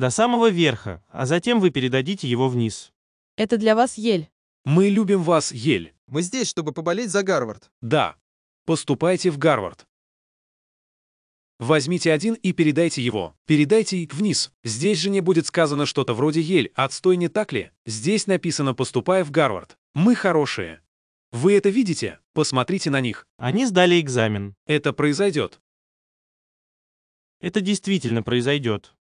До самого верха, а затем вы передадите его вниз. Это для вас ель. Мы любим вас, ель. Мы здесь, чтобы поболеть за Гарвард. Да. Поступайте в Гарвард. Возьмите один и передайте его. Передайте вниз. Здесь же не будет сказано что-то вроде «Ель, отстой, не так ли?» Здесь написано «Поступая в Гарвард». Мы хорошие. Вы это видите? Посмотрите на них. Они сдали экзамен. Это произойдет. Это действительно произойдет.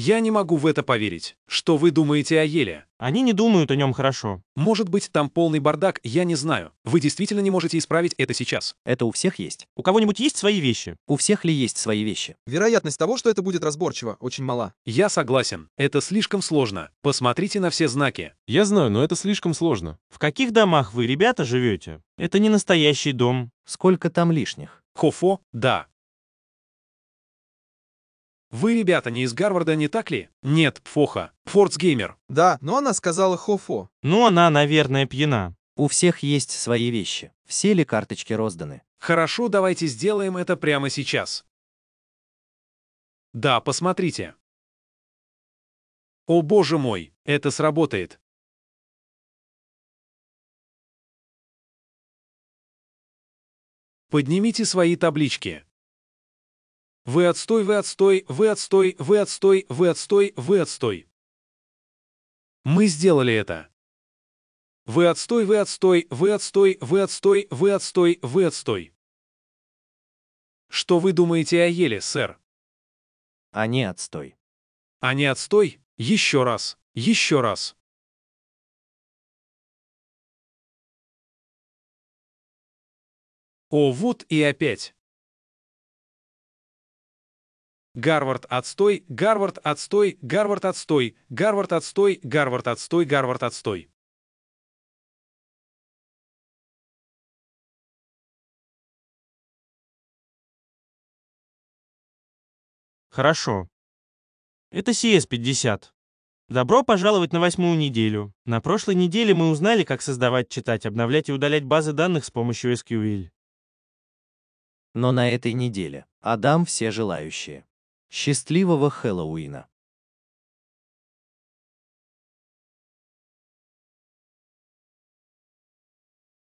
Я не могу в это поверить. Что вы думаете о Еле? Они не думают о нем хорошо. Может быть, там полный бардак, я не знаю. Вы действительно не можете исправить это сейчас. Это у всех есть. У кого-нибудь есть свои вещи? У всех ли есть свои вещи? Вероятность того, что это будет разборчиво, очень мала. Я согласен. Это слишком сложно. Посмотрите на все знаки. Я знаю, но это слишком сложно. В каких домах вы, ребята, живете? Это не настоящий дом. Сколько там лишних? Хофо, да. Вы, ребята, не из Гарварда, не так ли? Нет, Фоха. Форцгеймер. Да, но она сказала Хофо. Ну она, наверное, пьяна. У всех есть свои вещи. Все ли карточки розданы? Хорошо, давайте сделаем это прямо сейчас. Да, посмотрите. О боже мой, это сработает. Поднимите свои таблички. Вы отстой, вы отстой, вы отстой, вы отстой, вы отстой, вы отстой. Мы сделали это. Вы отстой, вы отстой, вы отстой, вы отстой, вы отстой, вы отстой. Что вы думаете о еле, сэр? Они отстой. Они отстой? Еще раз, еще раз. О, вот и опять. Гарвард отстой, Гарвард отстой, Гарвард отстой, Гарвард отстой, Гарвард отстой, Гарвард отстой. Хорошо. Это CS50. Добро пожаловать на восьмую неделю. На прошлой неделе мы узнали, как создавать, читать, обновлять и удалять базы данных с помощью SQL. Но на этой неделе, Адам, все желающие. Счастливого Хэллоуина!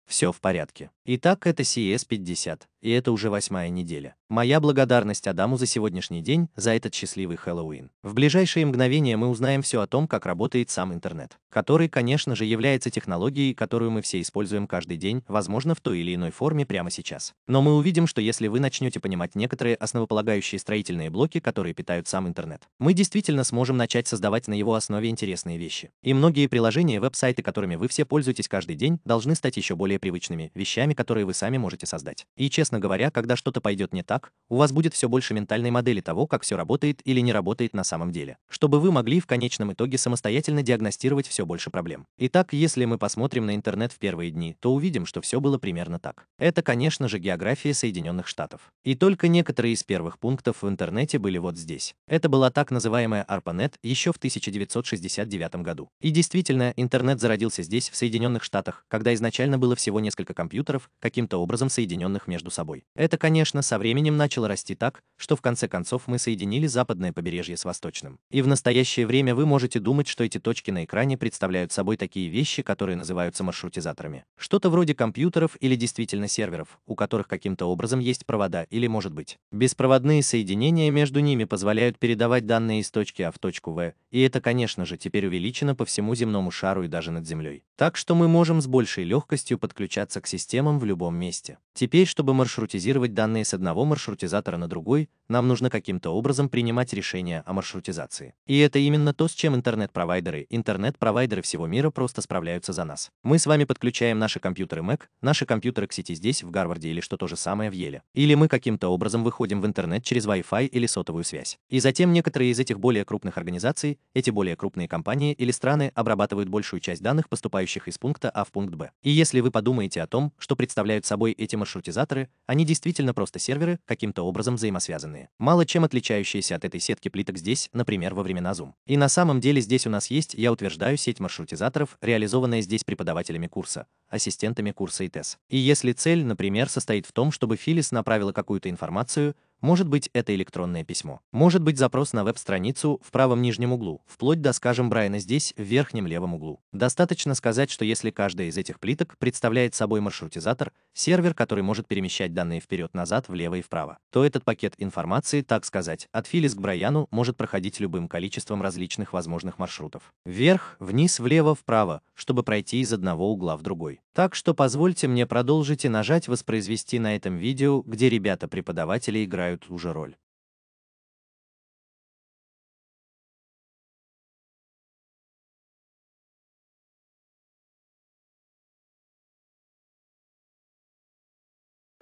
Все в порядке. Итак, это CES 50 и это уже восьмая неделя. Моя благодарность Адаму за сегодняшний день, за этот счастливый Хэллоуин. В ближайшие мгновения мы узнаем все о том, как работает сам интернет, который, конечно же, является технологией, которую мы все используем каждый день, возможно, в той или иной форме прямо сейчас. Но мы увидим, что если вы начнете понимать некоторые основополагающие строительные блоки, которые питают сам интернет, мы действительно сможем начать создавать на его основе интересные вещи. И многие приложения веб-сайты, которыми вы все пользуетесь каждый день, должны стать еще более привычными вещами, которые вы сами можете создать. И, честно говоря, когда что-то пойдет не так, у вас будет все больше ментальной модели того, как все работает или не работает на самом деле, чтобы вы могли в конечном итоге самостоятельно диагностировать все больше проблем. Итак, если мы посмотрим на интернет в первые дни, то увидим, что все было примерно так. Это, конечно же, география Соединенных Штатов. И только некоторые из первых пунктов в интернете были вот здесь. Это была так называемая ARPANET еще в 1969 году. И действительно, интернет зародился здесь, в Соединенных Штатах, когда изначально было всего всего несколько компьютеров, каким-то образом соединенных между собой. Это, конечно, со временем начало расти так, что в конце концов мы соединили западное побережье с восточным. И в настоящее время вы можете думать, что эти точки на экране представляют собой такие вещи, которые называются маршрутизаторами. Что-то вроде компьютеров или действительно серверов, у которых каким-то образом есть провода или, может быть, беспроводные соединения между ними позволяют передавать данные из точки А в точку В, и это, конечно же, теперь увеличено по всему земному шару и даже над Землей. Так что мы можем с большей легкостью подключать подключаться к системам в любом месте. Теперь, чтобы маршрутизировать данные с одного маршрутизатора на другой, нам нужно каким-то образом принимать решения о маршрутизации. И это именно то, с чем интернет-провайдеры, интернет-провайдеры всего мира просто справляются за нас. Мы с вами подключаем наши компьютеры Mac, наши компьютеры к сети здесь, в Гарварде или что то же самое в Еле. Или мы каким-то образом выходим в интернет через Wi-Fi или сотовую связь. И затем некоторые из этих более крупных организаций, эти более крупные компании или страны обрабатывают большую часть данных, поступающих из пункта А в пункт Б. И если вы подумаете, думаете о том, что представляют собой эти маршрутизаторы, они действительно просто серверы, каким-то образом взаимосвязанные. Мало чем отличающиеся от этой сетки плиток здесь, например, во времена Zoom. И на самом деле здесь у нас есть, я утверждаю, сеть маршрутизаторов, реализованная здесь преподавателями курса, ассистентами курса ИТЭС. И если цель, например, состоит в том, чтобы Филис направила какую-то информацию, может быть, это электронное письмо. Может быть, запрос на веб-страницу в правом нижнем углу, вплоть до, скажем, Брайана здесь, в верхнем левом углу. Достаточно сказать, что если каждая из этих плиток представляет собой маршрутизатор, сервер, который может перемещать данные вперед-назад, влево и вправо, то этот пакет информации, так сказать, от Филис к Брайану может проходить любым количеством различных возможных маршрутов. Вверх, вниз, влево, вправо, чтобы пройти из одного угла в другой. Так что позвольте мне продолжить и нажать воспроизвести на этом видео, где ребята-преподаватели играют уже роль.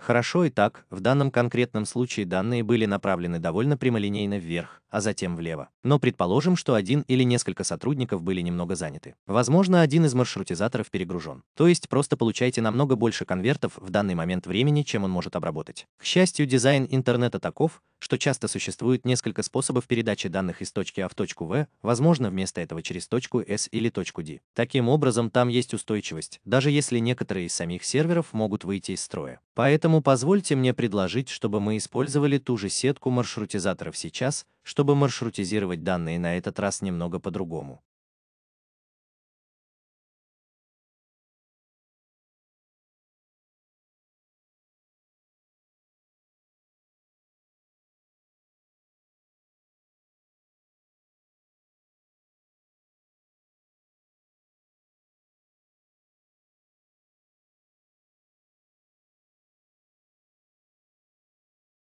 Хорошо и так, в данном конкретном случае данные были направлены довольно прямолинейно вверх, а затем влево. Но предположим, что один или несколько сотрудников были немного заняты. Возможно, один из маршрутизаторов перегружен. То есть просто получаете намного больше конвертов в данный момент времени, чем он может обработать. К счастью, дизайн интернета таков, что часто существует несколько способов передачи данных из точки А в точку В, возможно, вместо этого через точку S или точку D. Таким образом, там есть устойчивость, даже если некоторые из самих серверов могут выйти из строя. Поэтому Поэтому позвольте мне предложить, чтобы мы использовали ту же сетку маршрутизаторов сейчас, чтобы маршрутизировать данные на этот раз немного по-другому.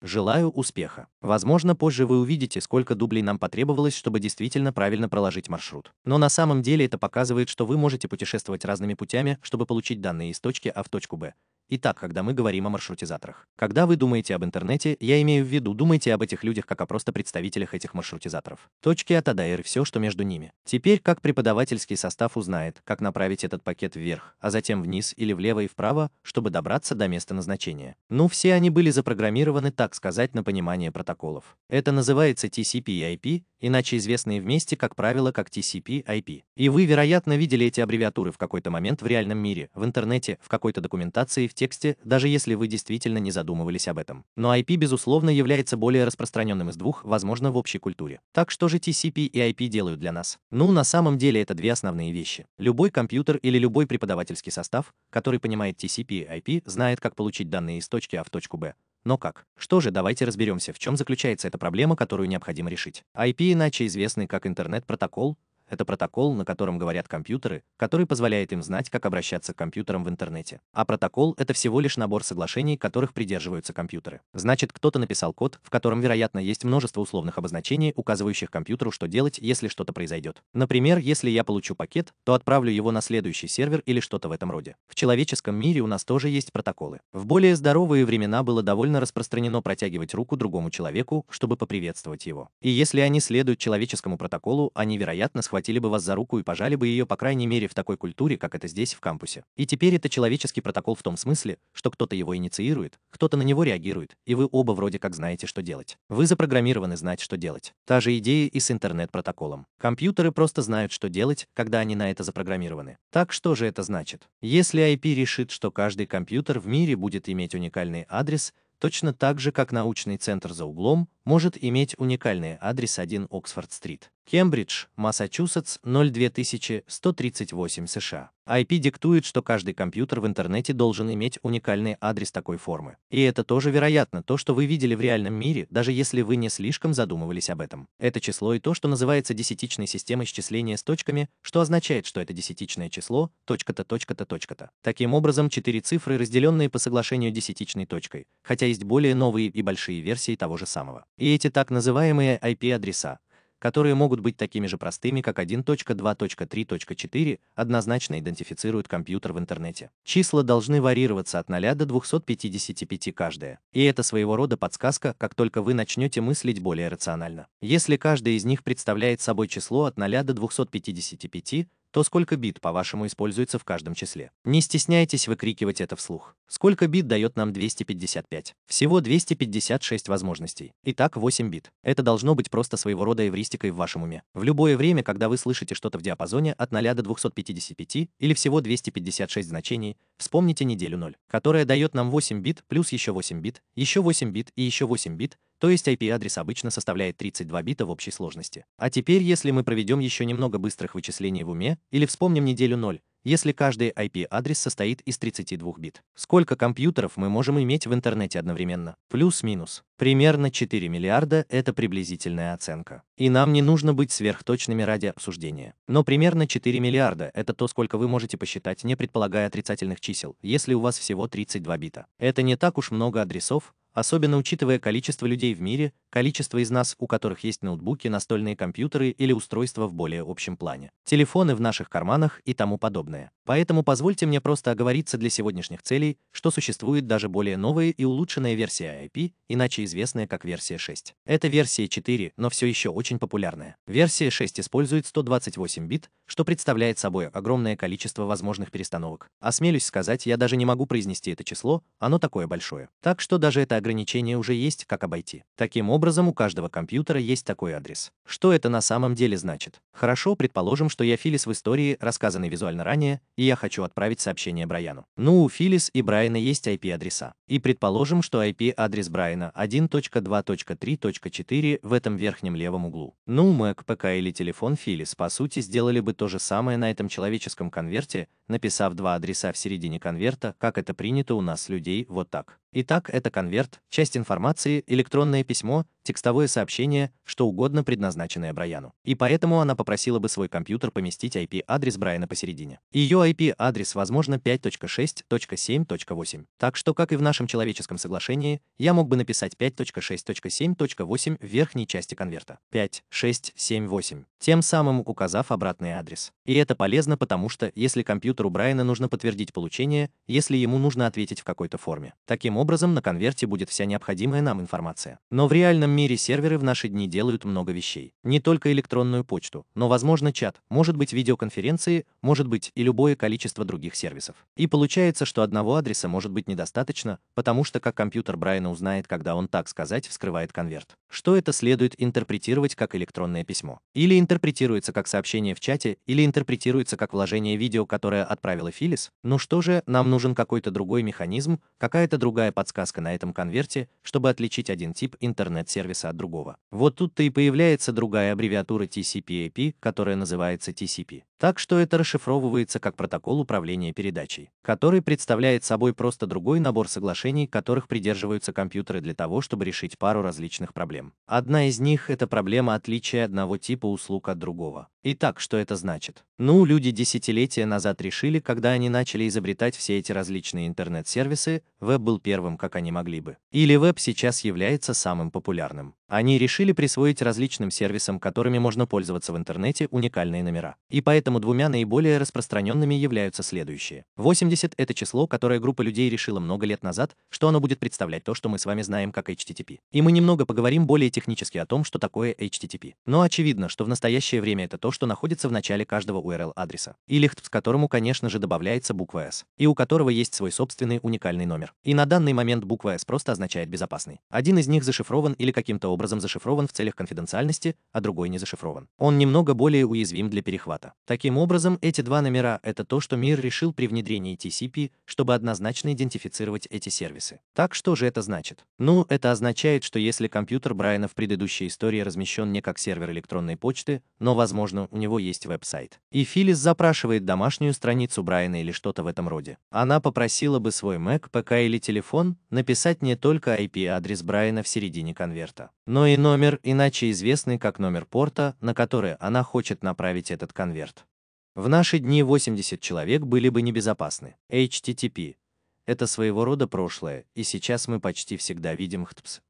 Желаю успеха. Возможно, позже вы увидите, сколько дублей нам потребовалось, чтобы действительно правильно проложить маршрут. Но на самом деле это показывает, что вы можете путешествовать разными путями, чтобы получить данные из точки А в точку Б. Итак, когда мы говорим о маршрутизаторах. Когда вы думаете об интернете, я имею в виду, думайте об этих людях как о просто представителях этих маршрутизаторов. Точки от ADR и все, что между ними. Теперь как преподавательский состав узнает, как направить этот пакет вверх, а затем вниз или влево и вправо, чтобы добраться до места назначения. Ну, все они были запрограммированы, так сказать, на понимание протоколов. Это называется TCP и IP, иначе известные вместе, как правило, как TCP/IP. И вы, вероятно, видели эти аббревиатуры в какой-то момент в реальном мире, в интернете, в какой-то документации, в тексте, даже если вы действительно не задумывались об этом. Но IP, безусловно, является более распространенным из двух, возможно, в общей культуре. Так что же TCP и IP делают для нас? Ну, на самом деле это две основные вещи. Любой компьютер или любой преподавательский состав, который понимает TCP и IP, знает, как получить данные из точки А в точку Б, но как? Что же, давайте разберемся, в чем заключается эта проблема, которую необходимо решить. IP, иначе известный как интернет-протокол, это протокол, на котором говорят компьютеры, который позволяет им знать, как обращаться к компьютерам в интернете. А протокол — это всего лишь набор соглашений, которых придерживаются компьютеры. Значит, кто-то написал код, в котором, вероятно, есть множество условных обозначений, указывающих компьютеру, что делать, если что-то произойдет. Например, если я получу пакет, то отправлю его на следующий сервер или что-то в этом роде. В человеческом мире у нас тоже есть протоколы. В более здоровые времена было довольно распространено протягивать руку другому человеку, чтобы поприветствовать его. И если они следуют человеческому протоколу, они, вероятно, схватят схватили бы вас за руку и пожали бы ее, по крайней мере, в такой культуре, как это здесь, в кампусе. И теперь это человеческий протокол в том смысле, что кто-то его инициирует, кто-то на него реагирует, и вы оба вроде как знаете, что делать. Вы запрограммированы знать, что делать. Та же идея и с интернет-протоколом. Компьютеры просто знают, что делать, когда они на это запрограммированы. Так что же это значит? Если IP решит, что каждый компьютер в мире будет иметь уникальный адрес, точно так же, как научный центр за углом может иметь уникальный адрес 1 Оксфорд-стрит. Кембридж, Массачусетс, 02138 США. IP диктует, что каждый компьютер в интернете должен иметь уникальный адрес такой формы. И это тоже, вероятно, то, что вы видели в реальном мире, даже если вы не слишком задумывались об этом. Это число и то, что называется десятичной системой счисления с точками, что означает, что это десятичное число, точка-то, точка-то, точка-то. Таким образом, четыре цифры, разделенные по соглашению десятичной точкой, хотя есть более новые и большие версии того же самого. И эти так называемые IP-адреса, которые могут быть такими же простыми, как 1.2.3.4, однозначно идентифицируют компьютер в интернете. Числа должны варьироваться от 0 до 255 каждое. И это своего рода подсказка, как только вы начнете мыслить более рационально. Если каждое из них представляет собой число от 0 до 255, то сколько бит, по-вашему, используется в каждом числе. Не стесняйтесь выкрикивать это вслух. Сколько бит дает нам 255? Всего 256 возможностей. Итак, 8 бит. Это должно быть просто своего рода эвристикой в вашем уме. В любое время, когда вы слышите что-то в диапазоне от 0 до 255 или всего 256 значений, вспомните неделю 0, которая дает нам 8 бит плюс еще 8 бит, еще 8 бит и еще 8 бит, то есть IP-адрес обычно составляет 32 бита в общей сложности. А теперь, если мы проведем еще немного быстрых вычислений в уме или вспомним неделю 0, если каждый IP-адрес состоит из 32 бит. Сколько компьютеров мы можем иметь в интернете одновременно? Плюс-минус. Примерно 4 миллиарда – это приблизительная оценка. И нам не нужно быть сверхточными ради обсуждения. Но примерно 4 миллиарда – это то, сколько вы можете посчитать, не предполагая отрицательных чисел, если у вас всего 32 бита. Это не так уж много адресов, особенно учитывая количество людей в мире, количество из нас, у которых есть ноутбуки, настольные компьютеры или устройства в более общем плане, телефоны в наших карманах и тому подобное. Поэтому позвольте мне просто оговориться для сегодняшних целей, что существует даже более новая и улучшенная версия IP, иначе известная как версия 6. Это версия 4, но все еще очень популярная. Версия 6 использует 128 бит, что представляет собой огромное количество возможных перестановок. Осмелюсь сказать, я даже не могу произнести это число, оно такое большое. Так что даже это ограничения уже есть, как обойти. Таким образом, у каждого компьютера есть такой адрес. Что это на самом деле значит? Хорошо, предположим, что я Филис в истории, рассказанной визуально ранее, и я хочу отправить сообщение Брайану. Ну, у Филис и Брайана есть IP-адреса. И предположим, что IP-адрес Брайана 1.2.3.4 в этом верхнем левом углу. Ну, Mac, ПК или телефон Филис, по сути, сделали бы то же самое на этом человеческом конверте, написав два адреса в середине конверта, как это принято у нас людей, вот так. Итак, это конверт, часть информации, электронное письмо, текстовое сообщение, что угодно предназначенное Брайану. И поэтому она попросила бы свой компьютер поместить IP-адрес Брайана посередине. Ее IP-адрес, возможно, 5.6.7.8. Так что, как и в нашем человеческом соглашении, я мог бы написать 5.6.7.8 в верхней части конверта. 5.6.7.8. Тем самым указав обратный адрес. И это полезно, потому что, если компьютер Мистеру Брайана нужно подтвердить получение, если ему нужно ответить в какой-то форме. Таким образом, на конверте будет вся необходимая нам информация. Но в реальном мире серверы в наши дни делают много вещей. Не только электронную почту, но, возможно, чат, может быть, видеоконференции, может быть, и любое количество других сервисов. И получается, что одного адреса может быть недостаточно, потому что как компьютер Брайана узнает, когда он, так сказать, вскрывает конверт. Что это следует интерпретировать как электронное письмо? Или интерпретируется как сообщение в чате, или интерпретируется как вложение видео, которое которое отправила Филис, ну что же, нам нужен какой-то другой механизм, какая-то другая подсказка на этом конверте, чтобы отличить один тип интернет-сервиса от другого. Вот тут-то и появляется другая аббревиатура TCP-IP, которая называется TCP. Так что это расшифровывается как протокол управления передачей, который представляет собой просто другой набор соглашений, которых придерживаются компьютеры для того, чтобы решить пару различных проблем. Одна из них — это проблема отличия одного типа услуг от другого. Итак, что это значит? Ну, люди десятилетия назад решили, когда они начали изобретать все эти различные интернет-сервисы, веб был первым, как они могли бы. Или веб сейчас является самым популярным. Они решили присвоить различным сервисам, которыми можно пользоваться в интернете, уникальные номера. И поэтому двумя наиболее распространенными являются следующие. 80 — это число, которое группа людей решила много лет назад, что оно будет представлять то, что мы с вами знаем как HTTP. И мы немного поговорим более технически о том, что такое HTTP. Но очевидно, что в настоящее время это то, что находится в начале каждого URL-адреса, и лихт, к которому, конечно же, добавляется буква S, и у которого есть свой собственный уникальный номер. И на данный момент буква S просто означает «безопасный». Один из них зашифрован или каким-то образом зашифрован в целях конфиденциальности, а другой не зашифрован. Он немного более уязвим для перехвата. Таким образом, эти два номера — это то, что мир решил при внедрении TCP, чтобы однозначно идентифицировать эти сервисы. Так что же это значит? Ну, это означает, что если компьютер Брайана в предыдущей истории размещен не как сервер электронной почты, но, возможно, Брайану, у него есть веб-сайт. И Филис запрашивает домашнюю страницу Брайана или что-то в этом роде. Она попросила бы свой Mac, ПК или телефон написать не только IP-адрес Брайана в середине конверта, но и номер, иначе известный как номер порта, на который она хочет направить этот конверт. В наши дни 80 человек были бы небезопасны. HTTP – это своего рода прошлое, и сейчас мы почти всегда видим HTTPS.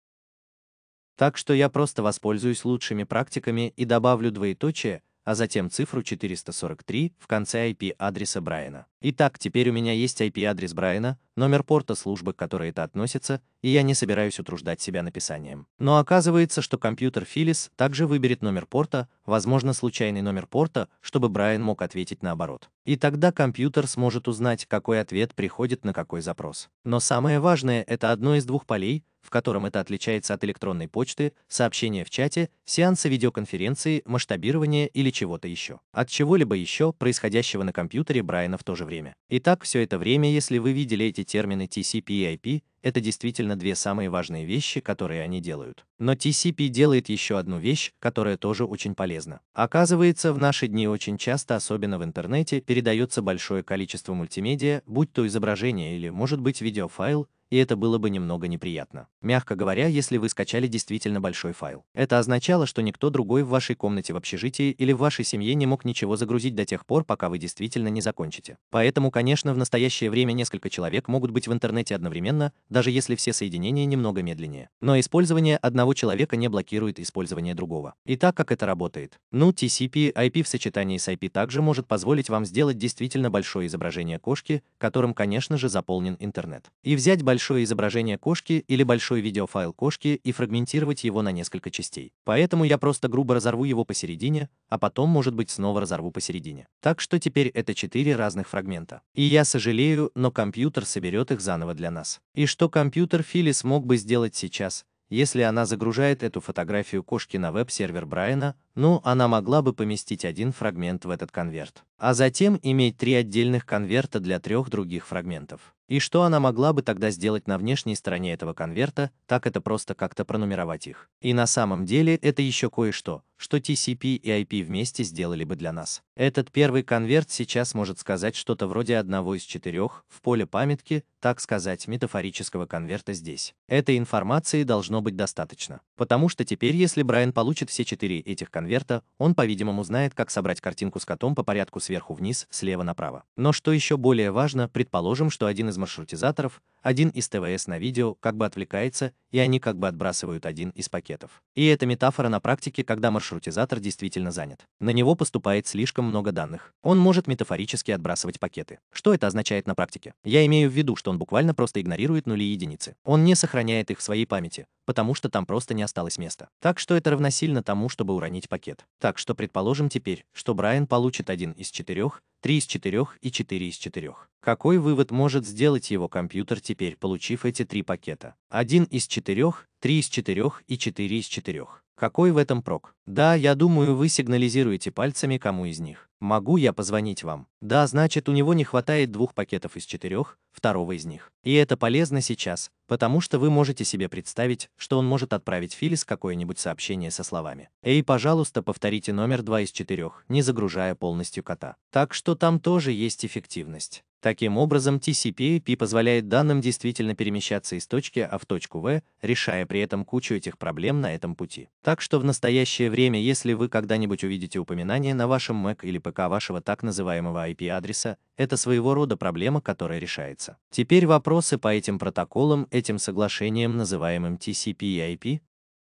Так что я просто воспользуюсь лучшими практиками и добавлю двоеточие – а затем цифру 443 в конце IP-адреса Брайана. Итак, теперь у меня есть IP-адрес Брайана, номер порта службы, к которой это относится, и я не собираюсь утруждать себя написанием. Но оказывается, что компьютер Филис также выберет номер порта, возможно, случайный номер порта, чтобы Брайан мог ответить наоборот. И тогда компьютер сможет узнать, какой ответ приходит на какой запрос. Но самое важное — это одно из двух полей, в котором это отличается от электронной почты, сообщения в чате, сеанса видеоконференции, масштабирования или чего-то еще. От чего-либо еще, происходящего на компьютере Брайана в то же время. Итак, все это время, если вы видели эти термины TCP и IP, а это действительно две самые важные вещи, которые они делают. Но TCP делает еще одну вещь, которая тоже очень полезна. Оказывается, в наши дни очень часто, особенно в интернете, передается большое количество мультимедиа, будь то изображение или, может быть, видеофайл, и это было бы немного неприятно. Мягко говоря, если вы скачали действительно большой файл. Это означало, что никто другой в вашей комнате в общежитии или в вашей семье не мог ничего загрузить до тех пор, пока вы действительно не закончите. Поэтому, конечно, в настоящее время несколько человек могут быть в интернете одновременно, даже если все соединения немного медленнее. Но использование одного человека не блокирует использование другого. И так как это работает? Ну, TCP IP в сочетании с IP также может позволить вам сделать действительно большое изображение кошки, которым, конечно же, заполнен интернет. И взять большой большое изображение кошки или большой видеофайл кошки и фрагментировать его на несколько частей. Поэтому я просто грубо разорву его посередине, а потом, может быть, снова разорву посередине. Так что теперь это четыре разных фрагмента. И я сожалею, но компьютер соберет их заново для нас. И что компьютер Фили смог бы сделать сейчас, если она загружает эту фотографию кошки на веб-сервер Брайана, ну, она могла бы поместить один фрагмент в этот конверт, а затем иметь три отдельных конверта для трех других фрагментов. И что она могла бы тогда сделать на внешней стороне этого конверта, так это просто как-то пронумеровать их. И на самом деле это еще кое-что, что TCP и IP а вместе сделали бы для нас. Этот первый конверт сейчас может сказать что-то вроде одного из четырех, в поле памятки, так сказать, метафорического конверта здесь. Этой информации должно быть достаточно. Потому что теперь, если Брайан получит все четыре этих конверта, он, по-видимому, знает, как собрать картинку с котом по порядку сверху вниз, слева направо. Но что еще более важно, предположим, что один из маршрутизаторов один из ТВС на видео как бы отвлекается, и они как бы отбрасывают один из пакетов. И это метафора на практике, когда маршрутизатор действительно занят. На него поступает слишком много данных. Он может метафорически отбрасывать пакеты. Что это означает на практике? Я имею в виду, что он буквально просто игнорирует нули и единицы. Он не сохраняет их в своей памяти, потому что там просто не осталось места. Так что это равносильно тому, чтобы уронить пакет. Так что предположим теперь, что Брайан получит один из четырех, три из четырех и четыре из четырех. Какой вывод может сделать его компьютер теперь? теперь, получив эти три пакета. Один из четырех, три из четырех и четыре из четырех. Какой в этом прок? Да, я думаю, вы сигнализируете пальцами кому из них. Могу я позвонить вам? Да, значит, у него не хватает двух пакетов из четырех, второго из них. И это полезно сейчас, потому что вы можете себе представить, что он может отправить Филис какое-нибудь сообщение со словами «Эй, пожалуйста, повторите номер два из четырех, не загружая полностью кота». Так что там тоже есть эффективность. Таким образом, TCP/IP позволяет данным действительно перемещаться из точки А в точку В, решая при этом кучу этих проблем на этом пути. Так что в настоящее время, если вы когда-нибудь увидите упоминание на вашем Mac или ПК, ОКК вашего так называемого IP-адреса, это своего рода проблема, которая решается. Теперь вопросы по этим протоколам, этим соглашениям, называемым TCP и IP,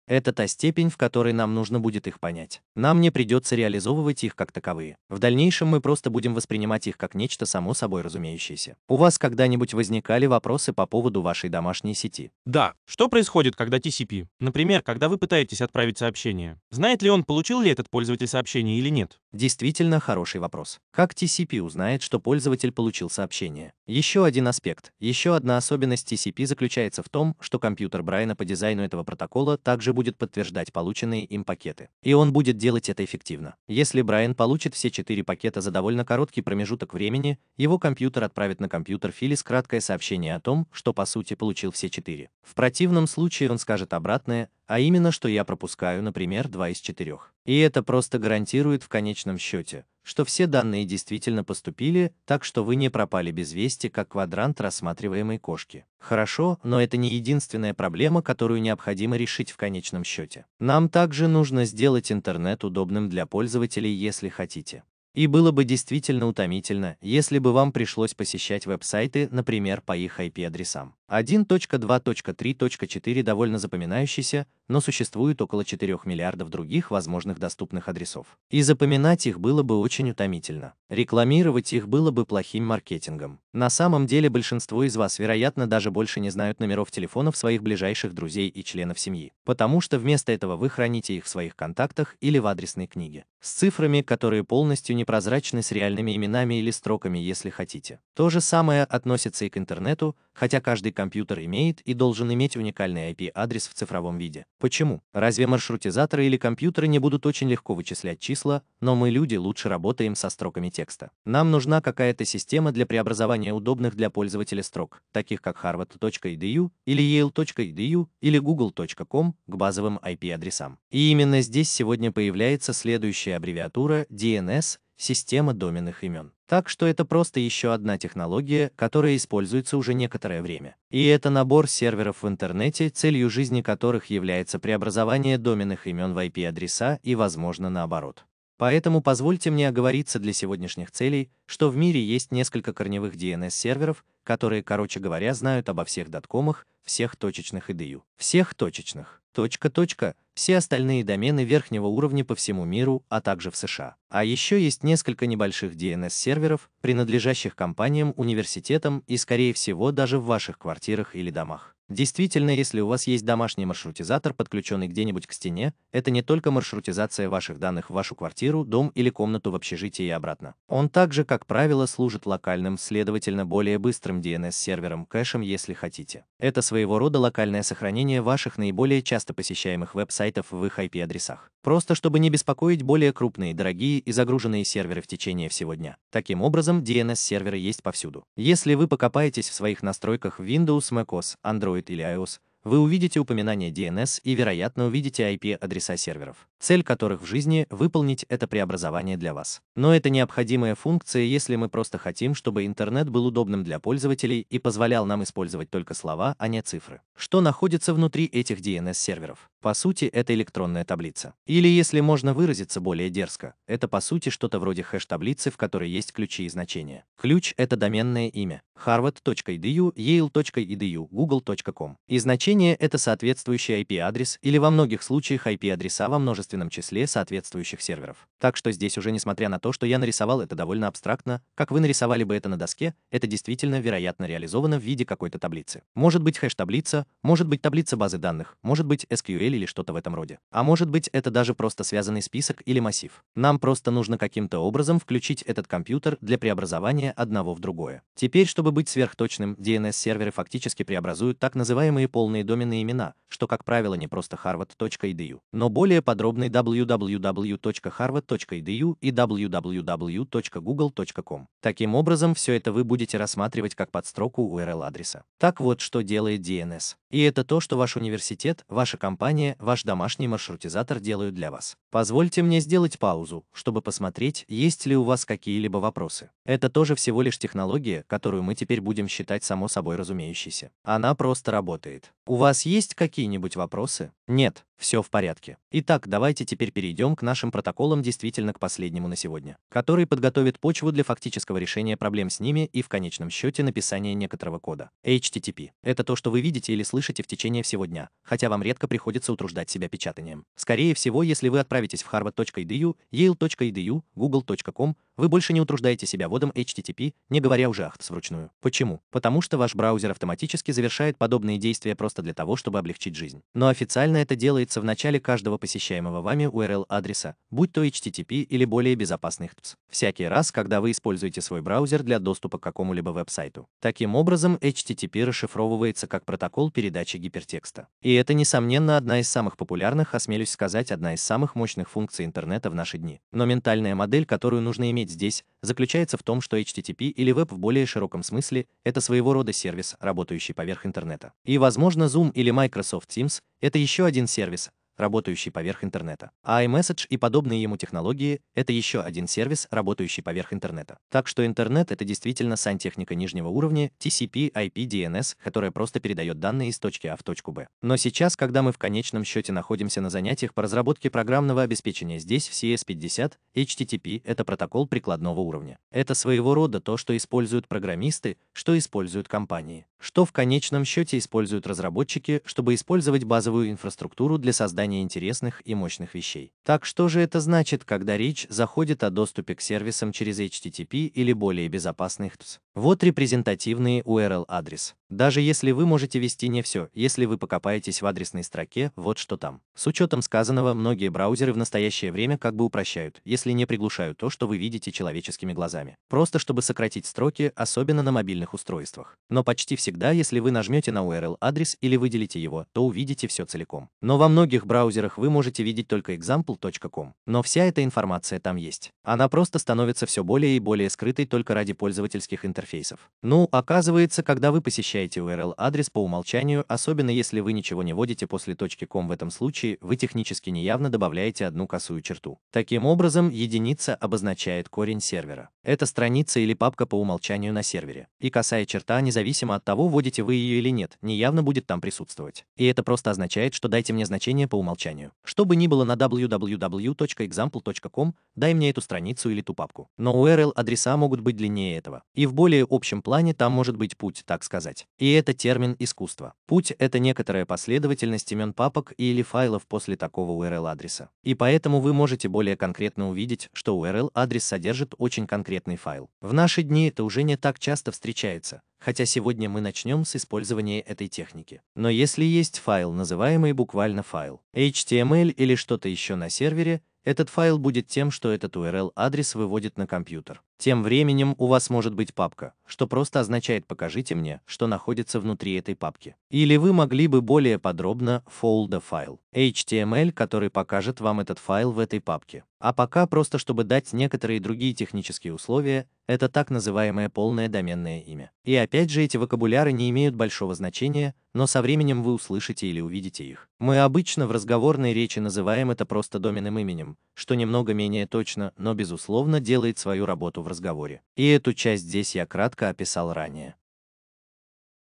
это та степень, в которой нам нужно будет их понять. Нам не придется реализовывать их как таковые. В дальнейшем мы просто будем воспринимать их как нечто само собой разумеющееся. У вас когда-нибудь возникали вопросы по поводу вашей домашней сети? Да. Что происходит, когда TCP? Например, когда вы пытаетесь отправить сообщение. Знает ли он, получил ли этот пользователь сообщение или нет? Действительно хороший вопрос. Как TCP узнает, что пользователь получил сообщение? Еще один аспект, еще одна особенность TCP заключается в том, что компьютер Брайна по дизайну этого протокола также будет подтверждать полученные им пакеты. И он будет делать это эффективно. Если Брайан получит все четыре пакета за довольно короткий промежуток времени, его компьютер отправит на компьютер Филис краткое сообщение о том, что по сути получил все четыре. В противном случае он скажет обратное, а именно, что я пропускаю, например, два из четырех. И это просто гарантирует в конечном счете, что все данные действительно поступили, так что вы не пропали без вести, как квадрант рассматриваемой кошки. Хорошо, но это не единственная проблема, которую необходимо решить в конечном счете. Нам также нужно сделать интернет удобным для пользователей, если хотите. И было бы действительно утомительно, если бы вам пришлось посещать веб-сайты, например, по их IP-адресам. 1.2.3.4 довольно запоминающийся, но существует около 4 миллиардов других возможных доступных адресов. И запоминать их было бы очень утомительно. Рекламировать их было бы плохим маркетингом. На самом деле большинство из вас, вероятно, даже больше не знают номеров телефонов своих ближайших друзей и членов семьи, потому что вместо этого вы храните их в своих контактах или в адресной книге. С цифрами, которые полностью непрозрачны с реальными именами или строками, если хотите. То же самое относится и к интернету, хотя каждый компьютер имеет и должен иметь уникальный IP-адрес в цифровом виде. Почему? Разве маршрутизаторы или компьютеры не будут очень легко вычислять числа, но мы, люди, лучше работаем со строками текста. Нам нужна какая-то система для преобразования удобных для пользователя строк, таких как harvard.edu или yale.edu или google.com к базовым IP-адресам. И именно здесь сегодня появляется следующая аббревиатура DNS – система доменных имен. Так что это просто еще одна технология, которая используется уже некоторое время. И это набор серверов в интернете, целью жизни которых является преобразование доменных имен в IP-адреса и, возможно, наоборот. Поэтому позвольте мне оговориться для сегодняшних целей, что в мире есть несколько корневых DNS-серверов, которые, короче говоря, знают обо всех доткомах, всех точечных и IDU, всех точечных, точка-точка, все остальные домены верхнего уровня по всему миру, а также в США. А еще есть несколько небольших DNS-серверов, принадлежащих компаниям, университетам и, скорее всего, даже в ваших квартирах или домах. Действительно, если у вас есть домашний маршрутизатор, подключенный где-нибудь к стене, это не только маршрутизация ваших данных в вашу квартиру, дом или комнату в общежитии и обратно. Он также, как правило, служит локальным, следовательно, более быстрым DNS-сервером кэшем, если хотите. Это своего рода локальное сохранение ваших наиболее часто посещаемых веб-сайтов в их IP-адресах. Просто чтобы не беспокоить более крупные, дорогие и загруженные серверы в течение всего дня. Таким образом, DNS-серверы есть повсюду. Если вы покопаетесь в своих настройках Windows, macOS, Android, Android или iOS, вы увидите упоминание DNS и, вероятно, увидите IP-адреса серверов цель которых в жизни – выполнить это преобразование для вас. Но это необходимая функция, если мы просто хотим, чтобы интернет был удобным для пользователей и позволял нам использовать только слова, а не цифры. Что находится внутри этих DNS-серверов? По сути, это электронная таблица. Или, если можно выразиться более дерзко, это по сути что-то вроде хэш-таблицы, в которой есть ключи и значения. Ключ — это доменное имя harvard.edu, yale.edu, google.com. И значение — это соответствующий IP-адрес или во многих случаях IP-адреса во множестве множественном числе соответствующих серверов. Так что здесь уже несмотря на то, что я нарисовал это довольно абстрактно, как вы нарисовали бы это на доске, это действительно, вероятно, реализовано в виде какой-то таблицы. Может быть хэш-таблица, может быть таблица базы данных, может быть SQL или что-то в этом роде. А может быть это даже просто связанный список или массив. Нам просто нужно каким-то образом включить этот компьютер для преобразования одного в другое. Теперь, чтобы быть сверхточным, DNS-серверы фактически преобразуют так называемые полные доменные имена, что, как правило, не просто harvard.edu, но более подробный www.harvard google.edu и www.google.com. Таким образом, все это вы будете рассматривать как подстроку URL-адреса. Так вот, что делает DNS. И это то, что ваш университет, ваша компания, ваш домашний маршрутизатор делают для вас. Позвольте мне сделать паузу, чтобы посмотреть, есть ли у вас какие-либо вопросы. Это тоже всего лишь технология, которую мы теперь будем считать само собой разумеющейся. Она просто работает. У вас есть какие-нибудь вопросы? Нет, все в порядке. Итак, давайте теперь перейдем к нашим протоколам действительно к последнему на сегодня, который подготовит почву для фактического решения проблем с ними и в конечном счете написания некоторого кода. HTTP — это то, что вы видите или слышите в течение всего дня, хотя вам редко приходится утруждать себя печатанием. Скорее всего, если вы отправитесь в harvard.edu, yale.edu, google.com, вы больше не утруждаете себя вводом HTTP, не говоря уже ахтс вручную. Почему? Потому что ваш браузер автоматически завершает подобные действия просто для того, чтобы облегчить жизнь. Но официально это делается в начале каждого посещаемого вами URL-адреса, будь то HTTP или более безопасный HTTPS. Всякий раз, когда вы используете свой браузер для доступа к какому-либо веб-сайту. Таким образом, HTTP расшифровывается как протокол передачи гипертекста. И это, несомненно, одна из самых популярных, осмелюсь а сказать, одна из самых мощных функций интернета в наши дни. Но ментальная модель, которую нужно иметь иметь здесь, заключается в том, что HTTP или веб в более широком смысле — это своего рода сервис, работающий поверх интернета. И, возможно, Zoom или Microsoft Teams — это еще один сервис, работающий поверх интернета. А iMessage и подобные ему технологии — это еще один сервис, работающий поверх интернета. Так что интернет — это действительно сантехника нижнего уровня TCP, IP, DNS, которая просто передает данные из точки А в точку Б. Но сейчас, когда мы в конечном счете находимся на занятиях по разработке программного обеспечения здесь, в CS50, HTTP — это протокол прикладного уровня. Это своего рода то, что используют программисты, что используют компании что в конечном счете используют разработчики, чтобы использовать базовую инфраструктуру для создания интересных и мощных вещей. Так что же это значит, когда речь заходит о доступе к сервисам через HTTP или более безопасных TS? Вот репрезентативный URL-адрес. Даже если вы можете вести не все, если вы покопаетесь в адресной строке, вот что там. С учетом сказанного, многие браузеры в настоящее время как бы упрощают, если не приглушают то, что вы видите человеческими глазами. Просто чтобы сократить строки, особенно на мобильных устройствах. Но почти все Всегда, если вы нажмете на URL-адрес или выделите его, то увидите все целиком. Но во многих браузерах вы можете видеть только example.com. Но вся эта информация там есть. Она просто становится все более и более скрытой только ради пользовательских интерфейсов. Ну, оказывается, когда вы посещаете URL-адрес по умолчанию, особенно если вы ничего не вводите после .com в этом случае, вы технически неявно добавляете одну косую черту. Таким образом, единица обозначает корень сервера. Это страница или папка по умолчанию на сервере. И косая черта, независимо от того, того, вводите вы ее или нет, неявно будет там присутствовать. И это просто означает, что дайте мне значение по умолчанию. Что бы ни было на www.example.com, дай мне эту страницу или ту папку. Но URL-адреса могут быть длиннее этого. И в более общем плане там может быть путь, так сказать. И это термин искусства. Путь — это некоторая последовательность имен папок или файлов после такого URL-адреса. И поэтому вы можете более конкретно увидеть, что URL-адрес содержит очень конкретный файл. В наши дни это уже не так часто встречается, хотя сегодня мы начнем с использования этой техники. Но если есть файл, называемый буквально файл, HTML или что-то еще на сервере, этот файл будет тем, что этот URL-адрес выводит на компьютер. Тем временем у вас может быть папка, что просто означает «покажите мне, что находится внутри этой папки». Или вы могли бы более подробно folder file HTML, который покажет вам этот файл в этой папке. А пока просто чтобы дать некоторые другие технические условия, это так называемое полное доменное имя. И опять же эти вокабуляры не имеют большого значения, но со временем вы услышите или увидите их. Мы обычно в разговорной речи называем это просто доменным именем, что немного менее точно, но безусловно делает свою работу разговоре. И эту часть здесь я кратко описал ранее.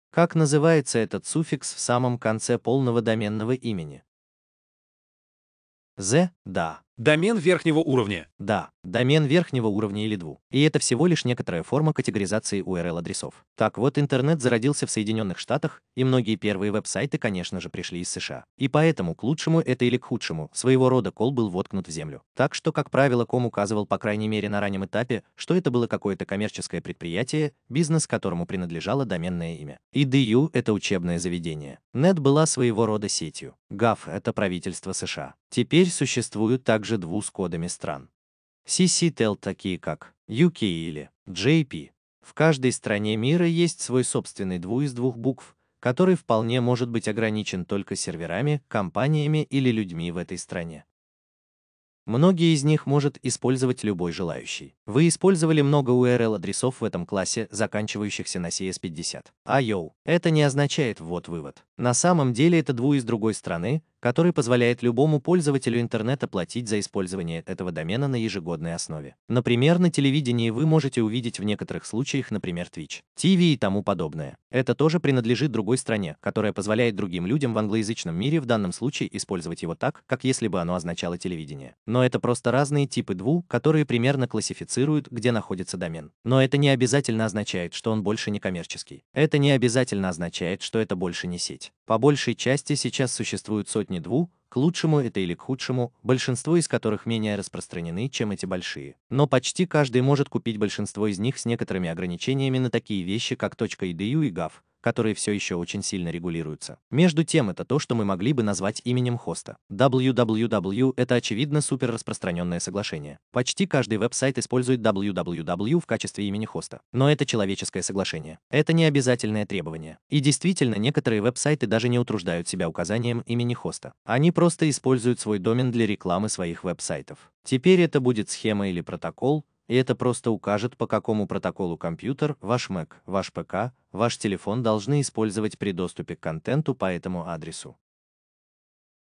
Как называется этот суффикс в самом конце полного доменного имени? З, да. Домен верхнего уровня. Да домен верхнего уровня или дву. И это всего лишь некоторая форма категоризации URL-адресов. Так вот, интернет зародился в Соединенных Штатах, и многие первые веб-сайты, конечно же, пришли из США. И поэтому к лучшему это или к худшему, своего рода кол был воткнут в землю. Так что, как правило, ком указывал по крайней мере на раннем этапе, что это было какое-то коммерческое предприятие, бизнес которому принадлежало доменное имя. IDU — это учебное заведение. Нет была своего рода сетью. GAF — это правительство США. Теперь существуют также дву с кодами стран. CCTEL такие как UK или JP. В каждой стране мира есть свой собственный дву из двух букв, который вполне может быть ограничен только серверами, компаниями или людьми в этой стране. Многие из них может использовать любой желающий. Вы использовали много URL-адресов в этом классе, заканчивающихся на CS50. IO. А, это не означает ввод-вывод. На самом деле это дву из другой страны, который позволяет любому пользователю интернета платить за использование этого домена на ежегодной основе. Например, на телевидении вы можете увидеть в некоторых случаях, например, Twitch, TV и тому подобное. Это тоже принадлежит другой стране, которая позволяет другим людям в англоязычном мире в данном случае использовать его так, как если бы оно означало телевидение. Но это просто разные типы дву, которые примерно классифицируют, где находится домен. Но это не обязательно означает, что он больше не коммерческий. Это не обязательно означает, что это больше не сеть. По большей части сейчас существуют сотни дву, к лучшему это или к худшему, большинство из которых менее распространены, чем эти большие. Но почти каждый может купить большинство из них с некоторыми ограничениями на такие вещи, как .edu и .gov, которые все еще очень сильно регулируются. Между тем, это то, что мы могли бы назвать именем хоста. WWW — это, очевидно, супер распространенное соглашение. Почти каждый веб-сайт использует www в качестве имени хоста. Но это человеческое соглашение. Это не обязательное требование. И действительно, некоторые веб-сайты даже не утруждают себя указанием имени хоста. Они просто используют свой домен для рекламы своих веб-сайтов. Теперь это будет схема или протокол, и это просто укажет, по какому протоколу компьютер, ваш Mac, ваш ПК, ваш телефон должны использовать при доступе к контенту по этому адресу.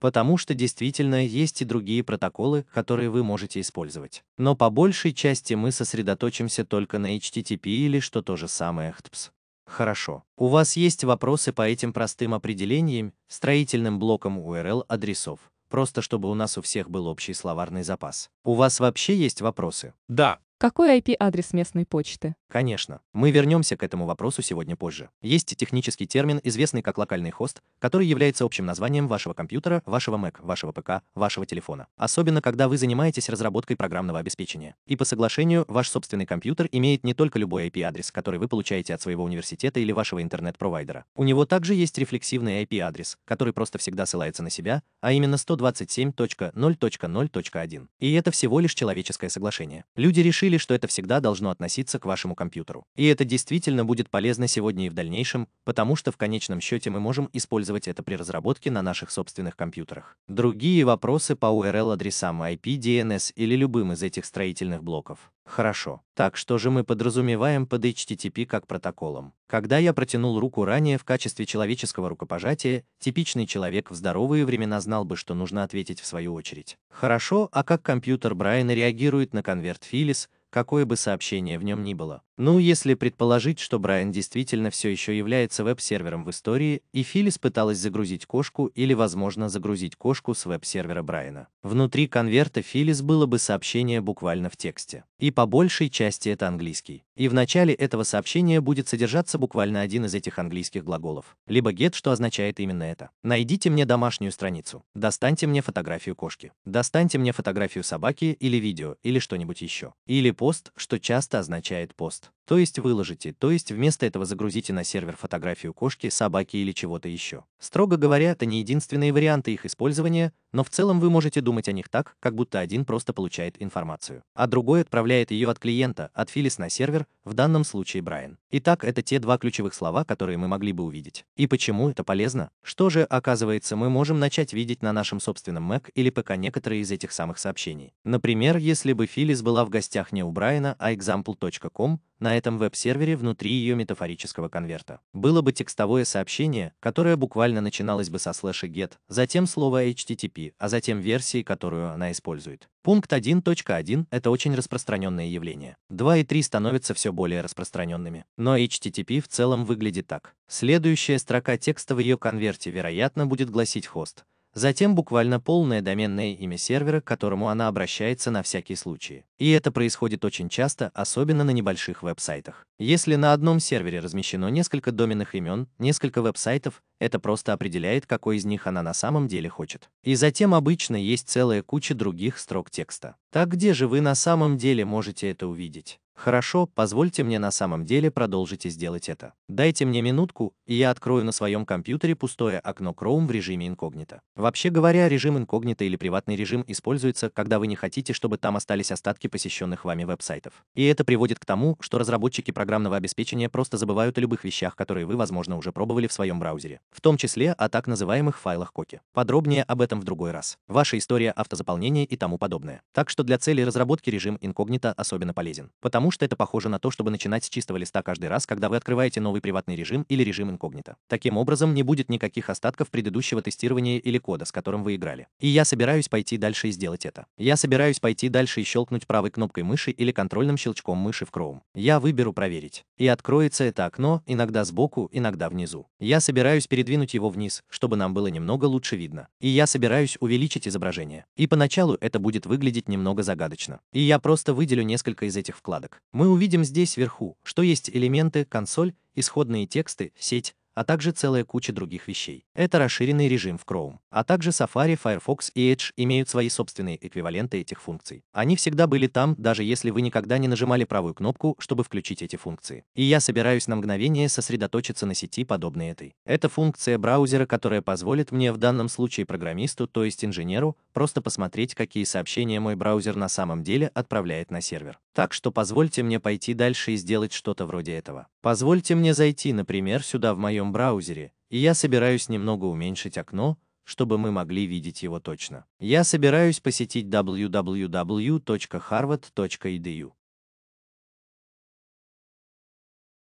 Потому что действительно есть и другие протоколы, которые вы можете использовать. Но по большей части мы сосредоточимся только на HTTP или что то же самое HTTPS. Хорошо. У вас есть вопросы по этим простым определениям, строительным блокам URL адресов, просто чтобы у нас у всех был общий словарный запас. У вас вообще есть вопросы? Да, какой IP-адрес местной почты? Конечно. Мы вернемся к этому вопросу сегодня позже. Есть технический термин, известный как локальный хост, который является общим названием вашего компьютера, вашего Mac, вашего ПК, вашего телефона. Особенно, когда вы занимаетесь разработкой программного обеспечения. И по соглашению, ваш собственный компьютер имеет не только любой IP-адрес, который вы получаете от своего университета или вашего интернет-провайдера. У него также есть рефлексивный IP-адрес, который просто всегда ссылается на себя, а именно 127.0.0.1. И это всего лишь человеческое соглашение. Люди решили решили, что это всегда должно относиться к вашему компьютеру. И это действительно будет полезно сегодня и в дальнейшем, потому что в конечном счете мы можем использовать это при разработке на наших собственных компьютерах. Другие вопросы по URL-адресам IP, DNS или любым из этих строительных блоков. Хорошо. Так что же мы подразумеваем под HTTP как протоколом? Когда я протянул руку ранее в качестве человеческого рукопожатия, типичный человек в здоровые времена знал бы, что нужно ответить в свою очередь. Хорошо, а как компьютер Брайана реагирует на конверт Филис? какое бы сообщение в нем ни было. Ну, если предположить, что Брайан действительно все еще является веб-сервером в истории, и Филис пыталась загрузить кошку или, возможно, загрузить кошку с веб-сервера Брайана. Внутри конверта Филис было бы сообщение буквально в тексте. И по большей части это английский. И в начале этого сообщения будет содержаться буквально один из этих английских глаголов. Либо get, что означает именно это. Найдите мне домашнюю страницу. Достаньте мне фотографию кошки. Достаньте мне фотографию собаки или видео, или что-нибудь еще. Или пост, что часто означает пост. То есть выложите, то есть вместо этого загрузите на сервер фотографию кошки, собаки или чего-то еще. Строго говоря, это не единственные варианты их использования, но в целом вы можете думать о них так, как будто один просто получает информацию, а другой отправляет ее от клиента, от Филис на сервер, в данном случае Брайан. Итак, это те два ключевых слова, которые мы могли бы увидеть. И почему это полезно? Что же, оказывается, мы можем начать видеть на нашем собственном Mac или ПК некоторые из этих самых сообщений. Например, если бы Филис была в гостях не у Брайана, а example.com, на этом веб-сервере внутри ее метафорического конверта. Было бы текстовое сообщение, которое буквально начиналось бы со слэша get, затем слово http, а затем версии, которую она использует. Пункт 1.1 — это очень распространенное явление. 2 и 3 становятся все более распространенными. Но HTTP в целом выглядит так. Следующая строка текста в ее конверте, вероятно, будет гласить хост, затем буквально полное доменное имя сервера, к которому она обращается на всякий случай. И это происходит очень часто, особенно на небольших веб-сайтах. Если на одном сервере размещено несколько доменных имен, несколько веб-сайтов, это просто определяет, какой из них она на самом деле хочет. И затем обычно есть целая куча других строк текста. Так где же вы на самом деле можете это увидеть? Хорошо, позвольте мне на самом деле продолжить и сделать это. Дайте мне минутку, и я открою на своем компьютере пустое окно Chrome в режиме инкогнито. Вообще говоря, режим инкогнито или приватный режим используется, когда вы не хотите, чтобы там остались остатки посещенных вами веб-сайтов. И это приводит к тому, что разработчики программного обеспечения просто забывают о любых вещах, которые вы, возможно, уже пробовали в своем браузере, в том числе о так называемых файлах коки. Подробнее об этом в другой раз. Ваша история автозаполнения и тому подобное. Так что для целей разработки режим инкогнито особенно полезен. Потому потому что это похоже на то, чтобы начинать с чистого листа каждый раз, когда вы открываете новый приватный режим или режим инкогнито. Таким образом, не будет никаких остатков предыдущего тестирования или кода, с которым вы играли. И я собираюсь пойти дальше и сделать это. Я собираюсь пойти дальше и щелкнуть правой кнопкой мыши или контрольным щелчком мыши в Chrome. Я выберу «Проверить». И откроется это окно, иногда сбоку, иногда внизу. Я собираюсь передвинуть его вниз, чтобы нам было немного лучше видно. И я собираюсь увеличить изображение. И поначалу это будет выглядеть немного загадочно. И я просто выделю несколько из этих вкладок мы увидим здесь вверху, что есть элементы, консоль, исходные тексты, сеть, а также целая куча других вещей. Это расширенный режим в Chrome, а также Safari, Firefox и Edge имеют свои собственные эквиваленты этих функций. Они всегда были там, даже если вы никогда не нажимали правую кнопку, чтобы включить эти функции. И я собираюсь на мгновение сосредоточиться на сети, подобной этой. Это функция браузера, которая позволит мне в данном случае программисту, то есть инженеру, просто посмотреть, какие сообщения мой браузер на самом деле отправляет на сервер. Так что позвольте мне пойти дальше и сделать что-то вроде этого. Позвольте мне зайти, например, сюда в моем браузере, и я собираюсь немного уменьшить окно, чтобы мы могли видеть его точно. Я собираюсь посетить www.harvard.edu.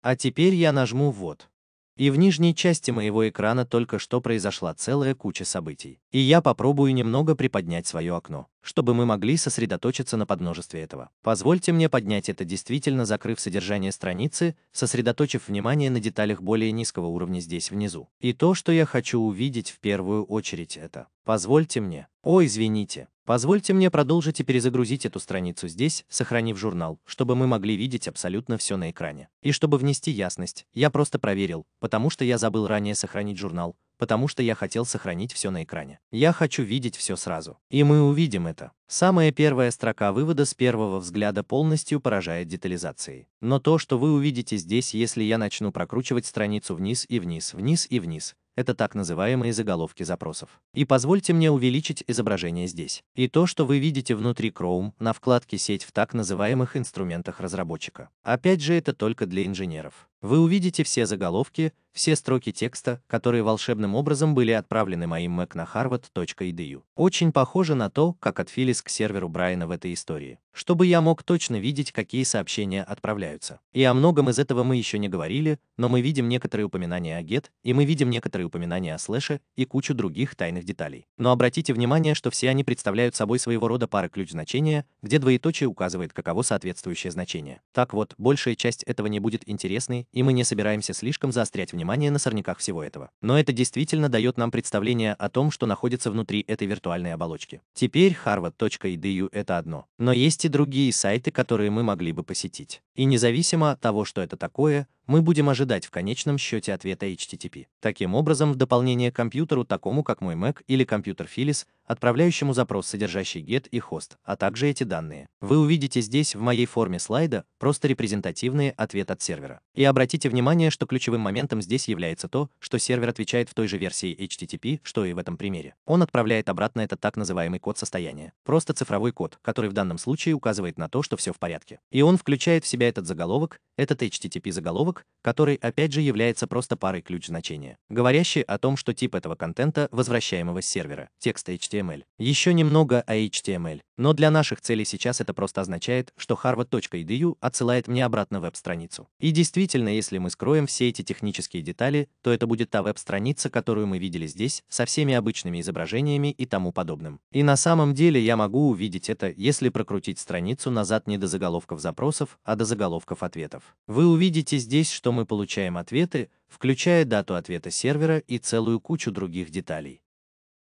А теперь я нажму «Вот». И в нижней части моего экрана только что произошла целая куча событий. И я попробую немного приподнять свое окно, чтобы мы могли сосредоточиться на подмножестве этого. Позвольте мне поднять это действительно, закрыв содержание страницы, сосредоточив внимание на деталях более низкого уровня здесь внизу. И то, что я хочу увидеть в первую очередь это. Позвольте мне. О, извините. Позвольте мне продолжить и перезагрузить эту страницу здесь, сохранив журнал, чтобы мы могли видеть абсолютно все на экране. И чтобы внести ясность, я просто проверил, потому что я забыл ранее сохранить журнал, потому что я хотел сохранить все на экране. Я хочу видеть все сразу. И мы увидим это. Самая первая строка вывода с первого взгляда полностью поражает детализацией. Но то, что вы увидите здесь, если я начну прокручивать страницу вниз и вниз, вниз и вниз, это так называемые заголовки запросов. И позвольте мне увеличить изображение здесь. И то, что вы видите внутри Chrome на вкладке «Сеть» в так называемых инструментах разработчика. Опять же, это только для инженеров. Вы увидите все заголовки, все строки текста, которые волшебным образом были отправлены моим Mac на harvard.edu. Очень похоже на то, как от Филис к серверу Брайана в этой истории, чтобы я мог точно видеть, какие сообщения отправляются. И о многом из этого мы еще не говорили, но мы видим некоторые упоминания о get, и мы видим некоторые упоминания о слэше и кучу других тайных деталей. Но обратите внимание, что все они представляют собой своего рода пары ключ значения, где двоеточие указывает, каково соответствующее значение. Так вот, большая часть этого не будет интересной и мы не собираемся слишком заострять внимание на сорняках всего этого. Но это действительно дает нам представление о том, что находится внутри этой виртуальной оболочки. Теперь harvard.edu — это одно. Но есть и другие сайты, которые мы могли бы посетить. И независимо от того, что это такое, мы будем ожидать в конечном счете ответа HTTP. Таким образом, в дополнение к компьютеру, такому как мой Mac или компьютер Philips, отправляющему запрос, содержащий get и host, а также эти данные. Вы увидите здесь в моей форме слайда просто репрезентативный ответ от сервера. И обратите внимание, что ключевым моментом здесь является то, что сервер отвечает в той же версии HTTP, что и в этом примере. Он отправляет обратно этот так называемый код состояния. Просто цифровой код, который в данном случае указывает на то, что все в порядке. И он включает в себя этот заголовок, этот HTTP заголовок, который опять же является просто парой ключ значения, говорящий о том, что тип этого контента возвращаемого с сервера, текст HTTP HTML, еще немного о HTML, но для наших целей сейчас это просто означает, что harvard.edu отсылает мне обратно веб-страницу. И действительно, если мы скроем все эти технические детали, то это будет та веб-страница, которую мы видели здесь, со всеми обычными изображениями и тому подобным. И на самом деле я могу увидеть это, если прокрутить страницу назад не до заголовков запросов, а до заголовков ответов. Вы увидите здесь, что мы получаем ответы, включая дату ответа сервера и целую кучу других деталей.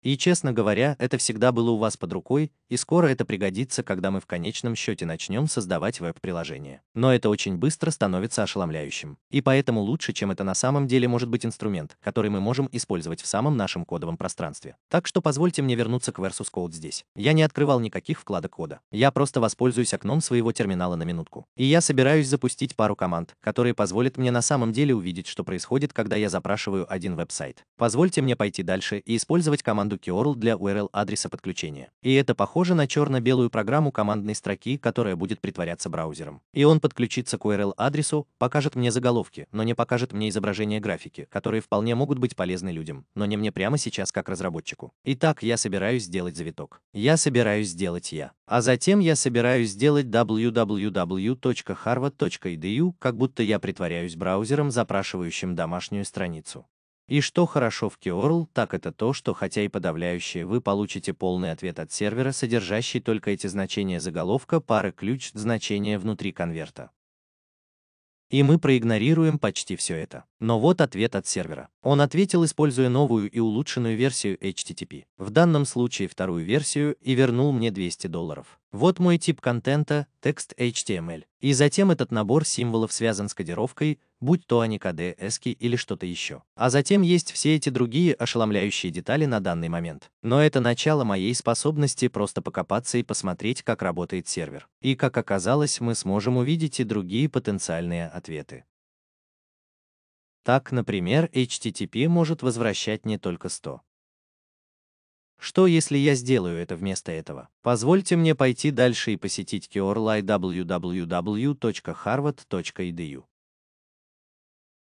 И, честно говоря, это всегда было у вас под рукой, и скоро это пригодится, когда мы в конечном счете начнем создавать веб-приложение. Но это очень быстро становится ошеломляющим. И поэтому лучше, чем это на самом деле может быть инструмент, который мы можем использовать в самом нашем кодовом пространстве. Так что позвольте мне вернуться к Versus Code здесь. Я не открывал никаких вкладок кода. Я просто воспользуюсь окном своего терминала на минутку. И я собираюсь запустить пару команд, которые позволят мне на самом деле увидеть, что происходит, когда я запрашиваю один веб-сайт. Позвольте мне пойти дальше и использовать команду команду Keorl для URL-адреса подключения. И это похоже на черно-белую программу командной строки, которая будет притворяться браузером. И он подключится к URL-адресу, покажет мне заголовки, но не покажет мне изображение графики, которые вполне могут быть полезны людям, но не мне прямо сейчас как разработчику. Итак, я собираюсь сделать завиток. Я собираюсь сделать я. А затем я собираюсь сделать www.harvard.edu, как будто я притворяюсь браузером, запрашивающим домашнюю страницу. И что хорошо в Keorl, так это то, что хотя и подавляющее, вы получите полный ответ от сервера, содержащий только эти значения заголовка пары ключ значения внутри конверта. И мы проигнорируем почти все это. Но вот ответ от сервера. Он ответил, используя новую и улучшенную версию HTTP, в данном случае вторую версию, и вернул мне 200 долларов. Вот мой тип контента, текст HTML. И затем этот набор символов связан с кодировкой, будь то Аникаде, Эски или что-то еще. А затем есть все эти другие ошеломляющие детали на данный момент. Но это начало моей способности просто покопаться и посмотреть, как работает сервер. И, как оказалось, мы сможем увидеть и другие потенциальные ответы. Так, например, HTTP может возвращать не только 100. Что если я сделаю это вместо этого? Позвольте мне пойти дальше и посетить keorly www.harvard.edu.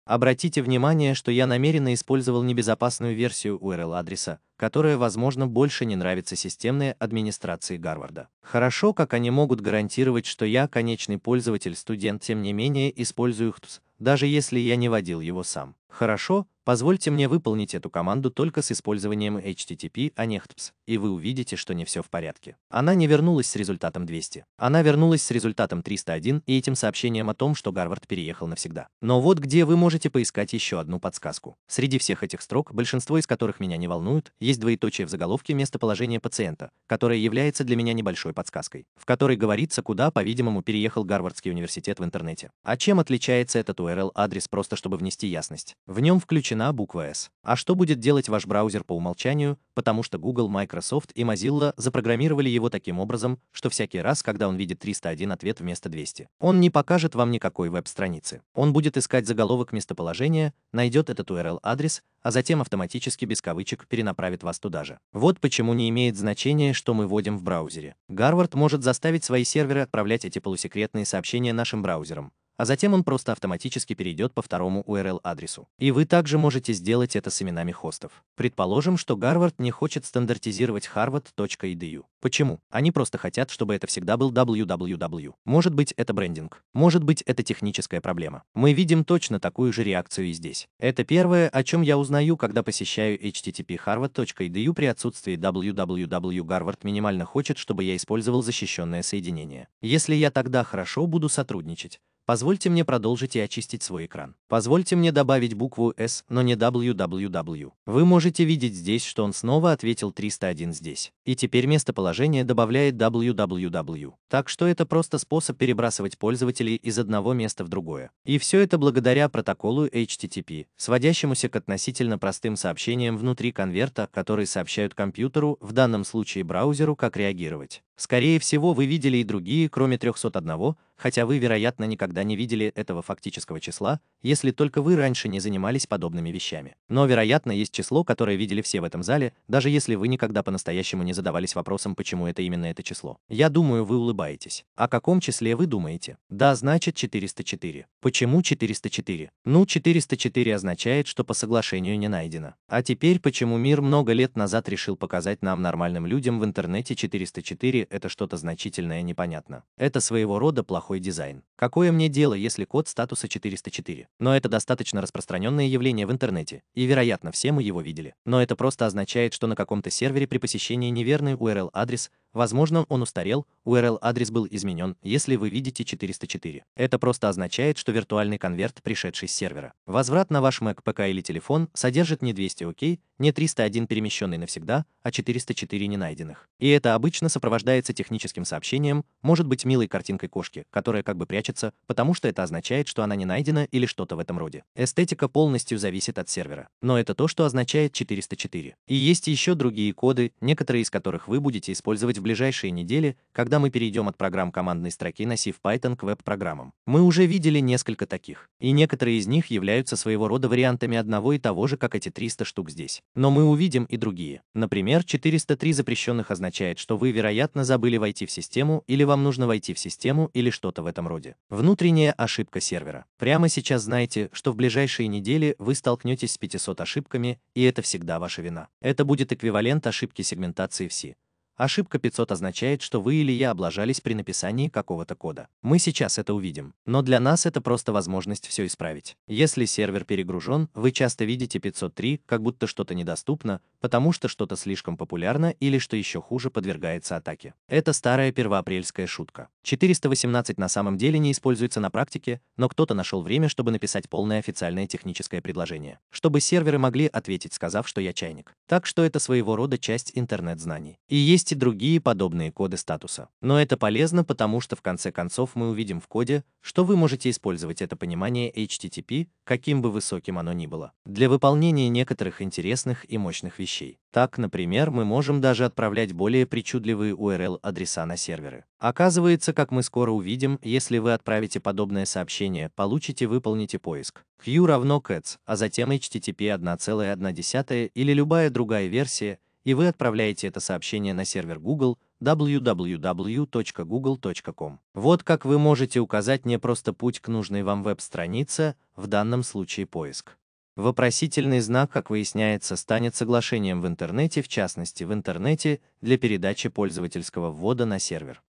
Обратите внимание, что я намеренно использовал небезопасную версию URL-адреса, которая, возможно, больше не нравится системной администрации Гарварда. Хорошо, как они могут гарантировать, что я, конечный пользователь, студент, тем не менее, использую ХТС, даже если я не вводил его сам. Хорошо, позвольте мне выполнить эту команду только с использованием HTTP, а не HTTPS, и вы увидите, что не все в порядке. Она не вернулась с результатом 200. Она вернулась с результатом 301 и этим сообщением о том, что Гарвард переехал навсегда. Но вот где вы можете поискать еще одну подсказку. Среди всех этих строк, большинство из которых меня не волнуют, есть двоеточие в заголовке местоположения пациента, которое является для меня небольшой подсказкой, в которой говорится, куда, по-видимому, переехал Гарвардский университет в интернете. А чем отличается этот URL-адрес, просто чтобы внести ясность? В нем включена буква S. А что будет делать ваш браузер по умолчанию, потому что Google, Microsoft и Mozilla запрограммировали его таким образом, что всякий раз, когда он видит 301 ответ вместо 200, он не покажет вам никакой веб-страницы. Он будет искать заголовок местоположения, найдет этот URL-адрес, а затем автоматически без кавычек перенаправит вас туда же. Вот почему не имеет значения, что мы вводим в браузере. Гарвард может заставить свои серверы отправлять эти полусекретные сообщения нашим браузерам, а затем он просто автоматически перейдет по второму URL-адресу. И вы также можете сделать это с именами хостов. Предположим, что Гарвард не хочет стандартизировать harvard.edu. Почему? Они просто хотят, чтобы это всегда был www. Может быть, это брендинг. Может быть, это техническая проблема. Мы видим точно такую же реакцию и здесь. Это первое, о чем я узнаю, когда посещаю http harvard.edu при отсутствии www. Гарвард минимально хочет, чтобы я использовал защищенное соединение. Если я тогда хорошо буду сотрудничать, Позвольте мне продолжить и очистить свой экран. Позвольте мне добавить букву S, но не www. Вы можете видеть здесь, что он снова ответил 301 здесь. И теперь местоположение добавляет www. Так что это просто способ перебрасывать пользователей из одного места в другое. И все это благодаря протоколу HTTP, сводящемуся к относительно простым сообщениям внутри конверта, которые сообщают компьютеру, в данном случае браузеру, как реагировать. Скорее всего, вы видели и другие, кроме 301, хотя вы, вероятно, никогда не видели этого фактического числа, если только вы раньше не занимались подобными вещами. Но, вероятно, есть число, которое видели все в этом зале, даже если вы никогда по-настоящему не задавались вопросом, почему это именно это число. Я думаю, вы улыбаетесь. О каком числе вы думаете? Да, значит 404. Почему 404? Ну, 404 означает, что по соглашению не найдено. А теперь, почему мир много лет назад решил показать нам нормальным людям в интернете 404 это что-то значительное непонятно. Это своего рода плохой плохой дизайн. Какое мне дело, если код статуса 404? Но это достаточно распространенное явление в интернете, и, вероятно, все мы его видели. Но это просто означает, что на каком-то сервере при посещении неверный URL-адрес Возможно, он устарел, URL-адрес был изменен, если вы видите 404. Это просто означает, что виртуальный конверт, пришедший с сервера. Возврат на ваш Mac, ПК или телефон содержит не 200 ОК, не 301 перемещенный навсегда, а 404 не найденных. И это обычно сопровождается техническим сообщением, может быть милой картинкой кошки, которая как бы прячется, потому что это означает, что она не найдена или что-то в этом роде. Эстетика полностью зависит от сервера. Но это то, что означает 404. И есть еще другие коды, некоторые из которых вы будете использовать в ближайшие недели, когда мы перейдем от программ командной строки на Сив Python к веб-программам. Мы уже видели несколько таких, и некоторые из них являются своего рода вариантами одного и того же, как эти 300 штук здесь. Но мы увидим и другие. Например, 403 запрещенных означает, что вы, вероятно, забыли войти в систему или вам нужно войти в систему или что-то в этом роде. Внутренняя ошибка сервера. Прямо сейчас знаете, что в ближайшие недели вы столкнетесь с 500 ошибками, и это всегда ваша вина. Это будет эквивалент ошибки сегментации в C. Ошибка 500 означает, что вы или я облажались при написании какого-то кода. Мы сейчас это увидим, но для нас это просто возможность все исправить. Если сервер перегружен, вы часто видите 503, как будто что-то недоступно, потому что что-то слишком популярно или что еще хуже подвергается атаке. Это старая первоапрельская шутка. 418 на самом деле не используется на практике, но кто-то нашел время, чтобы написать полное официальное техническое предложение, чтобы серверы могли ответить, сказав, что я чайник. Так что это своего рода часть интернет-знаний. И есть есть и другие подобные коды статуса. Но это полезно, потому что в конце концов мы увидим в коде, что вы можете использовать это понимание HTTP, каким бы высоким оно ни было, для выполнения некоторых интересных и мощных вещей. Так, например, мы можем даже отправлять более причудливые URL-адреса на серверы. Оказывается, как мы скоро увидим, если вы отправите подобное сообщение, получите «Выполните поиск». Q равно cats, а затем HTTP 1,1 или любая другая версия — и вы отправляете это сообщение на сервер Google www.google.com. Вот как вы можете указать не просто путь к нужной вам веб-странице, в данном случае поиск. Вопросительный знак, как выясняется, станет соглашением в интернете, в частности в интернете, для передачи пользовательского ввода на сервер.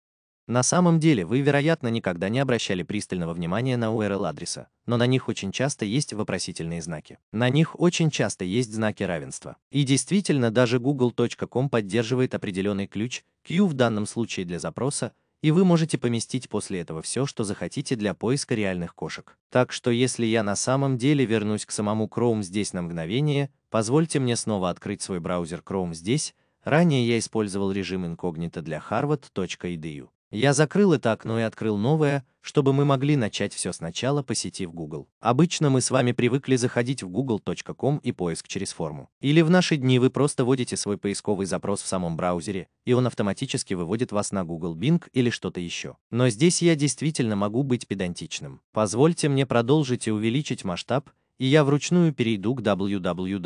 На самом деле вы, вероятно, никогда не обращали пристального внимания на URL адреса, но на них очень часто есть вопросительные знаки. На них очень часто есть знаки равенства. И действительно, даже google.com поддерживает определенный ключ, Q в данном случае для запроса, и вы можете поместить после этого все, что захотите для поиска реальных кошек. Так что если я на самом деле вернусь к самому Chrome здесь на мгновение, позвольте мне снова открыть свой браузер Chrome здесь, ранее я использовал режим инкогнито для harvard.edu. Я закрыл это окно и открыл новое, чтобы мы могли начать все сначала, посетив Google. Обычно мы с вами привыкли заходить в google.com и поиск через форму. Или в наши дни вы просто вводите свой поисковый запрос в самом браузере, и он автоматически выводит вас на Google Bing или что-то еще. Но здесь я действительно могу быть педантичным. Позвольте мне продолжить и увеличить масштаб, и я вручную перейду к www.google.com/search.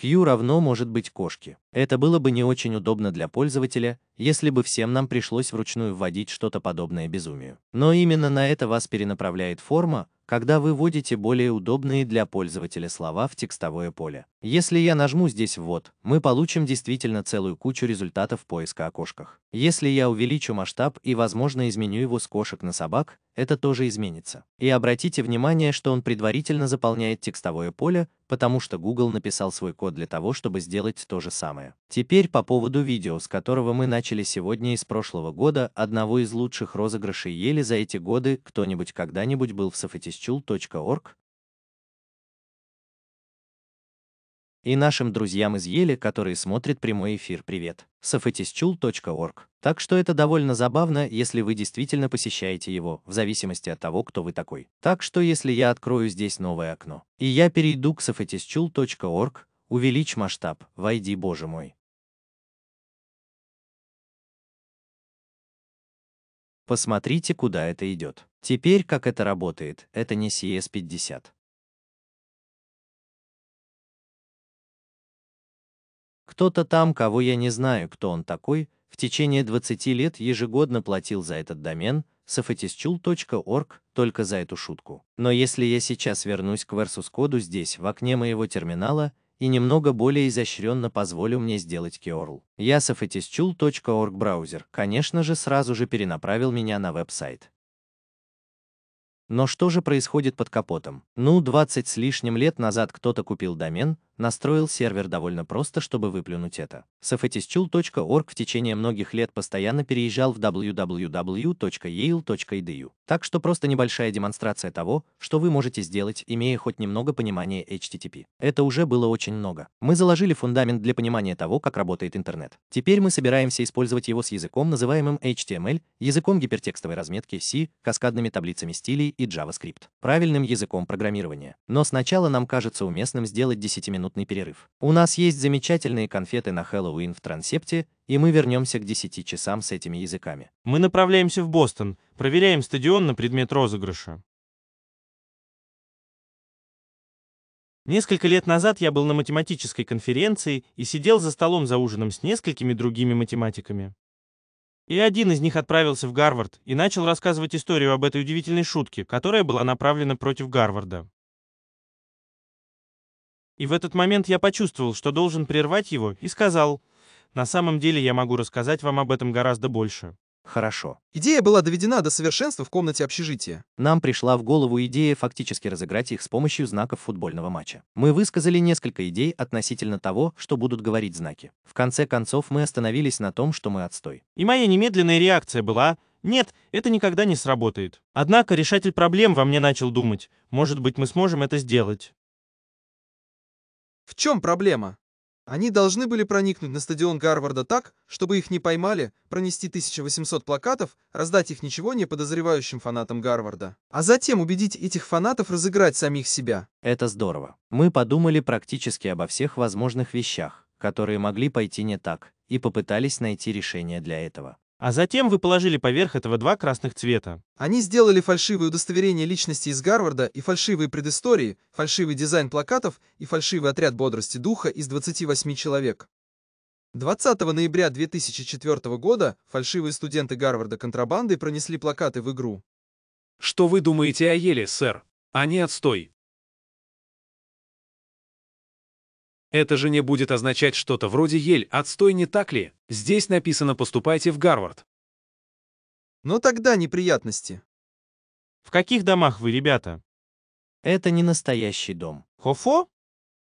Q равно может быть кошки. Это было бы не очень удобно для пользователя, если бы всем нам пришлось вручную вводить что-то подобное безумию. Но именно на это вас перенаправляет форма, когда вы вводите более удобные для пользователя слова в текстовое поле. Если я нажму здесь «Ввод», мы получим действительно целую кучу результатов поиска о кошках. Если я увеличу масштаб и, возможно, изменю его с кошек на собак, это тоже изменится. И обратите внимание, что он предварительно заполняет текстовое поле, потому что Google написал свой код для того, чтобы сделать то же самое. Теперь по поводу видео, с которого мы начали сегодня из прошлого года, одного из лучших розыгрышей ели за эти годы, кто-нибудь когда-нибудь был в safetyschool.org? И нашим друзьям из Ели, которые смотрят прямой эфир, привет. safetischool.org. Так что это довольно забавно, если вы действительно посещаете его, в зависимости от того, кто вы такой. Так что если я открою здесь новое окно, и я перейду к safetischool.org, увеличь масштаб, войди, боже мой. Посмотрите, куда это идет. Теперь, как это работает, это не CS50. Кто-то там, кого я не знаю, кто он такой, в течение 20 лет ежегодно платил за этот домен sofetisчул.org только за эту шутку. Но если я сейчас вернусь к Versus-коду здесь, в окне моего терминала, и немного более изощренно позволю мне сделать Keorl. Я sofetisчул.org браузер, конечно же, сразу же перенаправил меня на веб-сайт. Но что же происходит под капотом? Ну, 20 с лишним лет назад кто-то купил домен, Настроил сервер довольно просто, чтобы выплюнуть это. safetischool.org в течение многих лет постоянно переезжал в www.yale.edu. Так что просто небольшая демонстрация того, что вы можете сделать, имея хоть немного понимания HTTP. Это уже было очень много. Мы заложили фундамент для понимания того, как работает интернет. Теперь мы собираемся использовать его с языком, называемым HTML, эм языком гипертекстовой разметки C, каскадными таблицами стилей и JavaScript, правильным языком программирования. Но сначала нам кажется уместным сделать 10 минут пятиминутный перерыв. У нас есть замечательные конфеты на Хэллоуин в трансепте, и мы вернемся к 10 часам с этими языками. Мы направляемся в Бостон, проверяем стадион на предмет розыгрыша. Несколько лет назад я был на математической конференции и сидел за столом за ужином с несколькими другими математиками. И один из них отправился в Гарвард и начал рассказывать историю об этой удивительной шутке, которая была направлена против Гарварда. И в этот момент я почувствовал, что должен прервать его, и сказал, «На самом деле я могу рассказать вам об этом гораздо больше». Хорошо. Идея была доведена до совершенства в комнате общежития. Нам пришла в голову идея фактически разыграть их с помощью знаков футбольного матча. Мы высказали несколько идей относительно того, что будут говорить знаки. В конце концов, мы остановились на том, что мы отстой. И моя немедленная реакция была «Нет, это никогда не сработает». Однако решатель проблем во мне начал думать «Может быть, мы сможем это сделать». В чем проблема? Они должны были проникнуть на стадион Гарварда так, чтобы их не поймали, пронести 1800 плакатов, раздать их ничего не подозревающим фанатам Гарварда. А затем убедить этих фанатов разыграть самих себя. Это здорово. Мы подумали практически обо всех возможных вещах, которые могли пойти не так, и попытались найти решение для этого. А затем вы положили поверх этого два красных цвета. Они сделали фальшивые удостоверения личности из Гарварда и фальшивые предыстории, фальшивый дизайн плакатов и фальшивый отряд бодрости духа из 28 человек. 20 ноября 2004 года фальшивые студенты Гарварда контрабандой пронесли плакаты в игру. Что вы думаете о Еле, сэр? А не отстой. Это же не будет означать что-то вроде «Ель, отстой, не так ли?» Здесь написано «Поступайте в Гарвард». Но ну тогда неприятности. В каких домах вы, ребята? Это не настоящий дом. Хофо?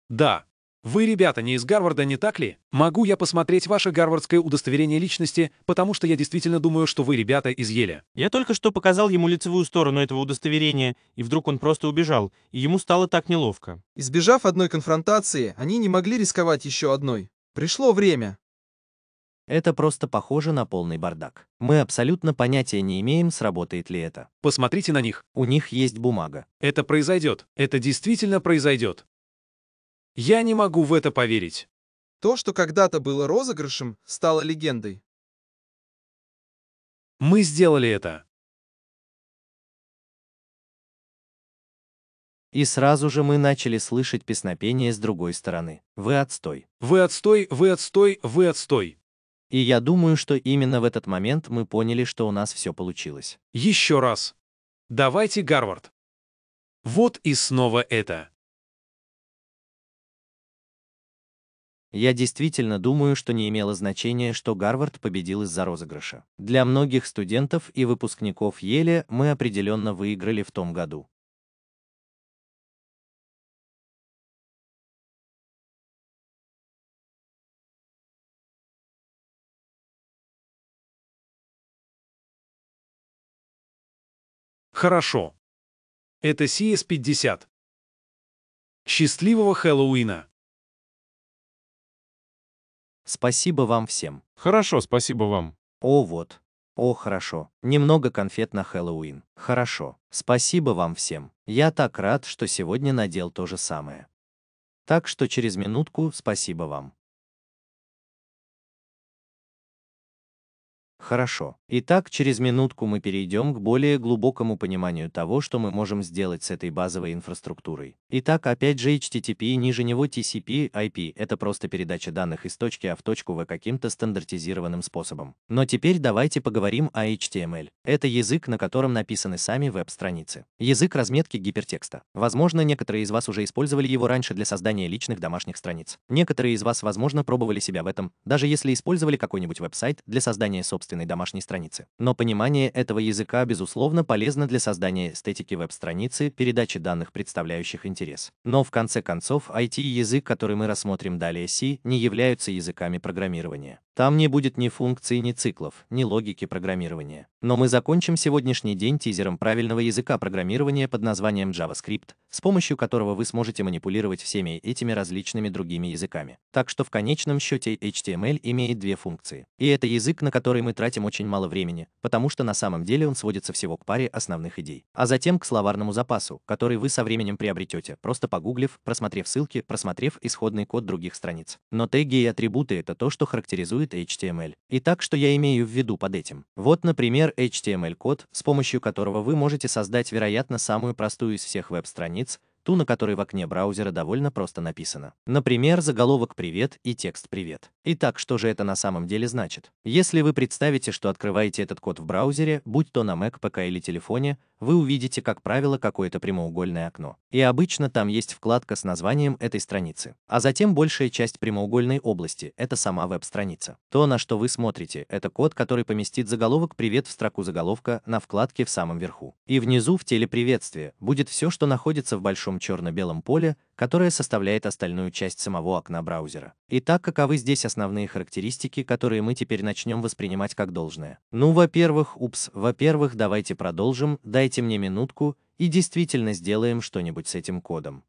Да, вы, ребята, не из Гарварда, не так ли? Могу я посмотреть ваше гарвардское удостоверение личности, потому что я действительно думаю, что вы, ребята, из Еля. Я только что показал ему лицевую сторону этого удостоверения, и вдруг он просто убежал, и ему стало так неловко. Избежав одной конфронтации, они не могли рисковать еще одной. Пришло время. Это просто похоже на полный бардак. Мы абсолютно понятия не имеем, сработает ли это. Посмотрите на них. У них есть бумага. Это произойдет. Это действительно произойдет. Я не могу в это поверить. То, что когда-то было розыгрышем, стало легендой. Мы сделали это. И сразу же мы начали слышать песнопение с другой стороны. Вы отстой. Вы отстой, вы отстой, вы отстой. И я думаю, что именно в этот момент мы поняли, что у нас все получилось. Еще раз. Давайте, Гарвард. Вот и снова это. Я действительно думаю, что не имело значения, что Гарвард победил из-за розыгрыша. Для многих студентов и выпускников Еле мы определенно выиграли в том году. Хорошо. Это CS50. Счастливого Хэллоуина! Спасибо вам всем. Хорошо, спасибо вам. О, вот. О, хорошо. Немного конфет на Хэллоуин. Хорошо. Спасибо вам всем. Я так рад, что сегодня надел то же самое. Так что через минутку спасибо вам. Хорошо. Итак, через минутку мы перейдем к более глубокому пониманию того, что мы можем сделать с этой базовой инфраструктурой. Итак, опять же HTTP и ниже него TCP IP – это просто передача данных из точки А в точку В каким-то стандартизированным способом. Но теперь давайте поговорим о HTML. Это язык, на котором написаны сами веб-страницы. Язык разметки гипертекста. Возможно, некоторые из вас уже использовали его раньше для создания личных домашних страниц. Некоторые из вас, возможно, пробовали себя в этом, даже если использовали какой-нибудь веб-сайт для создания собственных собственной домашней страницы. Но понимание этого языка, безусловно, полезно для создания эстетики веб-страницы, передачи данных, представляющих интерес. Но в конце концов, IT-язык, который мы рассмотрим далее C, не являются языками программирования. Там не будет ни функций, ни циклов, ни логики программирования. Но мы закончим сегодняшний день тизером правильного языка программирования под названием JavaScript, с помощью которого вы сможете манипулировать всеми этими различными другими языками. Так что в конечном счете HTML имеет две функции. И это язык, на который мы тратим очень мало времени, потому что на самом деле он сводится всего к паре основных идей. А затем к словарному запасу, который вы со временем приобретете, просто погуглив, просмотрев ссылки, просмотрев исходный код других страниц. Но теги и атрибуты — это то, что характеризует значит HTML. Итак, что я имею в виду под этим? Вот, например, HTML-код, с помощью которого вы можете создать, вероятно, самую простую из всех веб-страниц, ту, на которой в окне браузера довольно просто написано. Например, заголовок «Привет» и текст «Привет». Итак, что же это на самом деле значит? Если вы представите, что открываете этот код в браузере, будь то на Mac, ПК или телефоне, вы увидите, как правило, какое-то прямоугольное окно. И обычно там есть вкладка с названием этой страницы. А затем большая часть прямоугольной области — это сама веб-страница. То, на что вы смотрите, это код, который поместит заголовок «Привет» в строку заголовка на вкладке в самом верху. И внизу в теле приветствия будет все, что находится в большом большом черно-белом поле, которое составляет остальную часть самого окна браузера. Итак, каковы здесь основные характеристики, которые мы теперь начнем воспринимать как должное? Ну, во-первых, упс, во-первых, давайте продолжим, дайте мне минутку и действительно сделаем что-нибудь с этим кодом.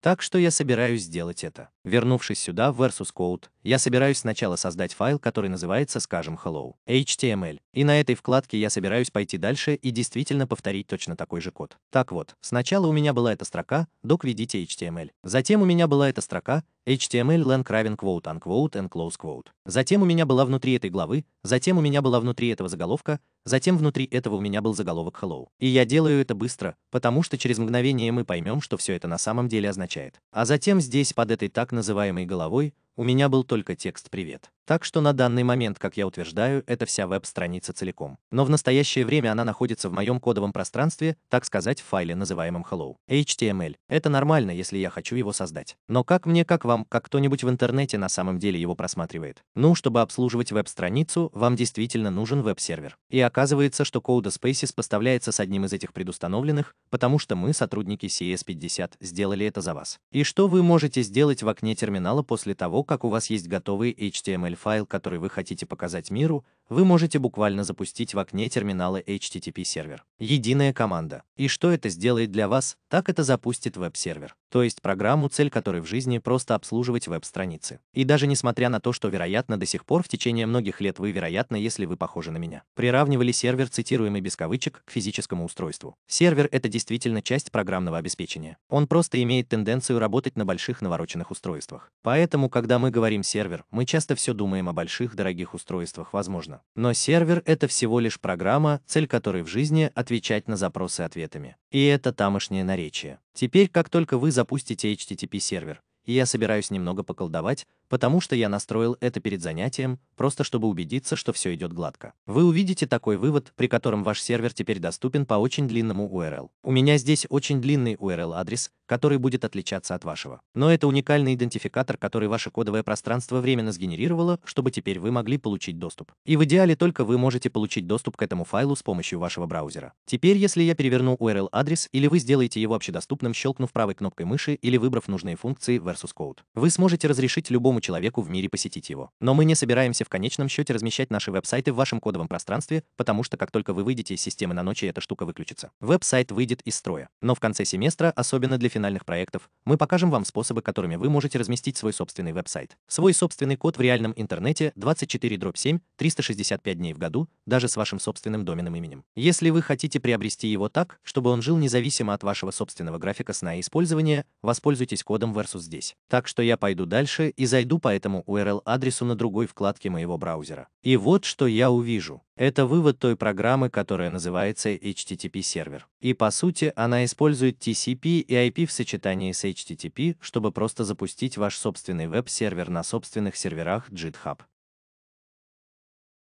Так что я собираюсь сделать это. Вернувшись сюда, в Versus Code, я собираюсь сначала создать файл, который называется, скажем, hello, HTML. И на этой вкладке я собираюсь пойти дальше и действительно повторить точно такой же код. Так вот, сначала у меня была эта строка, doc введите HTML. Затем у меня была эта строка, HTML len craven quote unquote and close quote. Затем у меня была внутри этой главы, затем у меня была внутри этого заголовка, затем внутри этого у меня был заголовок hello. И я делаю это быстро, потому что через мгновение мы поймем, что все это на самом деле означает. А затем здесь под этой так называемой головой у меня был только текст «Привет». Так что на данный момент, как я утверждаю, это вся веб-страница целиком. Но в настоящее время она находится в моем кодовом пространстве, так сказать, в файле, называемом hello. HTML. Это нормально, если я хочу его создать. Но как мне, как вам, как кто-нибудь в интернете на самом деле его просматривает? Ну, чтобы обслуживать веб-страницу, вам действительно нужен веб-сервер. И оказывается, что Coda Spaces поставляется с одним из этих предустановленных, потому что мы, сотрудники CS50, сделали это за вас. И что вы можете сделать в окне терминала после того, как у вас есть готовый HTML-файл, который вы хотите показать миру, вы можете буквально запустить в окне терминала HTTP сервер. Единая команда. И что это сделает для вас, так это запустит веб-сервер. То есть программу, цель которой в жизни просто обслуживать веб-страницы. И даже несмотря на то, что, вероятно, до сих пор в течение многих лет вы, вероятно, если вы похожи на меня, приравнивали сервер, цитируемый без кавычек, к физическому устройству. Сервер — это действительно часть программного обеспечения. Он просто имеет тенденцию работать на больших навороченных устройствах. Поэтому, когда мы говорим «сервер», мы часто все думаем о больших, дорогих устройствах, возможно но сервер — это всего лишь программа, цель которой в жизни — отвечать на запросы ответами. И это тамошнее наречие. Теперь, как только вы запустите HTTP-сервер, и я собираюсь немного поколдовать, потому что я настроил это перед занятием, просто чтобы убедиться, что все идет гладко. Вы увидите такой вывод, при котором ваш сервер теперь доступен по очень длинному URL. У меня здесь очень длинный URL-адрес, который будет отличаться от вашего. Но это уникальный идентификатор, который ваше кодовое пространство временно сгенерировало, чтобы теперь вы могли получить доступ. И в идеале только вы можете получить доступ к этому файлу с помощью вашего браузера. Теперь, если я переверну URL-адрес или вы сделаете его общедоступным, щелкнув правой кнопкой мыши или выбрав нужные функции versus code, вы сможете разрешить любому каждому человеку в мире посетить его. Но мы не собираемся в конечном счете размещать наши веб-сайты в вашем кодовом пространстве, потому что как только вы выйдете из системы на ночь, эта штука выключится. Веб-сайт выйдет из строя. Но в конце семестра, особенно для финальных проектов, мы покажем вам способы, которыми вы можете разместить свой собственный веб-сайт. Свой собственный код в реальном интернете 24-7, 365 дней в году, даже с вашим собственным доменным именем. Если вы хотите приобрести его так, чтобы он жил независимо от вашего собственного графика сна и использования, воспользуйтесь кодом versus здесь. Так что я пойду дальше и зайду перейду по этому URL-адресу на другой вкладке моего браузера. И вот что я увижу. Это вывод той программы, которая называется HTTP сервер. И по сути она использует TCP и IP в сочетании с HTTP, чтобы просто запустить ваш собственный веб-сервер на собственных серверах GitHub.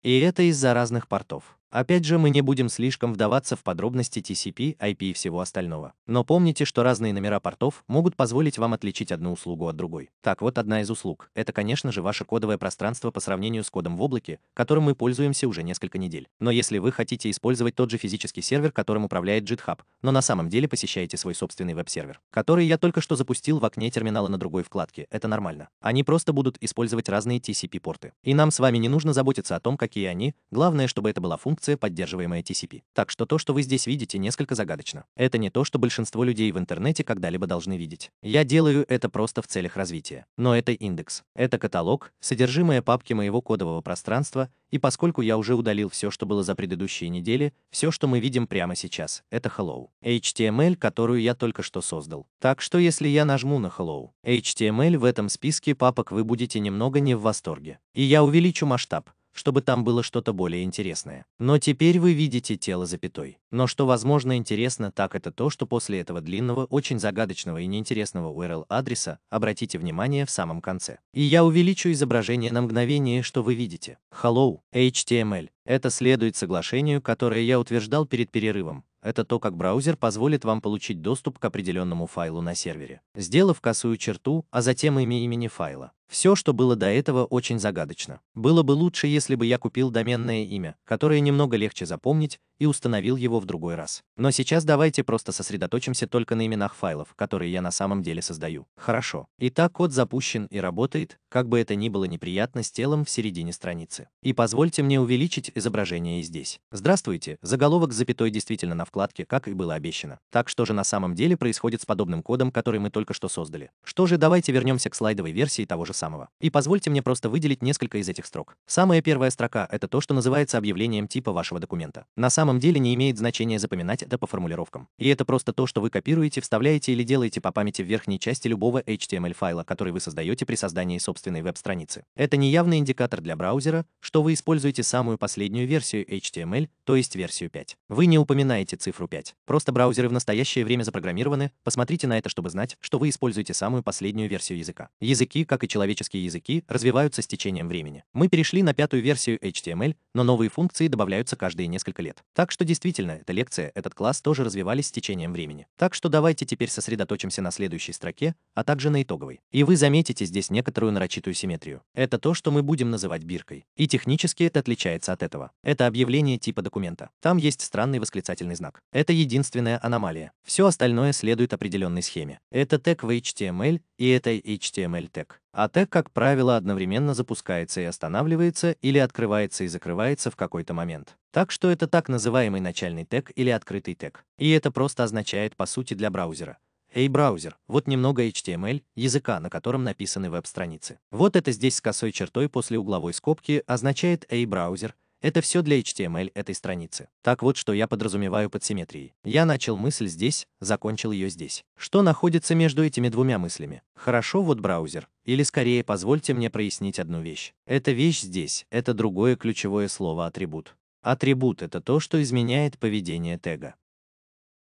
И это из-за разных портов. Опять же, мы не будем слишком вдаваться в подробности TCP, IP и всего остального. Но помните, что разные номера портов могут позволить вам отличить одну услугу от другой. Так вот, одна из услуг — это, конечно же, ваше кодовое пространство по сравнению с кодом в облаке, которым мы пользуемся уже несколько недель. Но если вы хотите использовать тот же физический сервер, которым управляет GitHub, но на самом деле посещаете свой собственный веб-сервер, который я только что запустил в окне терминала на другой вкладке, это нормально. Они просто будут использовать разные TCP-порты. И нам с вами не нужно заботиться о том, какие они, главное, чтобы это была функция, концепция, поддерживаемая TCP. Так что то, что вы здесь видите, несколько загадочно. Это не то, что большинство людей в интернете когда-либо должны видеть. Я делаю это просто в целях развития. Но это индекс. Это каталог, содержимое папки моего кодового пространства, и поскольку я уже удалил все, что было за предыдущие недели, все, что мы видим прямо сейчас, это hello. HTML, которую я только что создал. Так что если я нажму на hello, HTML в этом списке папок вы будете немного не в восторге. И я увеличу масштаб, чтобы там было что-то более интересное. Но теперь вы видите тело запятой. Но что возможно интересно, так это то, что после этого длинного, очень загадочного и неинтересного URL-адреса, обратите внимание в самом конце. И я увеличу изображение на мгновение, что вы видите. Hello, HTML. Это следует соглашению, которое я утверждал перед перерывом. Это то, как браузер позволит вам получить доступ к определенному файлу на сервере, сделав косую черту, а затем имя имени файла. Все, что было до этого, очень загадочно. Было бы лучше, если бы я купил доменное имя, которое немного легче запомнить, и установил его в другой раз. Но сейчас давайте просто сосредоточимся только на именах файлов, которые я на самом деле создаю. Хорошо. Итак, код запущен и работает, как бы это ни было неприятно с телом в середине страницы. И позвольте мне увеличить изображение и здесь. Здравствуйте, заголовок с запятой действительно на вкладке, как и было обещано. Так что же на самом деле происходит с подобным кодом, который мы только что создали? Что же, давайте вернемся к слайдовой версии того же же самого. И позвольте мне просто выделить несколько из этих строк. Самая первая строка – это то, что называется объявлением типа вашего документа. На самом деле не имеет значения запоминать это по формулировкам. И это просто то, что вы копируете, вставляете или делаете по памяти в верхней части любого HTML-файла, который вы создаете при создании собственной веб-страницы. Это не явный индикатор для браузера, что вы используете самую последнюю версию HTML, то есть версию 5. Вы не упоминаете цифру 5. Просто браузеры в настоящее время запрограммированы, посмотрите на это, чтобы знать, что вы используете самую последнюю версию языка. Языки, как и человек, человеческие языки развиваются с течением времени. Мы перешли на пятую версию HTML, но новые функции добавляются каждые несколько лет. Так что действительно, эта лекция, этот класс тоже развивались с течением времени. Так что давайте теперь сосредоточимся на следующей строке, а также на итоговой. И вы заметите здесь некоторую нарочитую симметрию. Это то, что мы будем называть биркой. И технически это отличается от этого. Это объявление типа документа. Там есть странный восклицательный знак. Это единственная аномалия. Все остальное следует определенной схеме. Это тег в HTML и это HTML тег. А Датек, как правило, одновременно запускается и останавливается или открывается и закрывается в какой-то момент. Так что это так называемый начальный тег или открытый тег. И это просто означает по сути для браузера. Эй, браузер, вот немного HTML, языка, на котором написаны веб-страницы. Вот это здесь с косой чертой после угловой скобки означает Эй, браузер, это все для HTML этой страницы. Так вот, что я подразумеваю под симметрией. Я начал мысль здесь, закончил ее здесь. Что находится между этими двумя мыслями? Хорошо, вот браузер. Или скорее позвольте мне прояснить одну вещь. Эта вещь здесь, это другое ключевое слово атрибут. Атрибут — это то, что изменяет поведение тега.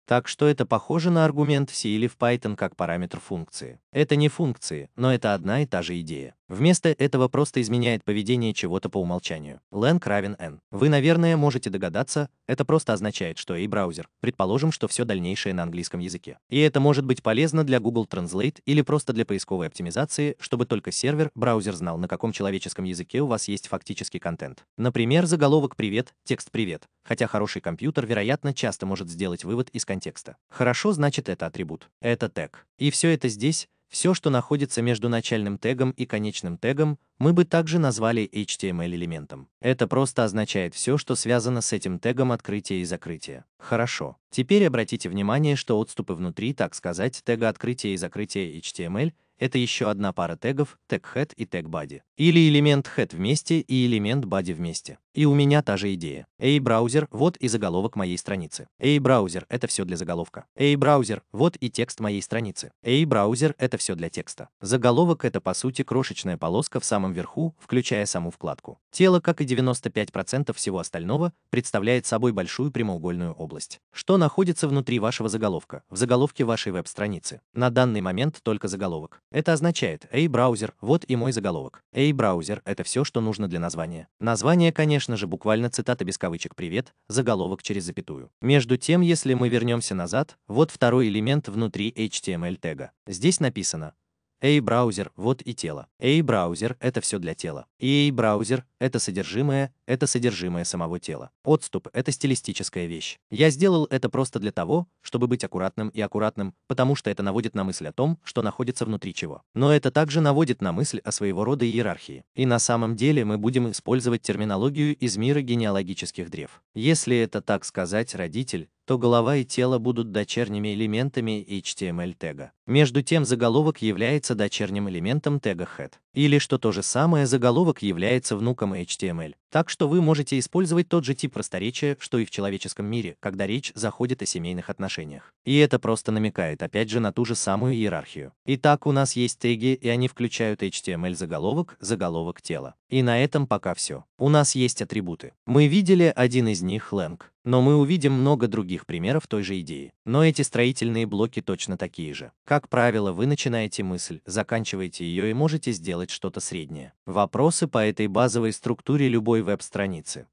Так что это похоже на аргумент в C или в Python как параметр функции. Это не функции, но это одна и та же идея. Вместо этого просто изменяет поведение чего-то по умолчанию. Len равен n. Вы, наверное, можете догадаться, это просто означает, что и браузер. Предположим, что все дальнейшее на английском языке. И это может быть полезно для Google Translate или просто для поисковой оптимизации, чтобы только сервер, браузер знал, на каком человеческом языке у вас есть фактический контент. Например, заголовок «Привет», текст «Привет», хотя хороший компьютер, вероятно, часто может сделать вывод из контекста. Хорошо, значит, это атрибут. Это тег. И все это здесь, все, что находится между начальным тегом и конечным тегом, мы бы также назвали HTML-элементом. Это просто означает все, что связано с этим тегом открытия и закрытия. Хорошо. Теперь обратите внимание, что отступы внутри, так сказать, тега открытия и закрытия HTML — это еще одна пара тегов, тег head и тег body. Или элемент head вместе и элемент body вместе. И у меня та же идея. A-браузер, вот и заголовок моей страницы. A-браузер, это все для заголовка. A-браузер, вот и текст моей страницы. A-браузер, это все для текста. Заголовок это по сути крошечная полоска в самом верху, включая саму вкладку. Тело, как и 95% всего остального, представляет собой большую прямоугольную область. Что находится внутри вашего заголовка? В заголовке вашей веб-страницы. На данный момент только заголовок. Это означает «Эй, браузер», вот и мой заголовок. «Эй, браузер» — это все, что нужно для названия. Название, конечно же, буквально цитата без кавычек «Привет», заголовок через запятую. Между тем, если мы вернемся назад, вот второй элемент внутри HTML тега. Здесь написано a браузер, вот и тело. a браузер, это все для тела. И a браузер, это содержимое, это содержимое самого тела. Отступ — это стилистическая вещь. Я сделал это просто для того, чтобы быть аккуратным и аккуратным, потому что это наводит на мысль о том, что находится внутри чего. Но это также наводит на мысль о своего рода иерархии. И на самом деле мы будем использовать терминологию из мира генеалогических древ. Если это, так сказать, родитель, то голова и тело будут дочерними элементами HTML тега. Между тем заголовок является дочерним элементом тега head. Или, что то же самое, заголовок является внуком HTML. Так что вы можете использовать тот же тип просторечия, что и в человеческом мире, когда речь заходит о семейных отношениях. И это просто намекает опять же на ту же самую иерархию. Итак, у нас есть теги, и они включают HTML заголовок, заголовок тела. И на этом пока все. У нас есть атрибуты. Мы видели один из них, Lang, но мы увидим много других примеров той же идеи. Но эти строительные блоки точно такие же. Как правило, вы начинаете мысль, заканчиваете ее и можете сделать что-то среднее. Вопросы по этой базовой структуре любой веб-страницы.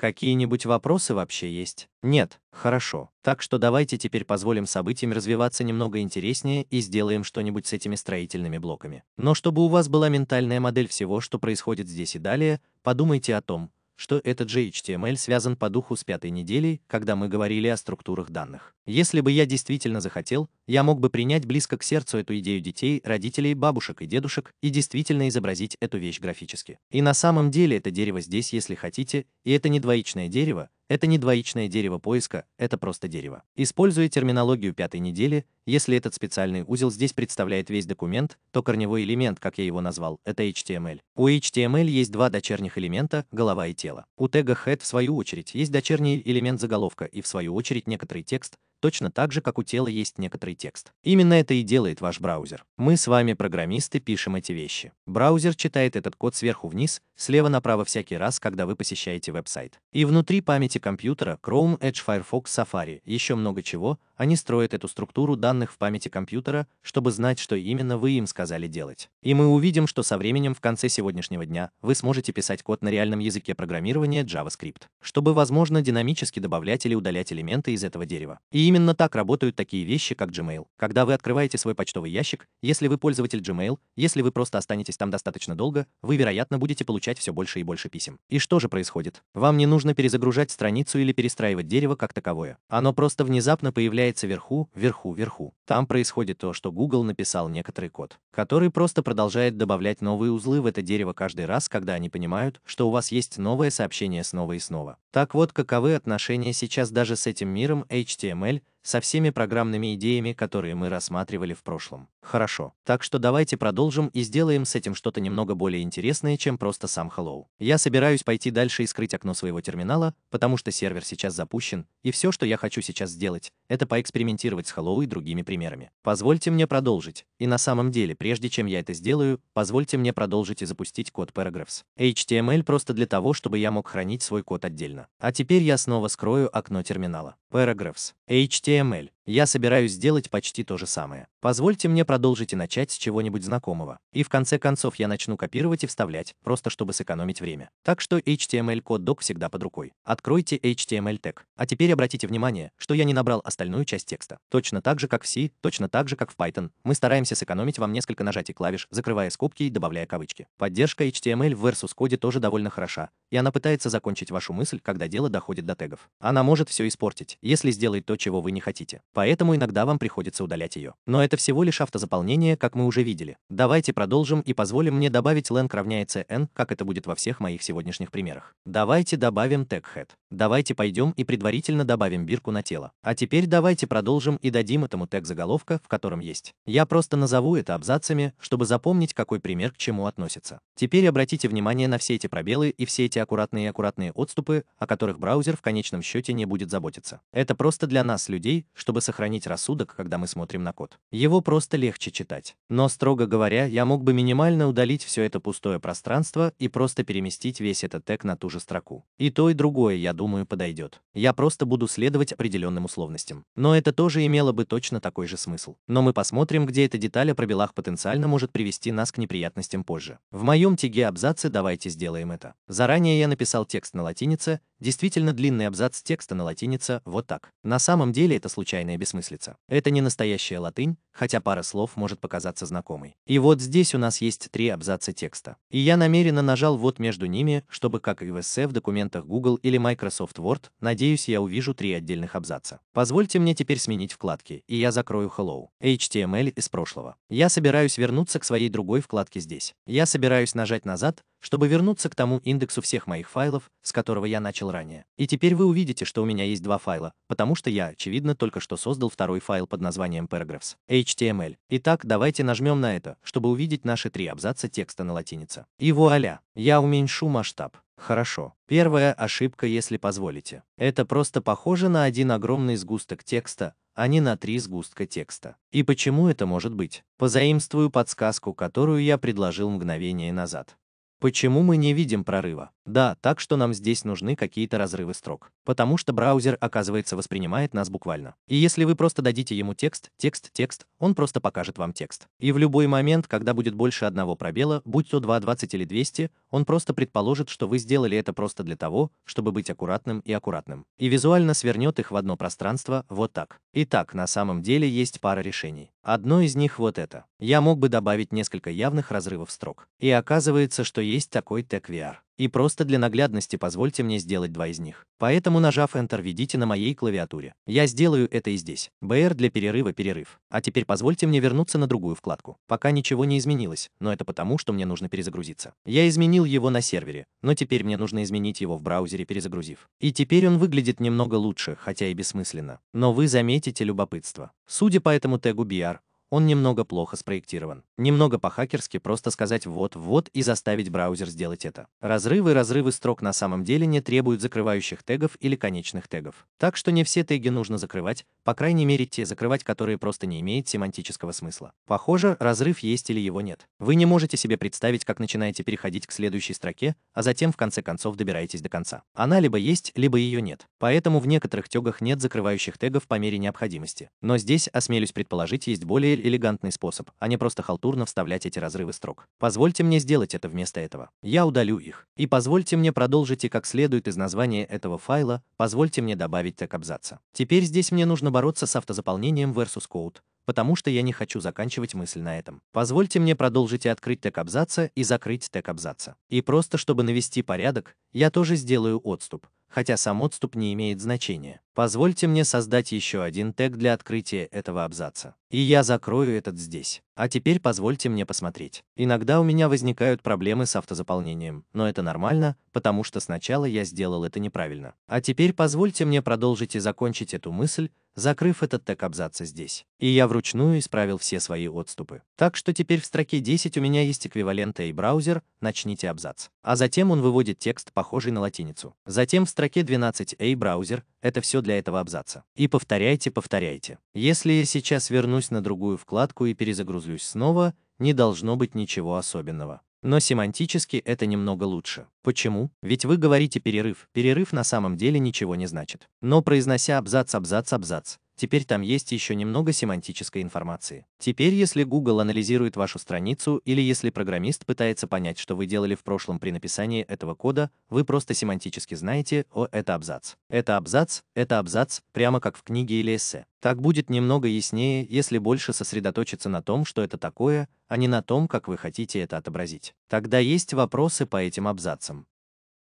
Какие-нибудь вопросы вообще есть? Нет, хорошо. Так что давайте теперь позволим событиям развиваться немного интереснее и сделаем что-нибудь с этими строительными блоками. Но чтобы у вас была ментальная модель всего, что происходит здесь и далее, подумайте о том, что этот же HTML связан по духу с пятой неделей, когда мы говорили о структурах данных. Если бы я действительно захотел, я мог бы принять близко к сердцу эту идею детей, родителей, бабушек и дедушек и действительно изобразить эту вещь графически. И на самом деле это дерево здесь, если хотите, и это не двоичное дерево, это не двоичное дерево поиска, это просто дерево. Используя терминологию пятой недели, если этот специальный узел здесь представляет весь документ, то корневой элемент, как я его назвал, это HTML. У HTML есть два дочерних элемента – голова и тело. У тега head, в свою очередь, есть дочерний элемент заголовка и, в свою очередь, некоторый текст, точно так же, как у тела есть некоторый текст. Именно это и делает ваш браузер. Мы с вами, программисты, пишем эти вещи. Браузер читает этот код сверху вниз, слева направо всякий раз, когда вы посещаете веб-сайт. И внутри памяти компьютера Chrome, Edge, Firefox, Safari, еще много чего, они строят эту структуру данных в памяти компьютера, чтобы знать, что именно вы им сказали делать. И мы увидим, что со временем в конце сегодняшнего дня вы сможете писать код на реальном языке программирования JavaScript, чтобы, возможно, динамически добавлять или удалять элементы из этого дерева. И именно так работают такие вещи, как Gmail. Когда вы открываете свой почтовый ящик, если вы пользователь Gmail, если вы просто останетесь там достаточно долго, вы, вероятно, будете получать получать все больше и больше писем. И что же происходит? Вам не нужно перезагружать страницу или перестраивать дерево как таковое. Оно просто внезапно появляется вверху, вверху, вверху. Там происходит то, что Google написал некоторый код, который просто продолжает добавлять новые узлы в это дерево каждый раз, когда они понимают, что у вас есть новое сообщение снова и снова. Так вот, каковы отношения сейчас даже с этим миром HTML, со всеми программными идеями, которые мы рассматривали в прошлом. Хорошо. Так что давайте продолжим и сделаем с этим что-то немного более интересное, чем просто сам Hello. Я собираюсь пойти дальше и скрыть окно своего терминала, потому что сервер сейчас запущен, и все, что я хочу сейчас сделать, это поэкспериментировать с Hello и другими примерами. Позвольте мне продолжить. И на самом деле, прежде чем я это сделаю, позвольте мне продолжить и запустить код Paragraphs. HTML просто для того, чтобы я мог хранить свой код отдельно. А теперь я снова скрою окно терминала. Paragraphs. HTML HTML. Я собираюсь сделать почти то же самое. Позвольте мне продолжить и начать с чего-нибудь знакомого. И в конце концов я начну копировать и вставлять, просто чтобы сэкономить время. Так что HTML-код док всегда под рукой. Откройте HTML тег. А теперь обратите внимание, что я не набрал остальную часть текста. Точно так же, как в C, точно так же, как в Python. Мы стараемся сэкономить вам несколько нажатий клавиш, закрывая скобки и добавляя кавычки. Поддержка HTML в versus коде тоже довольно хороша, и она пытается закончить вашу мысль, когда дело доходит до тегов. Она может все испортить, если сделает то, чего вы не хотите поэтому иногда вам приходится удалять ее. Но это всего лишь автозаполнение, как мы уже видели. Давайте продолжим и позволим мне добавить lang равняется n, как это будет во всех моих сегодняшних примерах. Давайте добавим tag head. Давайте пойдем и предварительно добавим бирку на тело. А теперь давайте продолжим и дадим этому тег заголовка, в котором есть. Я просто назову это абзацами, чтобы запомнить, какой пример к чему относится. Теперь обратите внимание на все эти пробелы и все эти аккуратные и аккуратные отступы, о которых браузер в конечном счете не будет заботиться. Это просто для нас, людей, чтобы сохранить рассудок, когда мы смотрим на код. Его просто легче читать. Но, строго говоря, я мог бы минимально удалить все это пустое пространство и просто переместить весь этот тег на ту же строку. И то, и другое, я думаю, подойдет. Я просто буду следовать определенным условностям. Но это тоже имело бы точно такой же смысл. Но мы посмотрим, где эта деталь о пробелах потенциально может привести нас к неприятностям позже. В моем теге абзаце давайте сделаем это. Заранее я написал текст на латинице, Действительно длинный абзац текста на латинице вот так. На самом деле это случайная бессмыслица. Это не настоящая латынь, хотя пара слов может показаться знакомой. И вот здесь у нас есть три абзаца текста. И я намеренно нажал вот между ними, чтобы, как и в эссе в документах Google или Microsoft Word, надеюсь, я увижу три отдельных абзаца. Позвольте мне теперь сменить вкладки, и я закрою Hello. HTML из прошлого. Я собираюсь вернуться к своей другой вкладке здесь. Я собираюсь нажать назад, чтобы вернуться к тому индексу всех моих файлов, с которого я начал ранее. И теперь вы увидите, что у меня есть два файла, потому что я, очевидно, только что создал второй файл под названием HTML. Итак, давайте нажмем на это, чтобы увидеть наши три абзаца текста на латинице. И вуаля, я уменьшу масштаб. Хорошо. Первая ошибка, если позволите. Это просто похоже на один огромный сгусток текста, а не на три сгустка текста. И почему это может быть? Позаимствую подсказку, которую я предложил мгновение назад. Почему мы не видим прорыва? Да, так что нам здесь нужны какие-то разрывы строк. Потому что браузер, оказывается, воспринимает нас буквально. И если вы просто дадите ему текст, текст, текст, он просто покажет вам текст. И в любой момент, когда будет больше одного пробела, будь то 2, 20 или 200, он просто предположит, что вы сделали это просто для того, чтобы быть аккуратным и аккуратным. И визуально свернет их в одно пространство, вот так. Итак, на самом деле есть пара решений. Одно из них вот это. Я мог бы добавить несколько явных разрывов строк. И оказывается, что есть такой тег и просто для наглядности позвольте мне сделать два из них. Поэтому нажав Enter введите на моей клавиатуре. Я сделаю это и здесь. BR для перерыва перерыв. А теперь позвольте мне вернуться на другую вкладку. Пока ничего не изменилось, но это потому, что мне нужно перезагрузиться. Я изменил его на сервере, но теперь мне нужно изменить его в браузере перезагрузив. И теперь он выглядит немного лучше, хотя и бессмысленно. Но вы заметите любопытство. Судя по этому тегу BR, он немного плохо спроектирован. Немного по-хакерски просто сказать «вот-вот» и заставить браузер сделать это. Разрывы разрывы строк на самом деле не требуют закрывающих тегов или конечных тегов. Так что не все теги нужно закрывать, по крайней мере те закрывать, которые просто не имеют семантического смысла. Похоже, разрыв есть или его нет. Вы не можете себе представить, как начинаете переходить к следующей строке, а затем в конце концов добираетесь до конца. Она либо есть, либо ее нет. Поэтому в некоторых тегах нет закрывающих тегов по мере необходимости. Но здесь, осмелюсь предположить, есть более теперь элегантный способ, а не просто халтурно вставлять эти разрывы строк. Позвольте мне сделать это вместо этого. Я удалю их. И позвольте мне продолжить и как следует из названия этого файла, позвольте мне добавить так абзаца. Теперь здесь мне нужно бороться с автозаполнением versus code, потому что я не хочу заканчивать мысль на этом. Позвольте мне продолжить и открыть тег абзаца и закрыть тег абзаца. И просто чтобы навести порядок, я тоже сделаю отступ, хотя сам отступ не имеет значения. Позвольте мне создать еще один тег для открытия этого абзаца. И я закрою этот здесь. А теперь позвольте мне посмотреть. Иногда у меня возникают проблемы с автозаполнением, но это нормально, потому что сначала я сделал это неправильно. А теперь позвольте мне продолжить и закончить эту мысль, закрыв этот тег абзаца здесь. И я вручную исправил все свои отступы. Так что теперь в строке 10 у меня есть эквивалент и браузер «Начните абзац». А затем он выводит текст, похожий на латиницу. Затем в строке 12 a браузер это все для этого абзаца. И повторяйте, повторяйте. Если я сейчас вернусь на другую вкладку и перезагрузлюсь снова, не должно быть ничего особенного. Но семантически это немного лучше. Почему? Ведь вы говорите перерыв. Перерыв на самом деле ничего не значит. Но произнося абзац, абзац, абзац, теперь там есть еще немного семантической информации. Теперь, если Google анализирует вашу страницу или если программист пытается понять, что вы делали в прошлом при написании этого кода, вы просто семантически знаете, о, это абзац. Это абзац, это абзац, прямо как в книге или эссе. Так будет немного яснее, если больше сосредоточиться на том, что это такое, а не на том, как вы хотите это отобразить. Тогда есть вопросы по этим абзацам.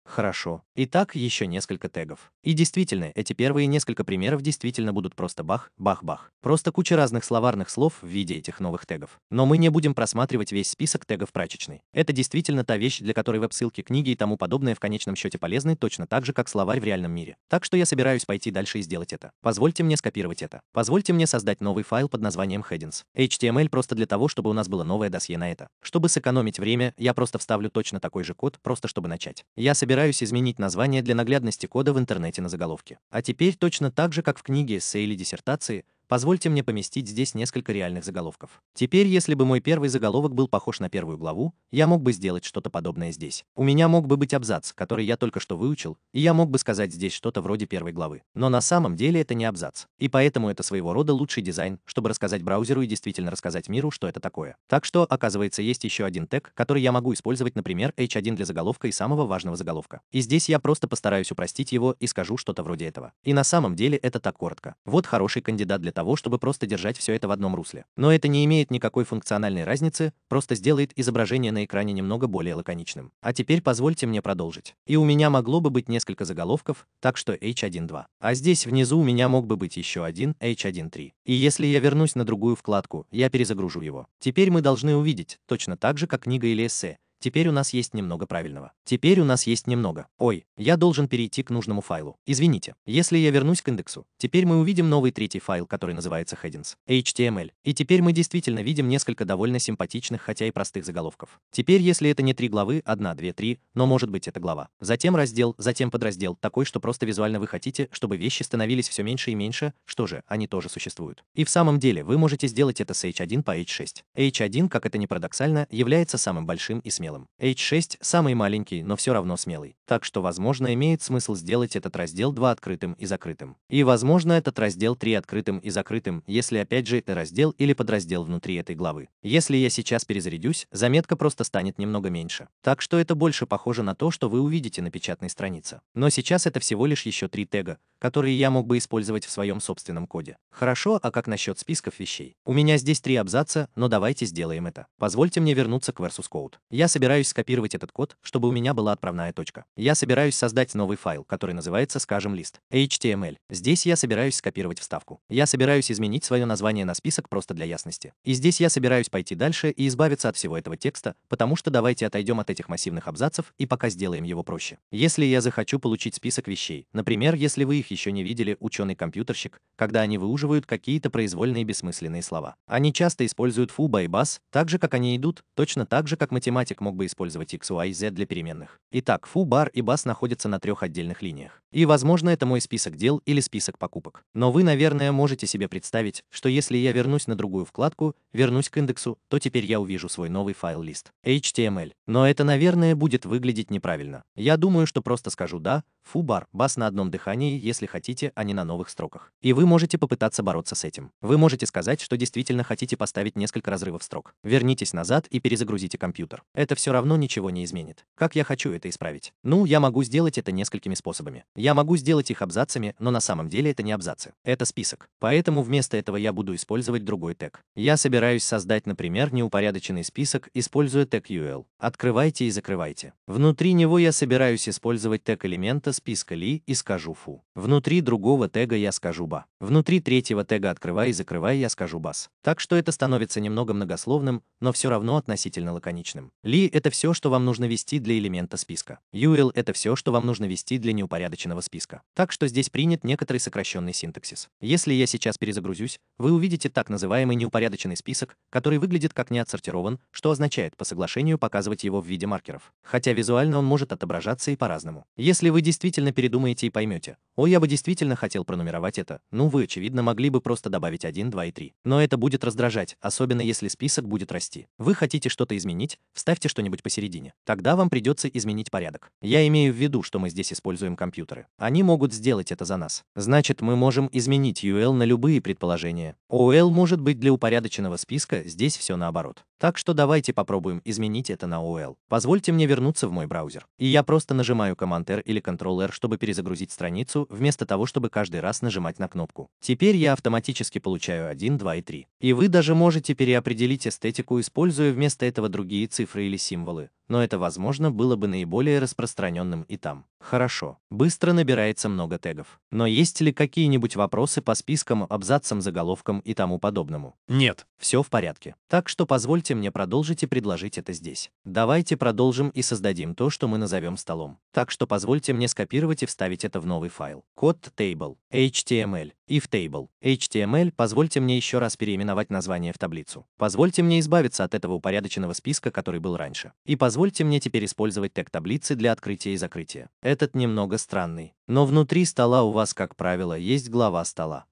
Хорошо. Итак, еще несколько тегов. И действительно, эти первые несколько примеров действительно будут просто бах, бах-бах. Просто куча разных словарных слов в виде этих новых тегов. Но мы не будем просматривать весь список тегов прачечной. Это действительно та вещь, для которой веб-ссылки, книги и тому подобное в конечном счете полезны точно так же, как словарь в реальном мире. Так что я собираюсь пойти дальше и сделать это. Позвольте мне скопировать это. Позвольте мне создать новый файл под названием headings. HTML эм просто для того, чтобы у нас было новое досье на это. Чтобы сэкономить время, я просто вставлю точно такой же код, просто чтобы начать. Я собираюсь собираюсь изменить название для наглядности кода в интернете на заголовке. А теперь точно так же, как в книге, эссе или диссертации, Позвольте мне поместить здесь несколько реальных заголовков. Теперь, если бы мой первый заголовок был похож на первую главу, я мог бы сделать что-то подобное здесь. У меня мог бы быть абзац, который я только что выучил, и я мог бы сказать здесь что-то вроде первой главы. Но на самом деле это не абзац. И поэтому это своего рода лучший дизайн, чтобы рассказать браузеру и действительно рассказать миру, что это такое. Так что, оказывается, есть еще один тег, который я могу использовать, например, h1 для заголовка и самого важного заголовка. И здесь я просто постараюсь упростить его и скажу что-то вроде этого. И на самом деле это так коротко. Вот хороший кандидат для того, того, чтобы просто держать все это в одном русле. Но это не имеет никакой функциональной разницы, просто сделает изображение на экране немного более лаконичным. А теперь позвольте мне продолжить. И у меня могло бы быть несколько заголовков, так что H1.2. А здесь внизу у меня мог бы быть еще один H1.3. И если я вернусь на другую вкладку, я перезагружу его. Теперь мы должны увидеть, точно так же, как книга или эссе, Теперь у нас есть немного правильного. Теперь у нас есть немного. Ой, я должен перейти к нужному файлу. Извините. Если я вернусь к индексу, теперь мы увидим новый третий файл, который называется headings. HTML. И теперь мы действительно видим несколько довольно симпатичных, хотя и простых заголовков. Теперь, если это не три главы, одна, две, три, но может быть это глава. Затем раздел, затем подраздел, такой, что просто визуально вы хотите, чтобы вещи становились все меньше и меньше, что же, они тоже существуют. И в самом деле, вы можете сделать это с H1 по H6. H1, как это не парадоксально, является самым большим и смелым смелым. H6 самый маленький, но все равно смелый. Так что, возможно, имеет смысл сделать этот раздел 2 открытым и закрытым. И, возможно, этот раздел 3 открытым и закрытым, если опять же это раздел или подраздел внутри этой главы. Если я сейчас перезарядюсь, заметка просто станет немного меньше. Так что это больше похоже на то, что вы увидите на печатной странице. Но сейчас это всего лишь еще три тега, которые я мог бы использовать в своем собственном коде. Хорошо, а как насчет списков вещей? У меня здесь три абзаца, но давайте сделаем это. Позвольте мне вернуться к versus code. Я собираюсь скопировать этот код, чтобы у меня была отправная точка. Я собираюсь создать новый файл, который называется, скажем, лист HTML. Здесь я собираюсь скопировать вставку. Я собираюсь изменить свое название на список просто для ясности. И здесь я собираюсь пойти дальше и избавиться от всего этого текста, потому что давайте отойдем от этих массивных абзацев и пока сделаем его проще. Если я захочу получить список вещей, например, если вы их еще не видели ученый-компьютерщик, когда они выуживают какие-то произвольные бессмысленные слова. Они часто используют фуба и бас, так же, как они идут, точно так же, как математик мог бы использовать x, y, z для переменных. Итак, фу, бар и бас находятся на трех отдельных линиях. И, возможно, это мой список дел или список покупок. Но вы, наверное, можете себе представить, что если я вернусь на другую вкладку, вернусь к индексу, то теперь я увижу свой новый файл-лист. HTML. Но это, наверное, будет выглядеть неправильно. Я думаю, что просто скажу «да», фу, бар, бас на одном дыхании, если если хотите, а не на новых строках. И вы можете попытаться бороться с этим. Вы можете сказать, что действительно хотите поставить несколько разрывов строк. Вернитесь назад и перезагрузите компьютер. Это все равно ничего не изменит. Как я хочу это исправить? Ну, я могу сделать это несколькими способами. Я могу сделать их абзацами, но на самом деле это не абзацы. Это список. Поэтому вместо этого я буду использовать другой тег. Я собираюсь создать, например, неупорядоченный список, используя тег UL. Открывайте и закрывайте. Внутри него я собираюсь использовать тег элемента списка li и скажу фу. Внутри Внутри другого тега я скажу ба. Внутри третьего тега открывай и закрывай я скажу бас. Так что это становится немного многословным, но все равно относительно лаконичным. Ли — это все, что вам нужно вести для элемента списка. URL — это все, что вам нужно вести для неупорядоченного списка. Так что здесь принят некоторый сокращенный синтаксис. Если я сейчас перезагрузюсь, вы увидите так называемый неупорядоченный список, который выглядит как не отсортирован, что означает по соглашению показывать его в виде маркеров. Хотя визуально он может отображаться и по-разному. Если вы действительно передумаете и поймете, ой я бы действительно хотел пронумеровать это. Ну, вы, очевидно, могли бы просто добавить 1, 2 и 3. Но это будет раздражать, особенно если список будет расти. Вы хотите что-то изменить? Вставьте что-нибудь посередине. Тогда вам придется изменить порядок. Я имею в виду, что мы здесь используем компьютеры. Они могут сделать это за нас. Значит, мы можем изменить UL на любые предположения. OL может быть для упорядоченного списка, здесь все наоборот. Так что давайте попробуем изменить это на OL. Позвольте мне вернуться в мой браузер. И я просто нажимаю Command-R или Ctrl-R, чтобы перезагрузить страницу в вместо того, чтобы каждый раз нажимать на кнопку. Теперь я автоматически получаю 1, 2 и 3. И вы даже можете переопределить эстетику, используя вместо этого другие цифры или символы, но это, возможно, было бы наиболее распространенным и там. Хорошо, быстро набирается много тегов. Но есть ли какие-нибудь вопросы по спискам, абзацам, заголовкам и тому подобному? Нет. Все в порядке. Так что позвольте мне продолжить и предложить это здесь. Давайте продолжим и создадим то, что мы назовем столом. Так что позвольте мне скопировать и вставить это в новый файл. Код table, HTML, if table, HTML, позвольте мне еще раз переименовать название в таблицу. Позвольте мне избавиться от этого упорядоченного списка, который был раньше. И позвольте Позвольте мне теперь использовать тег таблицы для открытия и закрытия. Этот немного странный. Но внутри стола у вас, как правило, есть глава стола.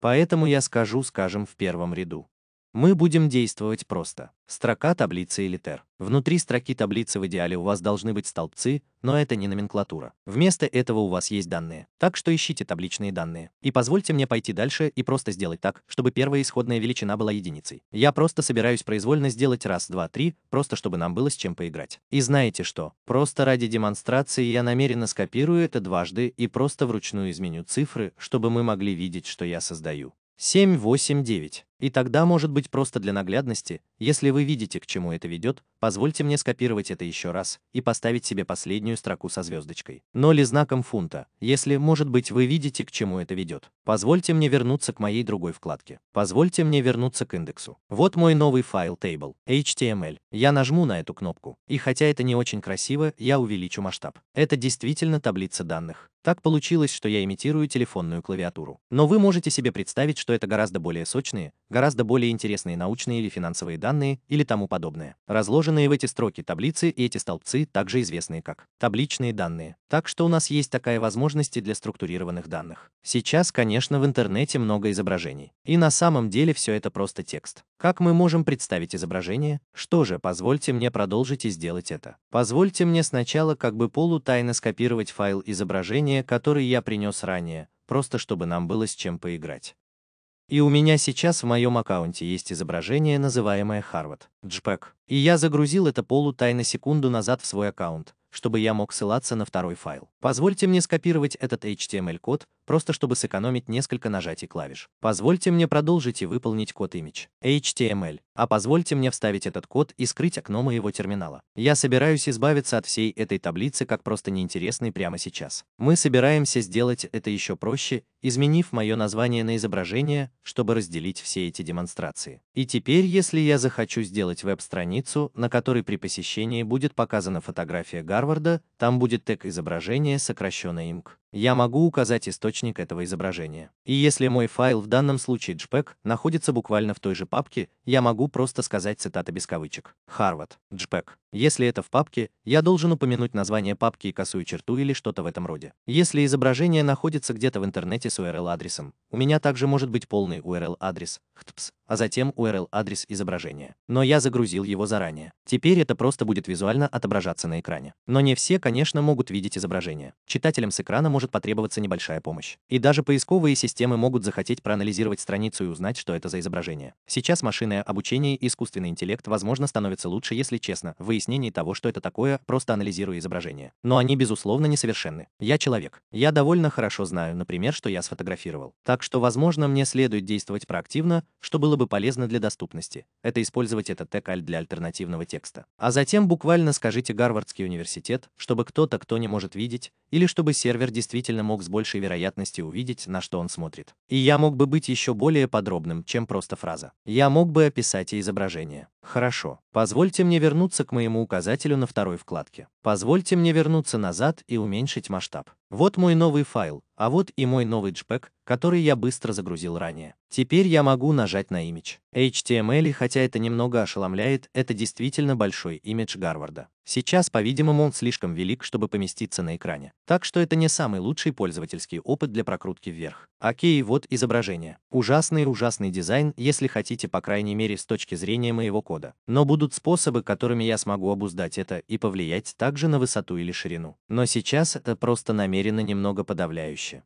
Поэтому я скажу, скажем, в первом ряду. Мы будем действовать просто. Строка таблицы или тер. Внутри строки таблицы в идеале у вас должны быть столбцы, но это не номенклатура. Вместо этого у вас есть данные. Так что ищите табличные данные. И позвольте мне пойти дальше и просто сделать так, чтобы первая исходная величина была единицей. Я просто собираюсь произвольно сделать раз, два, три, просто чтобы нам было с чем поиграть. И знаете что? Просто ради демонстрации я намеренно скопирую это дважды и просто вручную изменю цифры, чтобы мы могли видеть, что я создаю. 7, 8, 9. И тогда, может быть, просто для наглядности, если вы видите, к чему это ведет, позвольте мне скопировать это еще раз и поставить себе последнюю строку со звездочкой. Ноль и знаком фунта, если, может быть, вы видите, к чему это ведет. Позвольте мне вернуться к моей другой вкладке. Позвольте мне вернуться к индексу. Вот мой новый файл table, HTML. Я нажму на эту кнопку, и хотя это не очень красиво, я увеличу масштаб. Это действительно таблица данных. Так получилось, что я имитирую телефонную клавиатуру. Но вы можете себе представить, что это гораздо более сочные, гораздо более интересные научные или финансовые данные или тому подобное. Разложенные в эти строки таблицы и эти столбцы также известны как табличные данные. Так что у нас есть такая возможность и для структурированных данных. Сейчас, конечно, в интернете много изображений. И на самом деле все это просто текст. Как мы можем представить изображение? Что же, позвольте мне продолжить и сделать это. Позвольте мне сначала как бы полутайно скопировать файл изображения, который я принес ранее, просто чтобы нам было с чем поиграть. И у меня сейчас в моем аккаунте есть изображение, называемое Harvard JPEG. И я загрузил это полутайно секунду назад в свой аккаунт, чтобы я мог ссылаться на второй файл. Позвольте мне скопировать этот HTML-код, просто чтобы сэкономить несколько нажатий клавиш. Позвольте мне продолжить и выполнить код image HTML, а позвольте мне вставить этот код и скрыть окно моего терминала. Я собираюсь избавиться от всей этой таблицы как просто неинтересной прямо сейчас. Мы собираемся сделать это еще проще, изменив мое название на изображение, чтобы разделить все эти демонстрации. И теперь, если я захочу сделать веб-страницу, на которой при посещении будет показана фотография Гарварда, там будет тег изображения, сокращенное имк я могу указать источник этого изображения. И если мой файл в данном случае JPEG находится буквально в той же папке, я могу просто сказать цитата без кавычек. Harvard. JPEG. Если это в папке, я должен упомянуть название папки и косую черту или что-то в этом роде. Если изображение находится где-то в интернете с URL-адресом, у меня также может быть полный URL-адрес, https, а затем URL-адрес изображения. Но я загрузил его заранее. Теперь это просто будет визуально отображаться на экране. Но не все, конечно, могут видеть изображение. Читателям с экрана может потребоваться небольшая помощь. И даже поисковые системы могут захотеть проанализировать страницу и узнать, что это за изображение. Сейчас машинное обучение и искусственный интеллект, возможно, становится лучше, если честно, вы пояснений того, что это такое, просто анализируя изображение. Но они, безусловно, несовершенны. Я человек. Я довольно хорошо знаю, например, что я сфотографировал. Так что, возможно, мне следует действовать проактивно, что было бы полезно для доступности. Это использовать этот тег для альтернативного текста. А затем буквально скажите Гарвардский университет, чтобы кто-то, кто не может видеть, или чтобы сервер действительно мог с большей вероятностью увидеть, на что он смотрит. И я мог бы быть еще более подробным, чем просто фраза. Я мог бы описать и изображение. Хорошо. Позвольте мне вернуться к моему моему указателю на второй вкладке. Позвольте мне вернуться назад и уменьшить масштаб. Вот мой новый файл, а вот и мой новый JPEG, который я быстро загрузил ранее. Теперь я могу нажать на имидж. HTML, и хотя это немного ошеломляет, это действительно большой имидж Гарварда. Сейчас, по-видимому, он слишком велик, чтобы поместиться на экране. Так что это не самый лучший пользовательский опыт для прокрутки вверх. Окей, вот изображение. Ужасный-ужасный дизайн, если хотите, по крайней мере, с точки зрения моего кода. Но будут способы, которыми я смогу обуздать это и повлиять также на высоту или ширину. Но сейчас это просто намеренно немного подавляюще.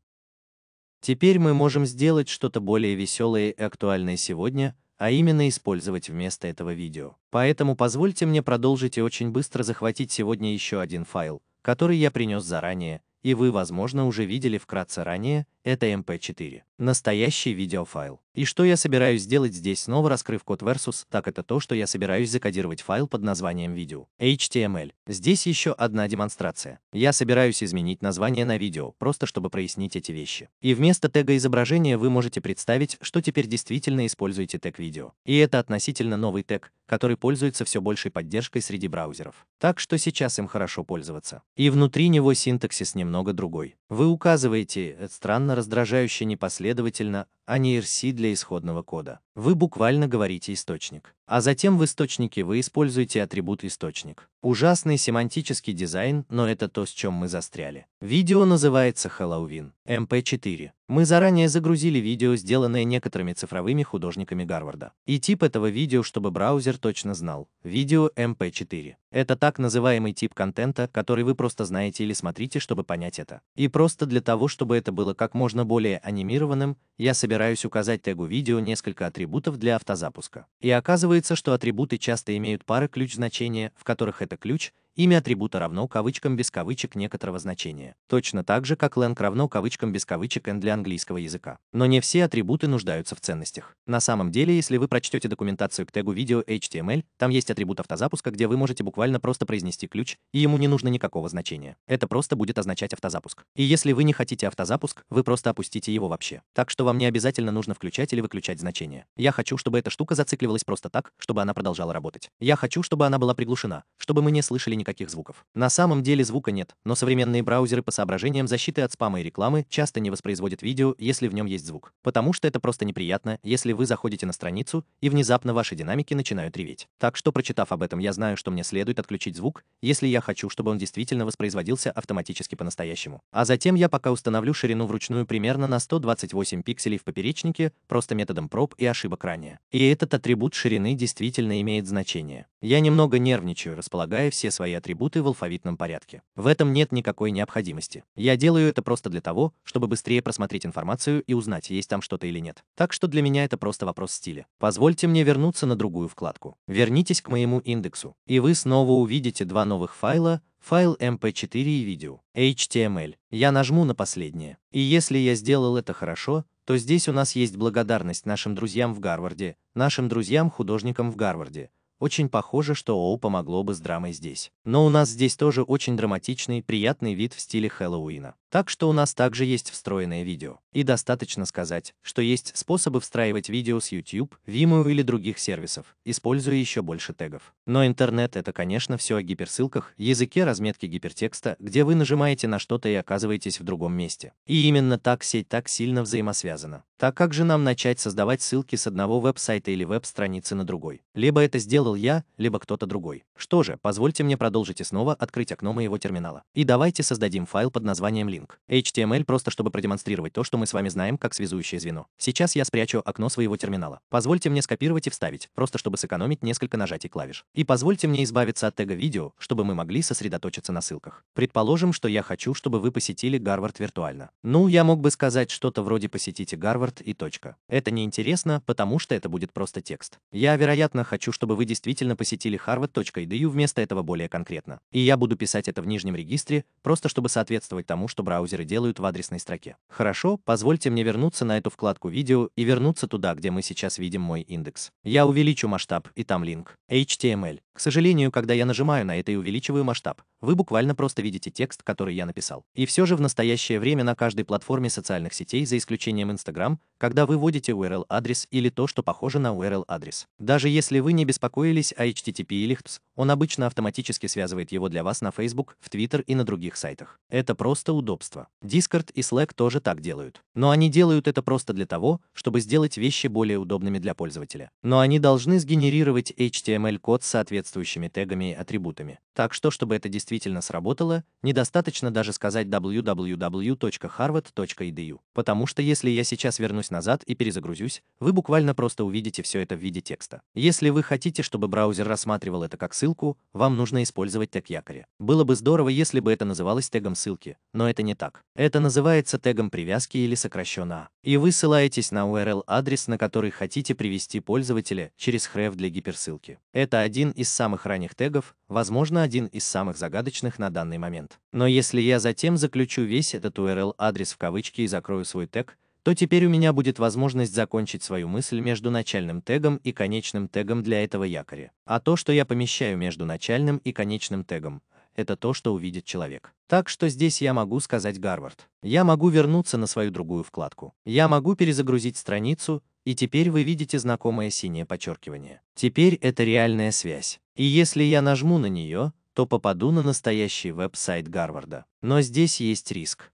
Теперь мы можем сделать что-то более веселое и актуальное сегодня, а именно использовать вместо этого видео. Поэтому позвольте мне продолжить и очень быстро захватить сегодня еще один файл, который я принес заранее, и вы, возможно, уже видели вкратце ранее, это MP4 настоящий видеофайл. И что я собираюсь сделать здесь, снова раскрыв код versus, так это то, что я собираюсь закодировать файл под названием видео. HTML. Здесь еще одна демонстрация. Я собираюсь изменить название на видео, просто чтобы прояснить эти вещи. И вместо тега изображения вы можете представить, что теперь действительно используете тег видео. И это относительно новый тег, который пользуется все большей поддержкой среди браузеров. Так что сейчас им хорошо пользоваться. И внутри него синтаксис немного другой. Вы указываете, э, странно раздражающий непоследовательность следовательно а не IRC для исходного кода. Вы буквально говорите источник. А затем в источнике вы используете атрибут источник. Ужасный семантический дизайн, но это то, с чем мы застряли. Видео называется Хэллоуин. MP4. Мы заранее загрузили видео, сделанное некоторыми цифровыми художниками Гарварда. И тип этого видео, чтобы браузер точно знал. Видео MP4. Это так называемый тип контента, который вы просто знаете или смотрите, чтобы понять это. И просто для того, чтобы это было как можно более анимированным, я собираюсь собираюсь указать тегу видео несколько атрибутов для автозапуска. И оказывается, что атрибуты часто имеют пары ключ значения, в которых это ключ, Имя атрибута равно кавычкам без кавычек некоторого значения, точно так же, как length равно кавычкам без кавычек n для английского языка. Но не все атрибуты нуждаются в ценностях. На самом деле, если вы прочтете документацию к тегу видео HTML, там есть атрибут автозапуска, где вы можете буквально просто произнести ключ, и ему не нужно никакого значения. Это просто будет означать автозапуск. И если вы не хотите автозапуск, вы просто опустите его вообще. Так что вам не обязательно нужно включать или выключать значение. Я хочу, чтобы эта штука зацикливалась просто так, чтобы она продолжала работать. Я хочу, чтобы она была приглушена, чтобы мы не слышали никаких звуков. На самом деле звука нет, но современные браузеры по соображениям защиты от спама и рекламы часто не воспроизводят видео, если в нем есть звук. Потому что это просто неприятно, если вы заходите на страницу и внезапно ваши динамики начинают реветь. Так что, прочитав об этом, я знаю, что мне следует отключить звук, если я хочу, чтобы он действительно воспроизводился автоматически по-настоящему. А затем я пока установлю ширину вручную примерно на 128 пикселей в поперечнике, просто методом проб и ошибок ранее. И этот атрибут ширины действительно имеет значение. Я немного нервничаю, располагая все свои свои атрибуты в алфавитном порядке. В этом нет никакой необходимости. Я делаю это просто для того, чтобы быстрее просмотреть информацию и узнать, есть там что-то или нет. Так что для меня это просто вопрос стиля. Позвольте мне вернуться на другую вкладку. Вернитесь к моему индексу, и вы снова увидите два новых файла, файл mp4 и видео, HTML. Я нажму на последнее. И если я сделал это хорошо, то здесь у нас есть благодарность нашим друзьям в Гарварде, нашим друзьям-художникам в Гарварде, очень похоже, что Оу помогло бы с драмой здесь. Но у нас здесь тоже очень драматичный, приятный вид в стиле Хэллоуина. Так что у нас также есть встроенное видео. И достаточно сказать, что есть способы встраивать видео с YouTube, Vimeo или других сервисов, используя еще больше тегов. Но интернет это, конечно, все о гиперссылках, языке разметки гипертекста, где вы нажимаете на что-то и оказываетесь в другом месте. И именно так сеть так сильно взаимосвязана. Так как же нам начать создавать ссылки с одного веб-сайта или веб-страницы на другой? Либо это сделал я, либо кто-то другой. Что же, позвольте мне продолжить и снова открыть окно моего терминала. И давайте создадим файл под названием link. Link. HTML просто чтобы продемонстрировать то, что мы с вами знаем как связующее звено. Сейчас я спрячу окно своего терминала. Позвольте мне скопировать и вставить, просто чтобы сэкономить несколько нажатий клавиш. И позвольте мне избавиться от тега видео, чтобы мы могли сосредоточиться на ссылках. Предположим, что я хочу, чтобы вы посетили Гарвард виртуально. Ну, я мог бы сказать что-то вроде «посетите Гарвард» и точка. Это неинтересно, потому что это будет просто текст. Я, вероятно, хочу, чтобы вы действительно посетили harvard.edu вместо этого более конкретно. И я буду писать это в нижнем регистре, просто чтобы соответствовать тому, что браузеры делают в адресной строке. Хорошо, позвольте мне вернуться на эту вкладку видео и вернуться туда, где мы сейчас видим мой индекс. Я увеличу масштаб, и там линк. HTML. К сожалению, когда я нажимаю на это и увеличиваю масштаб, вы буквально просто видите текст, который я написал. И все же в настоящее время на каждой платформе социальных сетей, за исключением Instagram, когда вы вводите URL-адрес или то, что похоже на URL-адрес. Даже если вы не беспокоились о HTTP или HTTPS, он обычно автоматически связывает его для вас на Facebook, в Twitter и на других сайтах. Это просто удобство. Discord и Slack тоже так делают. Но они делают это просто для того, чтобы сделать вещи более удобными для пользователя. Но они должны сгенерировать HTML-код эм соответственно соответствующими тегами и атрибутами. Так что, чтобы это действительно сработало, недостаточно даже сказать www.harvard.edu. Потому что если я сейчас вернусь назад и перезагрузюсь, вы буквально просто увидите все это в виде текста. Если вы хотите, чтобы браузер рассматривал это как ссылку, вам нужно использовать тег якоря. Было бы здорово, если бы это называлось тегом ссылки, но это не так. Это называется тегом привязки или сокращенно А. И вы ссылаетесь на URL-адрес, на который хотите привести пользователя через хрев для гиперссылки. Это один из самых ранних тегов, возможно, один из самых загадочных на данный момент. Но если я затем заключу весь этот URL-адрес в кавычки и закрою свой тег, то теперь у меня будет возможность закончить свою мысль между начальным тегом и конечным тегом для этого якоря. А то, что я помещаю между начальным и конечным тегом, это то, что увидит человек. Так что здесь я могу сказать Гарвард. Я могу вернуться на свою другую вкладку. Я могу перезагрузить страницу, и теперь вы видите знакомое синее подчеркивание. Теперь это реальная связь. И если я нажму на нее, то попаду на настоящий веб-сайт Гарварда. Но здесь есть риск.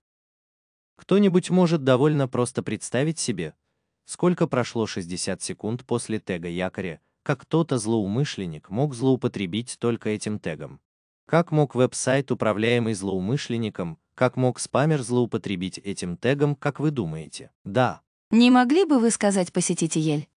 Кто-нибудь может довольно просто представить себе, сколько прошло 60 секунд после тега якоря, как кто-то злоумышленник мог злоупотребить только этим тегом. Как мог веб-сайт, управляемый злоумышленником, как мог спамер злоупотребить этим тегом, как вы думаете? Да, не могли бы вы сказать посетите Ель?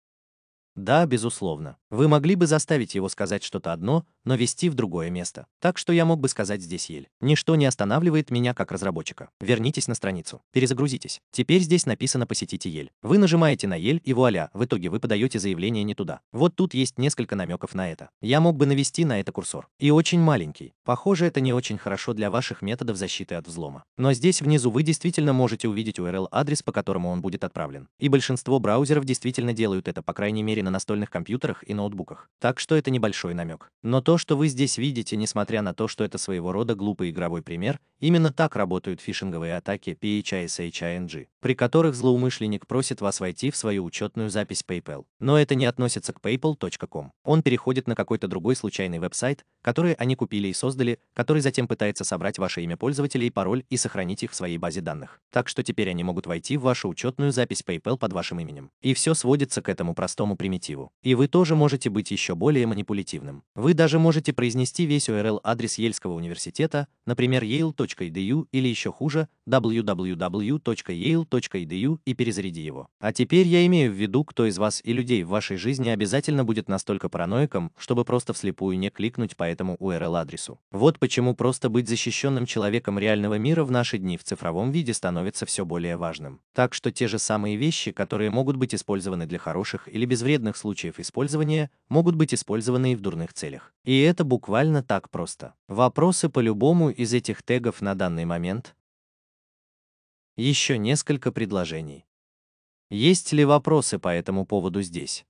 Да, безусловно. Вы могли бы заставить его сказать что-то одно, но вести в другое место. Так что я мог бы сказать здесь ель. Ничто не останавливает меня как разработчика. Вернитесь на страницу. Перезагрузитесь. Теперь здесь написано «Посетите ель». Вы нажимаете на ель и вуаля, в итоге вы подаете заявление не туда. Вот тут есть несколько намеков на это. Я мог бы навести на это курсор. И очень маленький. Похоже, это не очень хорошо для ваших методов защиты от взлома. Но здесь внизу вы действительно можете увидеть URL-адрес, по которому он будет отправлен. И большинство браузеров действительно делают это, по крайней мере, Raspberry на настольных компьютерах и ноутбуках. Так что это небольшой намек. Но то, что вы здесь видите, несмотря на то, что это своего рода глупый игровой пример, именно так работают фишинговые атаки PHISHING, при которых злоумышленник просит вас войти в свою учетную запись PayPal. Но это не относится к paypal.com. Он переходит на какой-то другой случайный веб-сайт, который они купили и создали, который затем пытается собрать ваше имя пользователя и пароль и сохранить их в своей базе данных. Так что теперь они могут войти в вашу учетную запись PayPal под вашим именем. И все сводится к этому простому примеру примитиву. И вы тоже можете быть еще более манипулятивным. Вы даже можете произнести весь URL-адрес Ельского университета, например, yale.edu или еще хуже, www.yale.edu и перезаряди его. А теперь я имею в виду, кто из вас и людей в вашей жизни обязательно будет настолько параноиком, чтобы просто вслепую не кликнуть по этому URL-адресу. Вот почему просто быть защищенным человеком реального мира в наши дни в цифровом виде становится все более важным. Так что те же самые вещи, которые могут быть использованы для хороших или безвредных вредных случаев использования могут быть использованы и в дурных целях. И это буквально так просто. Вопросы по любому из этих тегов на данный момент? Еще несколько предложений. Есть ли вопросы по этому поводу здесь?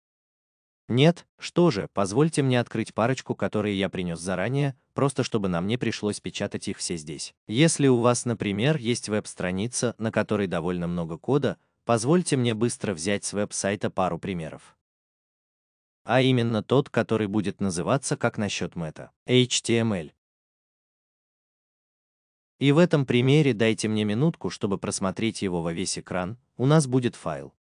Нет, что же, позвольте мне открыть парочку, которые я принес заранее, просто чтобы нам не пришлось печатать их все здесь. Если у вас, например, есть веб-страница, на которой довольно много кода, позвольте мне быстро взять с веб-сайта пару примеров а именно тот, который будет называться как насчет мета HTML. И в этом примере дайте мне минутку, чтобы просмотреть его во весь экран, у нас будет файл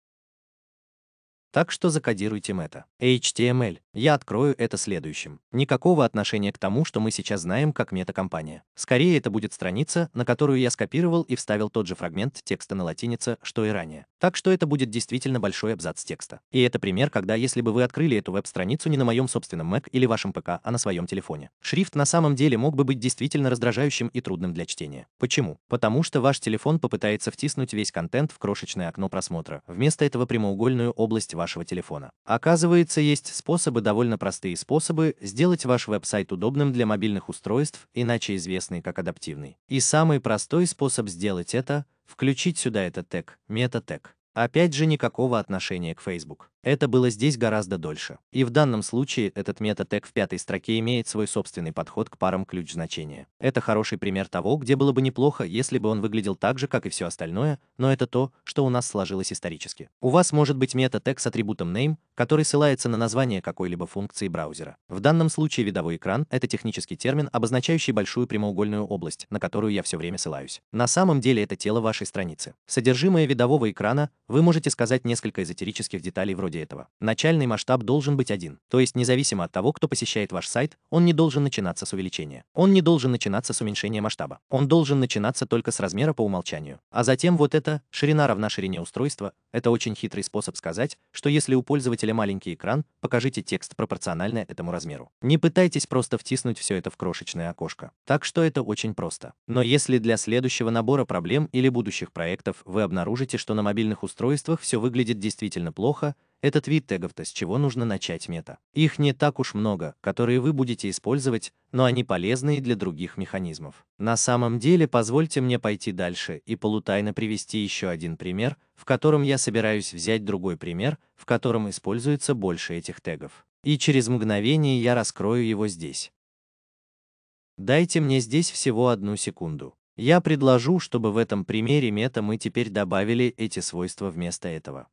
так что закодируйте это. HTML. Я открою это следующим. Никакого отношения к тому, что мы сейчас знаем как метакомпания. Скорее, это будет страница, на которую я скопировал и вставил тот же фрагмент текста на латинице, что и ранее. Так что это будет действительно большой абзац текста. И это пример, когда если бы вы открыли эту веб-страницу не на моем собственном Mac или вашем ПК, а на своем телефоне. Шрифт на самом деле мог бы быть действительно раздражающим и трудным для чтения. Почему? Потому что ваш телефон попытается втиснуть весь контент в крошечное окно просмотра. Вместо этого прямоугольную область вашего телефона. Оказывается, есть способы, довольно простые способы, сделать ваш веб-сайт удобным для мобильных устройств, иначе известный как адаптивный. И самый простой способ сделать это – включить сюда этот тег, мета-тег. Опять же никакого отношения к Facebook. Это было здесь гораздо дольше. И в данном случае этот мета в пятой строке имеет свой собственный подход к парам ключ-значения. Это хороший пример того, где было бы неплохо, если бы он выглядел так же, как и все остальное, но это то, что у нас сложилось исторически. У вас может быть мета с атрибутом name, который ссылается на название какой-либо функции браузера. В данном случае видовой экран — это технический термин, обозначающий большую прямоугольную область, на которую я все время ссылаюсь. На самом деле это тело вашей страницы. Содержимое видового экрана вы можете сказать несколько эзотерических деталей вроде этого. Начальный масштаб должен быть один, то есть независимо от того, кто посещает ваш сайт, он не должен начинаться с увеличения. Он не должен начинаться с уменьшения масштаба. Он должен начинаться только с размера по умолчанию. А затем вот это «ширина равна ширине устройства» — это очень хитрый способ сказать, что если у пользователя маленький экран, покажите текст пропорционально этому размеру. Не пытайтесь просто втиснуть все это в крошечное окошко. Так что это очень просто. Но если для следующего набора проблем или будущих проектов вы обнаружите, что на мобильных устройствах устройствах все выглядит действительно плохо, этот вид тегов-то с чего нужно начать мета. Их не так уж много, которые вы будете использовать, но они полезны и для других механизмов. На самом деле, позвольте мне пойти дальше и полутайно привести еще один пример, в котором я собираюсь взять другой пример, в котором используется больше этих тегов. И через мгновение я раскрою его здесь. Дайте мне здесь всего одну секунду. Я предложу, чтобы в этом примере мета мы теперь добавили эти свойства вместо этого.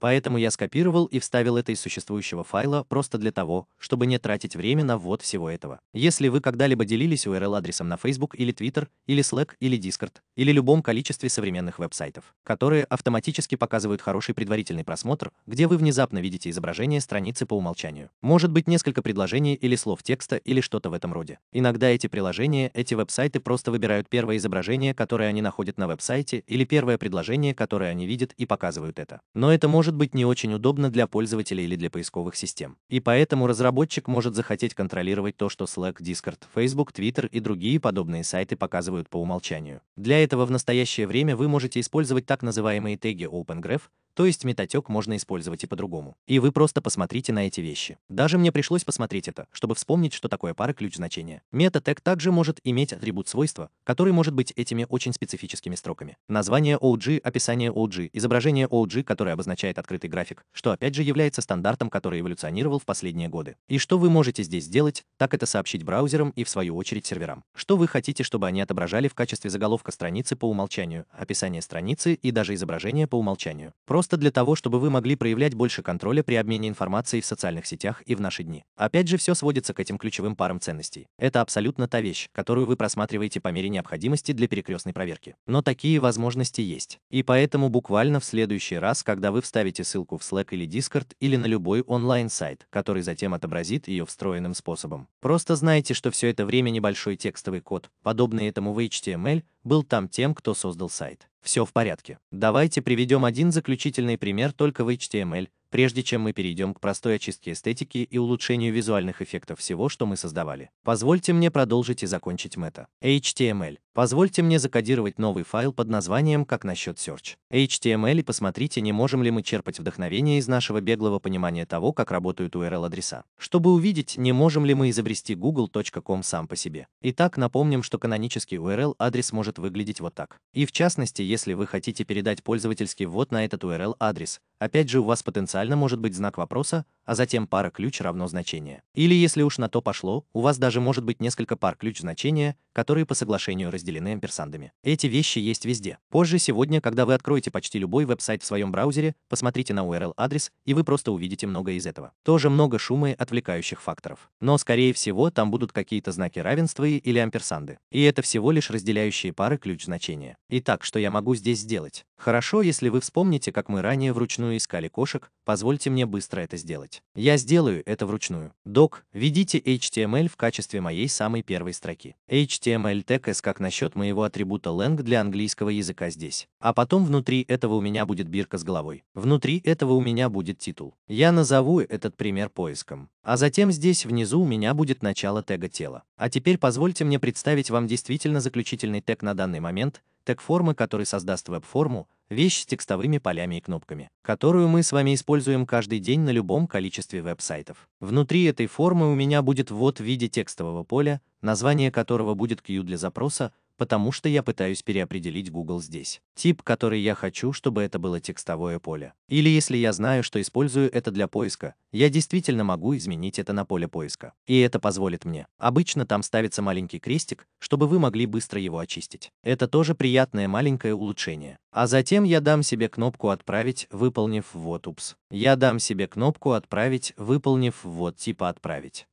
Поэтому я скопировал и вставил это из существующего файла просто для того, чтобы не тратить время на ввод всего этого. Если вы когда-либо делились URL-адресом на Facebook или Twitter, или Slack, или Discord, или любом количестве современных веб-сайтов, которые автоматически показывают хороший предварительный просмотр, где вы внезапно видите изображение страницы по умолчанию. Может быть несколько предложений или слов текста или что-то в этом роде. Иногда эти приложения, эти веб-сайты просто выбирают первое изображение, которое они находят на веб-сайте, или первое предложение, которое они видят и показывают это. Но это может может быть не очень удобно для пользователя или для поисковых систем. И поэтому разработчик может захотеть контролировать то, что Slack, Discord, Facebook, Twitter и другие подобные сайты показывают по умолчанию. Для этого в настоящее время вы можете использовать так называемые теги OpenGraph, то есть метатек можно использовать и по-другому. И вы просто посмотрите на эти вещи. Даже мне пришлось посмотреть это, чтобы вспомнить, что такое пара ключ значения. Метатег также может иметь атрибут свойства, который может быть этими очень специфическими строками. Название OG, описание OG, изображение OG, которое обозначает открытый график, что опять же является стандартом, который эволюционировал в последние годы. И что вы можете здесь сделать, так это сообщить браузерам и в свою очередь серверам. Что вы хотите, чтобы они отображали в качестве заголовка страницы по умолчанию, описание страницы и даже изображение по умолчанию. Просто Просто для того, чтобы вы могли проявлять больше контроля при обмене информацией в социальных сетях и в наши дни. Опять же, все сводится к этим ключевым парам ценностей. Это абсолютно та вещь, которую вы просматриваете по мере необходимости для перекрестной проверки. Но такие возможности есть. И поэтому буквально в следующий раз, когда вы вставите ссылку в Slack или Discord или на любой онлайн-сайт, который затем отобразит ее встроенным способом. Просто знайте, что все это время небольшой текстовый код, подобный этому в HTML, был там тем, кто создал сайт. Все в порядке. Давайте приведем один заключительный пример только в HTML, прежде чем мы перейдем к простой очистке эстетики и улучшению визуальных эффектов всего, что мы создавали. Позвольте мне продолжить и закончить мета. HTML. Позвольте мне закодировать новый файл под названием «Как насчет Search». HTML и посмотрите, не можем ли мы черпать вдохновение из нашего беглого понимания того, как работают URL-адреса. Чтобы увидеть, не можем ли мы изобрести google.com сам по себе. Итак, напомним, что канонический URL-адрес может выглядеть вот так. И в частности, если вы хотите передать пользовательский ввод на этот URL-адрес, опять же у вас потенциал потенциально может быть знак вопроса, а затем пара ключ равно значение. Или если уж на то пошло, у вас даже может быть несколько пар ключ значения, которые по соглашению разделены амперсандами. Эти вещи есть везде. Позже сегодня, когда вы откроете почти любой веб-сайт в своем браузере, посмотрите на URL-адрес, и вы просто увидите многое из этого. Тоже много шума и отвлекающих факторов. Но, скорее всего, там будут какие-то знаки равенства или амперсанды. И это всего лишь разделяющие пары ключ значения. Итак, что я могу здесь сделать? Хорошо, если вы вспомните, как мы ранее вручную искали кошек, Позвольте мне быстро это сделать. Я сделаю это вручную. Док, введите HTML в качестве моей самой первой строки. HTML TKS как насчет моего атрибута lang для английского языка здесь. А потом внутри этого у меня будет бирка с головой. Внутри этого у меня будет титул. Я назову этот пример поиском. А затем здесь внизу у меня будет начало тега тела. А теперь позвольте мне представить вам действительно заключительный тег на данный момент, тег формы, который создаст веб-форму, вещь с текстовыми полями и кнопками, которую мы с вами используем каждый день на любом количестве веб-сайтов. Внутри этой формы у меня будет ввод в виде текстового поля, название которого будет Q для запроса, потому что я пытаюсь переопределить Google здесь. Тип, который я хочу, чтобы это было текстовое поле. Или если я знаю, что использую это для поиска, я действительно могу изменить это на поле поиска. И это позволит мне. Обычно там ставится маленький крестик, чтобы вы могли быстро его очистить. Это тоже приятное маленькое улучшение. А затем я дам себе кнопку «Отправить», выполнив вот «Упс». Я дам себе кнопку «Отправить», выполнив вот типа «Отправить».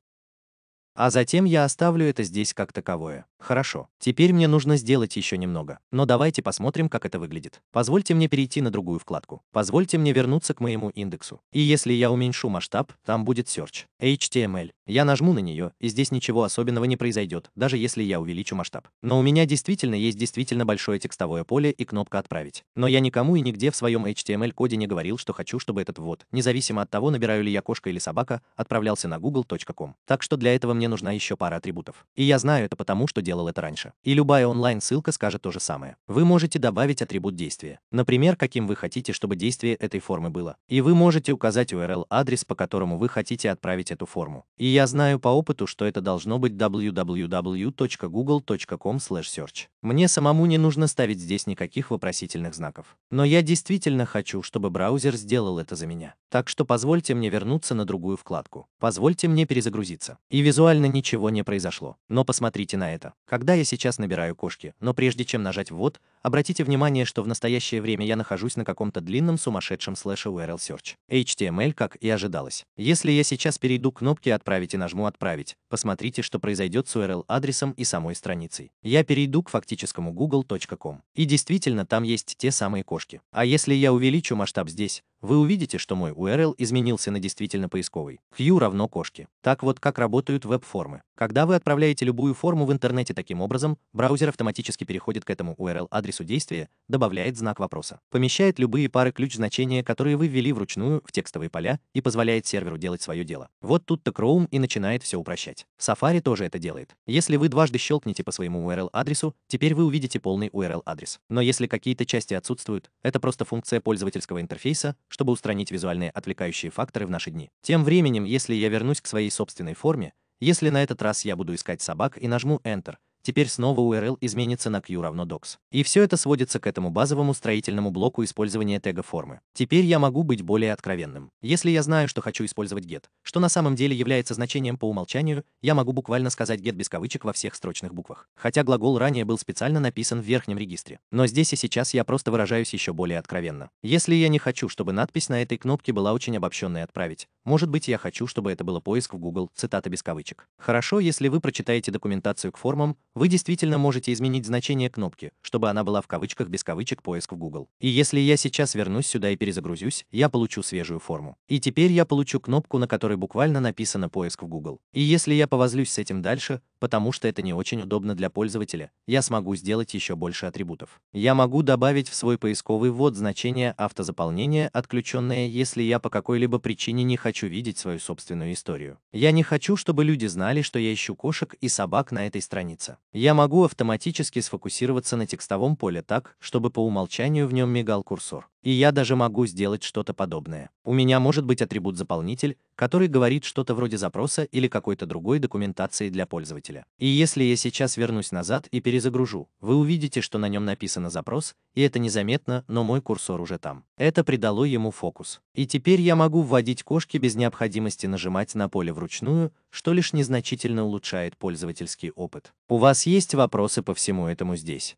А затем я оставлю это здесь как таковое. Хорошо. Теперь мне нужно сделать еще немного. Но давайте посмотрим, как это выглядит. Позвольте мне перейти на другую вкладку. Позвольте мне вернуться к моему индексу. И если я уменьшу масштаб, там будет Search. HTML. Я нажму на нее, и здесь ничего особенного не произойдет, даже если я увеличу масштаб. Но у меня действительно есть действительно большое текстовое поле и кнопка «Отправить». Но я никому и нигде в своем HTML-коде не говорил, что хочу, чтобы этот ввод, независимо от того, набираю ли я кошка или собака, отправлялся на google.com. Так что для этого мне мне нужна еще пара атрибутов. И я знаю это потому, что делал это раньше. И любая онлайн-ссылка скажет то же самое. Вы можете добавить атрибут действия. Например, каким вы хотите, чтобы действие этой формы было. И вы можете указать URL-адрес, по которому вы хотите отправить эту форму. И я знаю по опыту, что это должно быть www.google.com/search. Мне самому не нужно ставить здесь никаких вопросительных знаков. Но я действительно хочу, чтобы браузер сделал это за меня. Так что позвольте мне вернуться на другую вкладку. Позвольте мне перезагрузиться. И визуально Реально ничего не произошло. Но посмотрите на это. Когда я сейчас набираю кошки, но прежде чем нажать «ввод», обратите внимание, что в настоящее время я нахожусь на каком-то длинном сумасшедшем слэше URL Search. HTML, как и ожидалось. Если я сейчас перейду к кнопке «Отправить» и нажму «Отправить», посмотрите, что произойдет с URL-адресом и самой страницей. Я перейду к фактическому google.com. И действительно, там есть те самые кошки. А если я увеличу масштаб здесь, вы увидите, что мой URL изменился на действительно поисковый. Q равно кошки. Так вот, как работают веб-формы. Когда вы отправляете любую форму в интернете таким образом, браузер автоматически переходит к этому URL-адресу действия, добавляет знак вопроса, помещает любые пары ключ-значения, которые вы ввели вручную в текстовые поля и позволяет серверу делать свое дело. Вот тут-то Chrome и начинает все упрощать. Safari тоже это делает. Если вы дважды щелкните по своему URL-адресу, теперь вы увидите полный URL-адрес. Но если какие-то части отсутствуют, это просто функция пользовательского интерфейса, чтобы устранить визуальные отвлекающие факторы в наши дни. Тем временем, если я вернусь к своей собственной форме, если на этот раз я буду искать собак и нажму Enter, Теперь снова URL изменится на Q равно docs. И все это сводится к этому базовому строительному блоку использования тега формы. Теперь я могу быть более откровенным. Если я знаю, что хочу использовать get, что на самом деле является значением по умолчанию, я могу буквально сказать get без кавычек во всех строчных буквах. Хотя глагол ранее был специально написан в верхнем регистре. Но здесь и сейчас я просто выражаюсь еще более откровенно. Если я не хочу, чтобы надпись на этой кнопке была очень обобщенной «Отправить», может быть, я хочу, чтобы это было поиск в Google, цитата без кавычек. Хорошо, если вы прочитаете документацию к формам, вы действительно можете изменить значение кнопки, чтобы она была в кавычках без кавычек поиск в Google. И если я сейчас вернусь сюда и перезагрузюсь, я получу свежую форму. И теперь я получу кнопку, на которой буквально написано поиск в Google. И если я повозлюсь с этим дальше, потому что это не очень удобно для пользователя, я смогу сделать еще больше атрибутов. Я могу добавить в свой поисковый ввод значение автозаполнения отключенное, если я по какой-либо причине не хочу видеть свою собственную историю. Я не хочу, чтобы люди знали, что я ищу кошек и собак на этой странице. Я могу автоматически сфокусироваться на текстовом поле так, чтобы по умолчанию в нем мигал курсор и я даже могу сделать что-то подобное. У меня может быть атрибут-заполнитель, который говорит что-то вроде запроса или какой-то другой документации для пользователя. И если я сейчас вернусь назад и перезагружу, вы увидите, что на нем написано запрос, и это незаметно, но мой курсор уже там. Это придало ему фокус. И теперь я могу вводить кошки без необходимости нажимать на поле вручную, что лишь незначительно улучшает пользовательский опыт. У вас есть вопросы по всему этому здесь?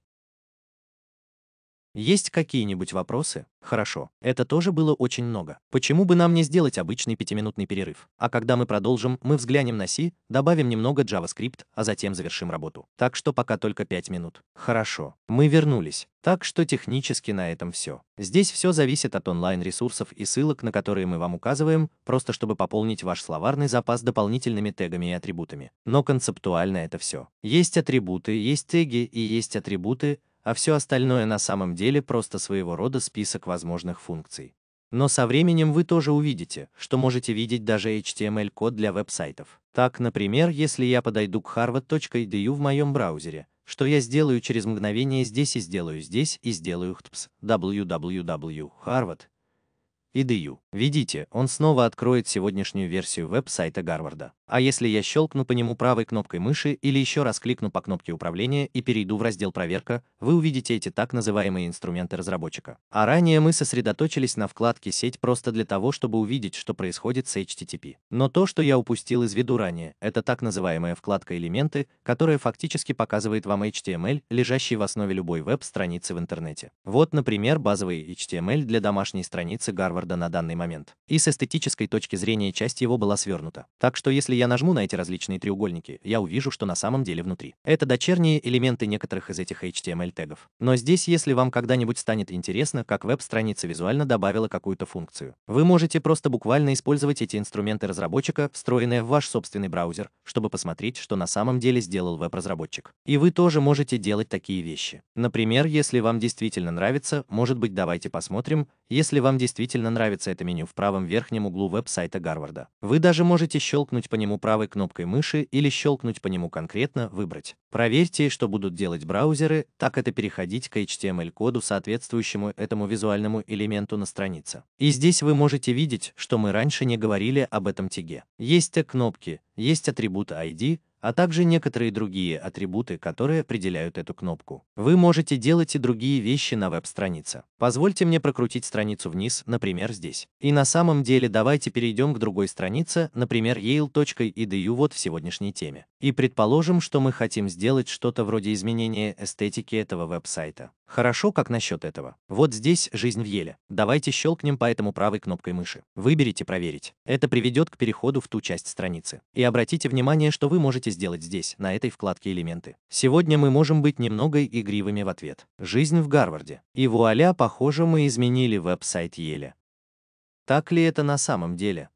Есть какие-нибудь вопросы? Хорошо, это тоже было очень много. Почему бы нам не сделать обычный пятиминутный перерыв? А когда мы продолжим, мы взглянем на C, добавим немного JavaScript, а затем завершим работу. Так что пока только 5 минут. Хорошо, мы вернулись. Так что технически на этом все. Здесь все зависит от онлайн-ресурсов и ссылок, на которые мы вам указываем, просто чтобы пополнить ваш словарный запас дополнительными тегами и атрибутами. Но концептуально это все. Есть атрибуты, есть теги и есть атрибуты, а все остальное на самом деле просто своего рода список возможных функций. Но со временем вы тоже увидите, что можете видеть даже HTML-код для веб-сайтов. Так, например, если я подойду к harvard.edu в моем браузере, что я сделаю через мгновение здесь и сделаю здесь и сделаю хтпс www.harvard.edu. Видите, он снова откроет сегодняшнюю версию веб-сайта Гарварда. А если я щелкну по нему правой кнопкой мыши или еще раз кликну по кнопке управления и перейду в раздел «Проверка», вы увидите эти так называемые инструменты разработчика. А ранее мы сосредоточились на вкладке «Сеть» просто для того, чтобы увидеть, что происходит с HTTP. Но то, что я упустил из виду ранее, это так называемая вкладка «Элементы», которая фактически показывает вам HTML, лежащий в основе любой веб-страницы в интернете. Вот, например, базовый HTML для домашней страницы Гарварда на данный момент. И с эстетической точки зрения часть его была свернута. Так что если я нажму на эти различные треугольники, я увижу, что на самом деле внутри. Это дочерние элементы некоторых из этих HTML-тегов. Но здесь, если вам когда-нибудь станет интересно, как веб-страница визуально добавила какую-то функцию, вы можете просто буквально использовать эти инструменты разработчика, встроенные в ваш собственный браузер, чтобы посмотреть, что на самом деле сделал веб-разработчик. И вы тоже можете делать такие вещи. Например, если вам действительно нравится, может быть, давайте посмотрим, если вам действительно нравится это меню в правом верхнем углу веб-сайта Гарварда. Вы даже можете щелкнуть по нему правой кнопкой мыши или щелкнуть по нему конкретно «Выбрать». Проверьте, что будут делать браузеры, так это переходить к HTML-коду, соответствующему этому визуальному элементу на странице. И здесь вы можете видеть, что мы раньше не говорили об этом теге. Есть те кнопки, есть атрибут ID, а также некоторые другие атрибуты, которые определяют эту кнопку. Вы можете делать и другие вещи на веб-странице. Позвольте мне прокрутить страницу вниз, например, здесь. И на самом деле давайте перейдем к другой странице, например, yale.edu вот в сегодняшней теме. И предположим, что мы хотим сделать что-то вроде изменения эстетики этого веб-сайта. Хорошо, как насчет этого? Вот здесь жизнь в еле. Давайте щелкнем по этому правой кнопкой мыши. Выберите «Проверить». Это приведет к переходу в ту часть страницы. И обратите внимание, что вы можете сделать здесь, на этой вкладке «Элементы». Сегодня мы можем быть немного игривыми в ответ. Жизнь в Гарварде. И вуаля, похоже, мы изменили веб-сайт еле. Так ли это на самом деле?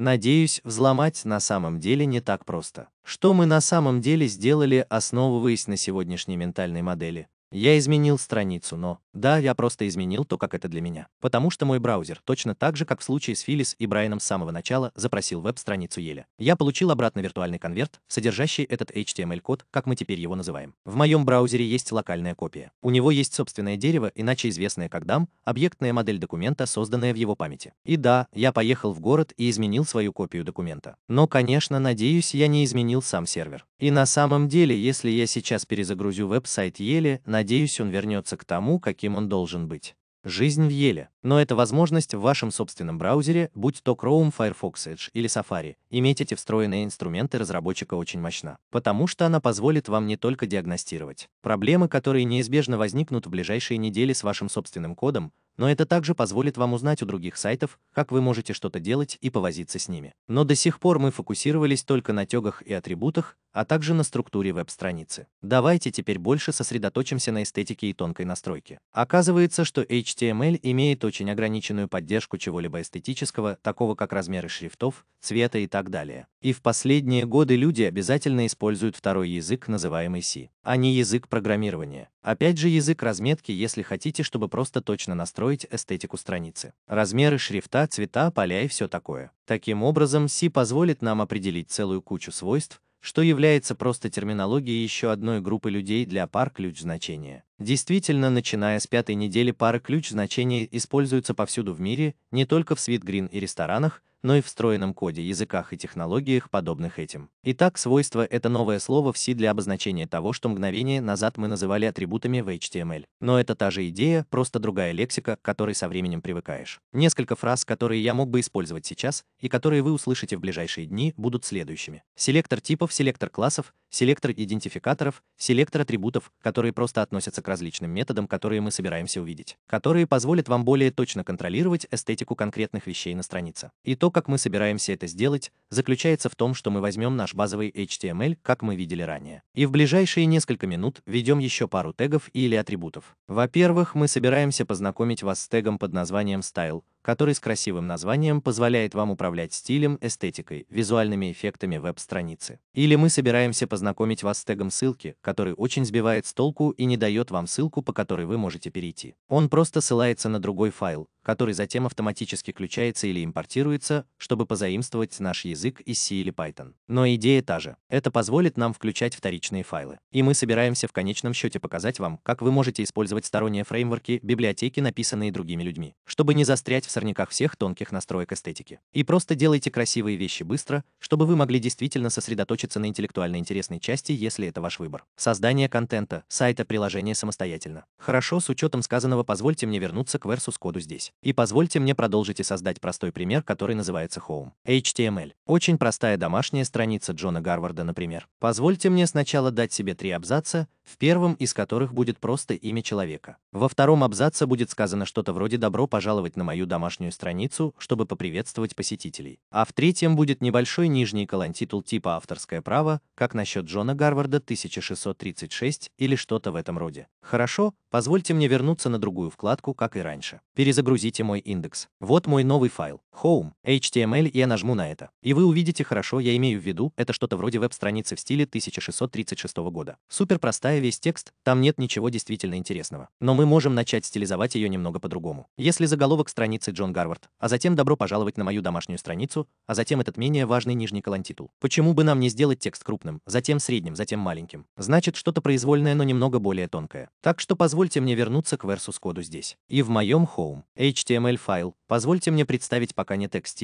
Надеюсь, взломать на самом деле не так просто. Что мы на самом деле сделали, основываясь на сегодняшней ментальной модели? Я изменил страницу, но да, я просто изменил то, как это для меня. Потому что мой браузер, точно так же, как в случае с Филис и Брайаном с самого начала, запросил веб-страницу Еля. Я получил обратно виртуальный конверт, содержащий этот HTML-код, как мы теперь его называем. В моем браузере есть локальная копия. У него есть собственное дерево, иначе известное как DAM, объектная модель документа, созданная в его памяти. И да, я поехал в город и изменил свою копию документа. Но, конечно, надеюсь, я не изменил сам сервер. И на самом деле, если я сейчас перезагрузю веб-сайт Еле, надеюсь, он вернется к тому, как каким он должен быть. Жизнь в Еле. Но это возможность в вашем собственном браузере, будь то Chrome, Firefox Edge или Safari, иметь эти встроенные инструменты разработчика очень мощна, потому что она позволит вам не только диагностировать проблемы, которые неизбежно возникнут в ближайшие недели с вашим собственным кодом, но это также позволит вам узнать у других сайтов, как вы можете что-то делать и повозиться с ними. Но до сих пор мы фокусировались только на тегах и атрибутах, а также на структуре веб-страницы. Давайте теперь больше сосредоточимся на эстетике и тонкой настройке. Оказывается, что HTML имеет очень ограниченную поддержку чего-либо эстетического, такого как размеры шрифтов, цвета и так далее. И в последние годы люди обязательно используют второй язык, называемый C, а не язык программирования. Опять же язык разметки, если хотите, чтобы просто точно настроить эстетику страницы. Размеры шрифта, цвета, поля и все такое. Таким образом, C позволит нам определить целую кучу свойств, что является просто терминологией еще одной группы людей для пар ключ-значения. Действительно, начиная с пятой недели пары ключ-значения используются повсюду в мире, не только в свит-грин и ресторанах, но и в встроенном коде, языках и технологиях, подобных этим. Итак, свойство — это новое слово в C для обозначения того, что мгновение назад мы называли атрибутами в HTML. Но это та же идея, просто другая лексика, к которой со временем привыкаешь. Несколько фраз, которые я мог бы использовать сейчас, и которые вы услышите в ближайшие дни, будут следующими. Селектор типов, селектор классов, селектор идентификаторов, селектор атрибутов, которые просто относятся к различным методам, которые мы собираемся увидеть, которые позволят вам более точно контролировать эстетику конкретных вещей на странице. И то, как мы собираемся это сделать, заключается в том, что мы возьмем наш базовый HTML, как мы видели ранее, и в ближайшие несколько минут введем еще пару тегов или атрибутов. Во-первых, мы собираемся познакомить вас с тегом под названием style, который с красивым названием позволяет вам управлять стилем, эстетикой, визуальными эффектами веб-страницы. Или мы собираемся познакомить вас с тегом ссылки, который очень сбивает с толку и не дает вам ссылку, по которой вы можете перейти. Он просто ссылается на другой файл, который затем автоматически включается или импортируется, чтобы позаимствовать наш язык из C или Python. Но идея та же. Это позволит нам включать вторичные файлы. И мы собираемся в конечном счете показать вам, как вы можете использовать сторонние фреймворки, библиотеки, написанные другими людьми, чтобы не застрять в сорняках всех тонких настроек эстетики. И просто делайте красивые вещи быстро, чтобы вы могли действительно сосредоточиться на интеллектуально интересной части, если это ваш выбор. Создание контента, сайта, приложения самостоятельно. Хорошо, с учетом сказанного, позвольте мне вернуться к Versus коду здесь. И позвольте мне продолжить и создать простой пример, который называется Home. HTML. Очень простая домашняя страница Джона Гарварда, например. Позвольте мне сначала дать себе три абзаца, в первом из которых будет просто имя человека. Во втором абзаце будет сказано что-то вроде «добро пожаловать на мою домашнюю страницу», чтобы поприветствовать посетителей. А в третьем будет небольшой нижний колонтитул типа «авторское право», как насчет Джона Гарварда 1636 или что-то в этом роде. Хорошо, Позвольте мне вернуться на другую вкладку, как и раньше. Перезагрузите мой индекс. Вот мой новый файл. Home. HTML. Я нажму на это. И вы увидите хорошо, я имею в виду, это что-то вроде веб-страницы в стиле 1636 года. Супер простая весь текст, там нет ничего действительно интересного. Но мы можем начать стилизовать ее немного по-другому. Если заголовок страницы Джон Гарвард, а затем добро пожаловать на мою домашнюю страницу, а затем этот менее важный нижний колонтитул. Почему бы нам не сделать текст крупным, затем средним, затем маленьким? Значит, что-то произвольное, но немного более тонкое. Так что позвольте Позвольте мне вернуться к Versus коду здесь. И в моем Home HTML файл, позвольте мне представить пока нет текст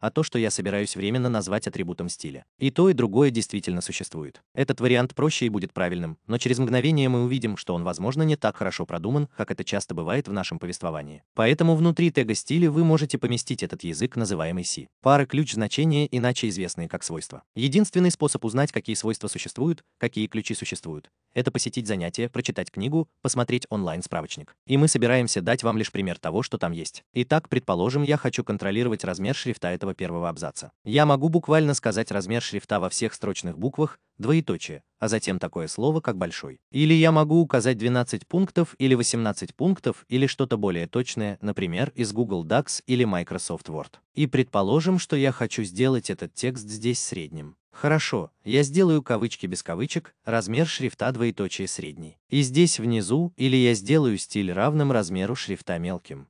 а то, что я собираюсь временно назвать атрибутом стиля. И то, и другое действительно существует. Этот вариант проще и будет правильным, но через мгновение мы увидим, что он, возможно, не так хорошо продуман, как это часто бывает в нашем повествовании. Поэтому внутри тега стиля вы можете поместить этот язык, называемый си. Пары ключ значения, иначе известные как свойства. Единственный способ узнать, какие свойства существуют, какие ключи существуют, это посетить занятие, прочитать книгу, посмотреть онлайн-справочник. И мы собираемся дать вам лишь пример того, что там есть. Итак, предположим, я хочу контролировать размер шрифта этого этого первого абзаца. Я могу буквально сказать размер шрифта во всех строчных буквах, двоеточие, а затем такое слово, как большой. Или я могу указать 12 пунктов или 18 пунктов или что-то более точное, например, из Google Docs или Microsoft Word. И предположим, что я хочу сделать этот текст здесь средним. Хорошо, я сделаю кавычки без кавычек, размер шрифта двоеточие средний. И здесь внизу, или я сделаю стиль равным размеру шрифта мелким.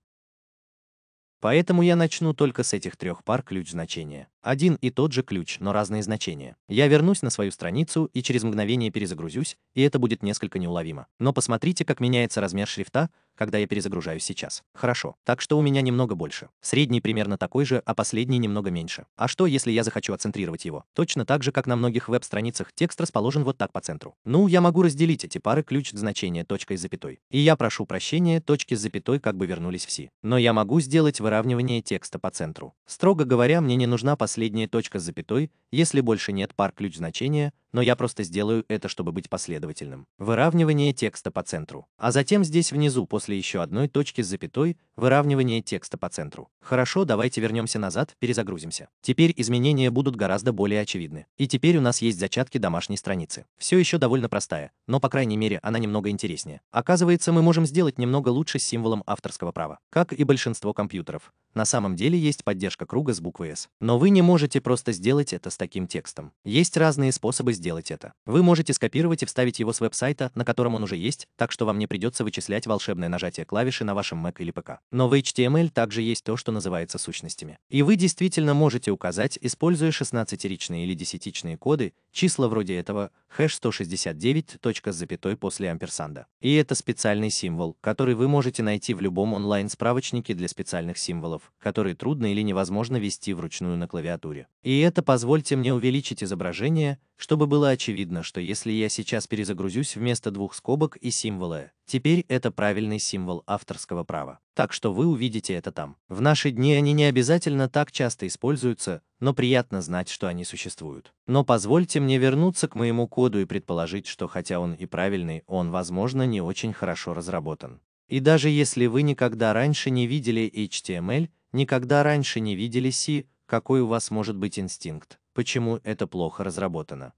Поэтому я начну только с этих трех пар ключ значения один и тот же ключ, но разные значения. Я вернусь на свою страницу и через мгновение перезагрузюсь, и это будет несколько неуловимо. Но посмотрите, как меняется размер шрифта, когда я перезагружаюсь сейчас. Хорошо, так что у меня немного больше. Средний примерно такой же, а последний немного меньше. А что, если я захочу отцентрировать его? Точно так же, как на многих веб-страницах, текст расположен вот так по центру. Ну, я могу разделить эти пары ключ значения точкой с запятой. И я прошу прощения, точки с запятой как бы вернулись все. Но я могу сделать выравнивание текста по центру. Строго говоря, мне не нужна по последняя точка с запятой, если больше нет пар ключ значения, но я просто сделаю это, чтобы быть последовательным. Выравнивание текста по центру. А затем здесь внизу, после еще одной точки с запятой, выравнивание текста по центру. Хорошо, давайте вернемся назад, перезагрузимся. Теперь изменения будут гораздо более очевидны. И теперь у нас есть зачатки домашней страницы. Все еще довольно простая, но, по крайней мере, она немного интереснее. Оказывается, мы можем сделать немного лучше с символом авторского права. Как и большинство компьютеров. На самом деле есть поддержка круга с буквой S. Но вы не можете просто сделать это с таким текстом. Есть разные способы сделать это. Вы можете скопировать и вставить его с веб-сайта, на котором он уже есть, так что вам не придется вычислять волшебное нажатие клавиши на вашем Mac или ПК. Но в HTML также есть то, что называется сущностями. И вы действительно можете указать, используя 16-ричные или 10-ричные коды, числа вроде этого, хэш 169, точка с запятой после амперсанда. И это специальный символ, который вы можете найти в любом онлайн-справочнике для специальных символов, которые трудно или невозможно вести вручную на клавиатуре. И это позвольте мне увеличить изображение, чтобы было очевидно, что если я сейчас перезагрузюсь вместо двух скобок и символа, теперь это правильный символ авторского права. Так что вы увидите это там. В наши дни они не обязательно так часто используются, но приятно знать, что они существуют. Но позвольте мне вернуться к моему коду и предположить, что хотя он и правильный, он, возможно, не очень хорошо разработан. И даже если вы никогда раньше не видели HTML, никогда раньше не видели C, какой у вас может быть инстинкт, почему это плохо разработано.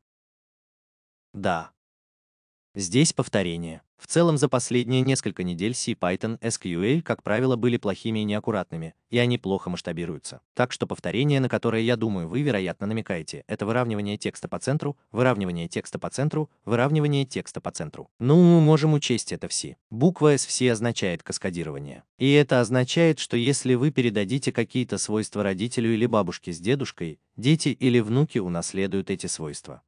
Да. Здесь повторение. В целом за последние несколько недель C-Python SQL, как правило, были плохими и неаккуратными, и они плохо масштабируются. Так что повторение, на которое, я думаю, вы, вероятно, намекаете, это выравнивание текста по центру, выравнивание текста по центру, выравнивание текста по центру. Ну, мы можем учесть это в C. Буква S в C означает каскадирование. И это означает, что если вы передадите какие-то свойства родителю или бабушке с дедушкой, дети или внуки унаследуют эти свойства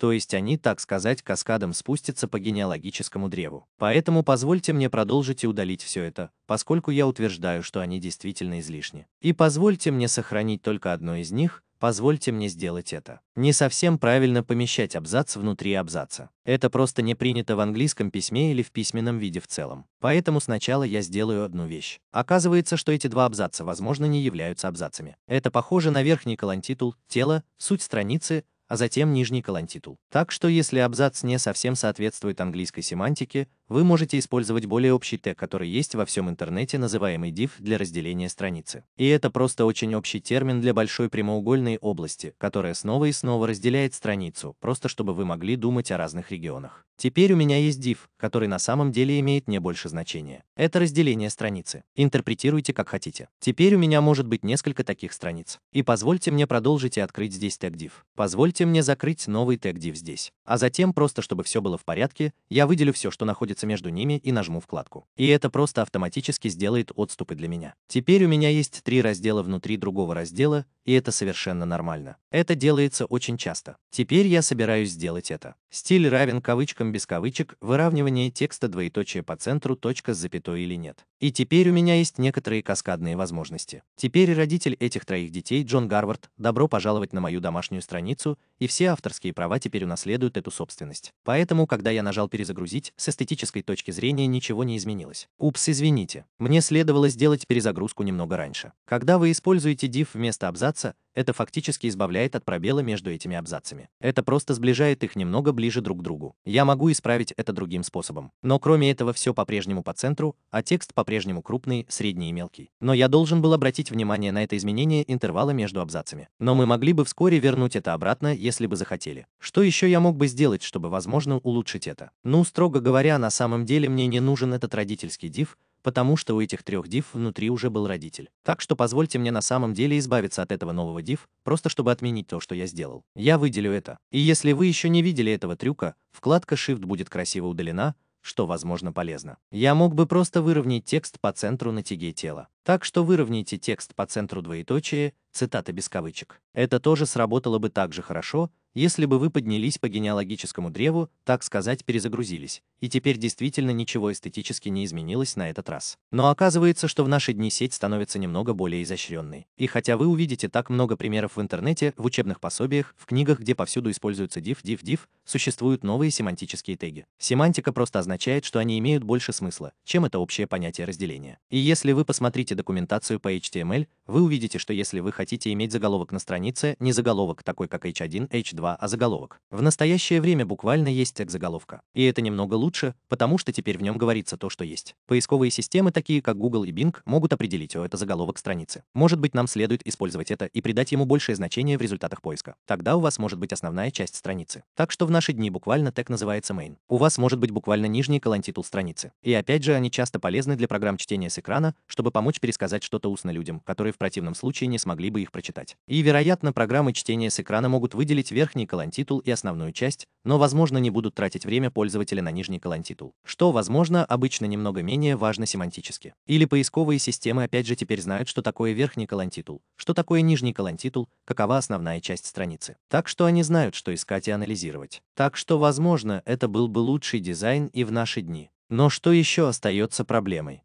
то есть они, так сказать, каскадом спустятся по генеалогическому древу. Поэтому позвольте мне продолжить и удалить все это, поскольку я утверждаю, что они действительно излишни. И позвольте мне сохранить только одно из них, позвольте мне сделать это. Не совсем правильно помещать абзац внутри абзаца. Это просто не принято в английском письме или в письменном виде в целом. Поэтому сначала я сделаю одну вещь. Оказывается, что эти два абзаца, возможно, не являются абзацами. Это похоже на верхний колонтитул, тело, суть страницы, а затем нижний колонтитул. Так что если абзац не совсем соответствует английской семантике, вы можете использовать более общий тег, который есть во всем интернете, называемый div для разделения страницы. И это просто очень общий термин для большой прямоугольной области, которая снова и снова разделяет страницу, просто чтобы вы могли думать о разных регионах. Теперь у меня есть div, который на самом деле имеет не больше значения. Это разделение страницы. Интерпретируйте как хотите. Теперь у меня может быть несколько таких страниц. И позвольте мне продолжить и открыть здесь тег div. Позвольте мне закрыть новый тег div здесь. А затем, просто чтобы все было в порядке, я выделю все, что находится находится между ними и нажму вкладку. И это просто автоматически сделает отступы для меня. Теперь у меня есть три раздела внутри другого раздела, и это совершенно нормально. Это делается очень часто. Теперь я собираюсь сделать это. Стиль равен кавычкам без кавычек, выравнивание текста двоеточие по центру, точка с запятой или нет. И теперь у меня есть некоторые каскадные возможности. Теперь родитель этих троих детей, Джон Гарвард, добро пожаловать на мою домашнюю страницу, и все авторские права теперь унаследуют эту собственность. Поэтому, когда я нажал перезагрузить, с эстетической технической точки зрения ничего не изменилось. Упс, извините, мне следовало сделать перезагрузку немного раньше. Когда вы используете div вместо абзаца, это фактически избавляет от пробела между этими абзацами. Это просто сближает их немного ближе друг к другу. Я могу исправить это другим способом. Но кроме этого все по-прежнему по центру, а текст по-прежнему крупный, средний и мелкий. Но я должен был обратить внимание на это изменение интервала между абзацами. Но мы могли бы вскоре вернуть это обратно, если бы захотели. Что еще я мог бы сделать, чтобы, возможно, улучшить это? Ну, строго говоря, на самом деле мне не нужен этот родительский div, потому что у этих трех див внутри уже был родитель. Так что позвольте мне на самом деле избавиться от этого нового див, просто чтобы отменить то, что я сделал. Я выделю это. И если вы еще не видели этого трюка, вкладка Shift будет красиво удалена, что, возможно, полезно. Я мог бы просто выровнять текст по центру на тяге тела. Так что выровняйте текст по центру двоеточие, цитата без кавычек. Это тоже сработало бы так же хорошо, если бы вы поднялись по генеалогическому древу, так сказать, перезагрузились, и теперь действительно ничего эстетически не изменилось на этот раз. Но оказывается, что в наши дни сеть становится немного более изощренной. И хотя вы увидите так много примеров в интернете, в учебных пособиях, в книгах, где повсюду используются div, div, div, существуют новые семантические теги. Семантика просто означает, что они имеют больше смысла, чем это общее понятие разделения. И если вы посмотрите документацию по HTML, эм вы увидите, что если вы хотите иметь заголовок на странице, не заголовок такой, как h1, h2, 2, а заголовок. В настоящее время буквально есть текст-заголовка. И это немного лучше, потому что теперь в нем говорится то, что есть. Поисковые системы, такие как Google и Bing, могут определить, о, это заголовок страницы. Может быть, нам следует использовать это и придать ему большее значение в результатах поиска. Тогда у вас может быть основная часть страницы. Так что в наши дни буквально тег называется main. У вас может быть буквально нижний колонтитул страницы. И опять же, они часто полезны для программ чтения с экрана, чтобы помочь пересказать что-то устно людям, которые в противном случае не смогли бы их прочитать. И, вероятно, программы чтения с экрана могут выделить верх верхний колонтитул и основную часть, но, возможно, не будут тратить время пользователя на нижний колонтитул, что, возможно, обычно немного менее важно семантически. Или поисковые системы опять же теперь знают, что такое верхний колонтитул, что такое нижний колонтитул, какова основная часть страницы. Так что они знают, что искать и анализировать. Так что, возможно, это был бы лучший дизайн и в наши дни. Но что еще остается проблемой?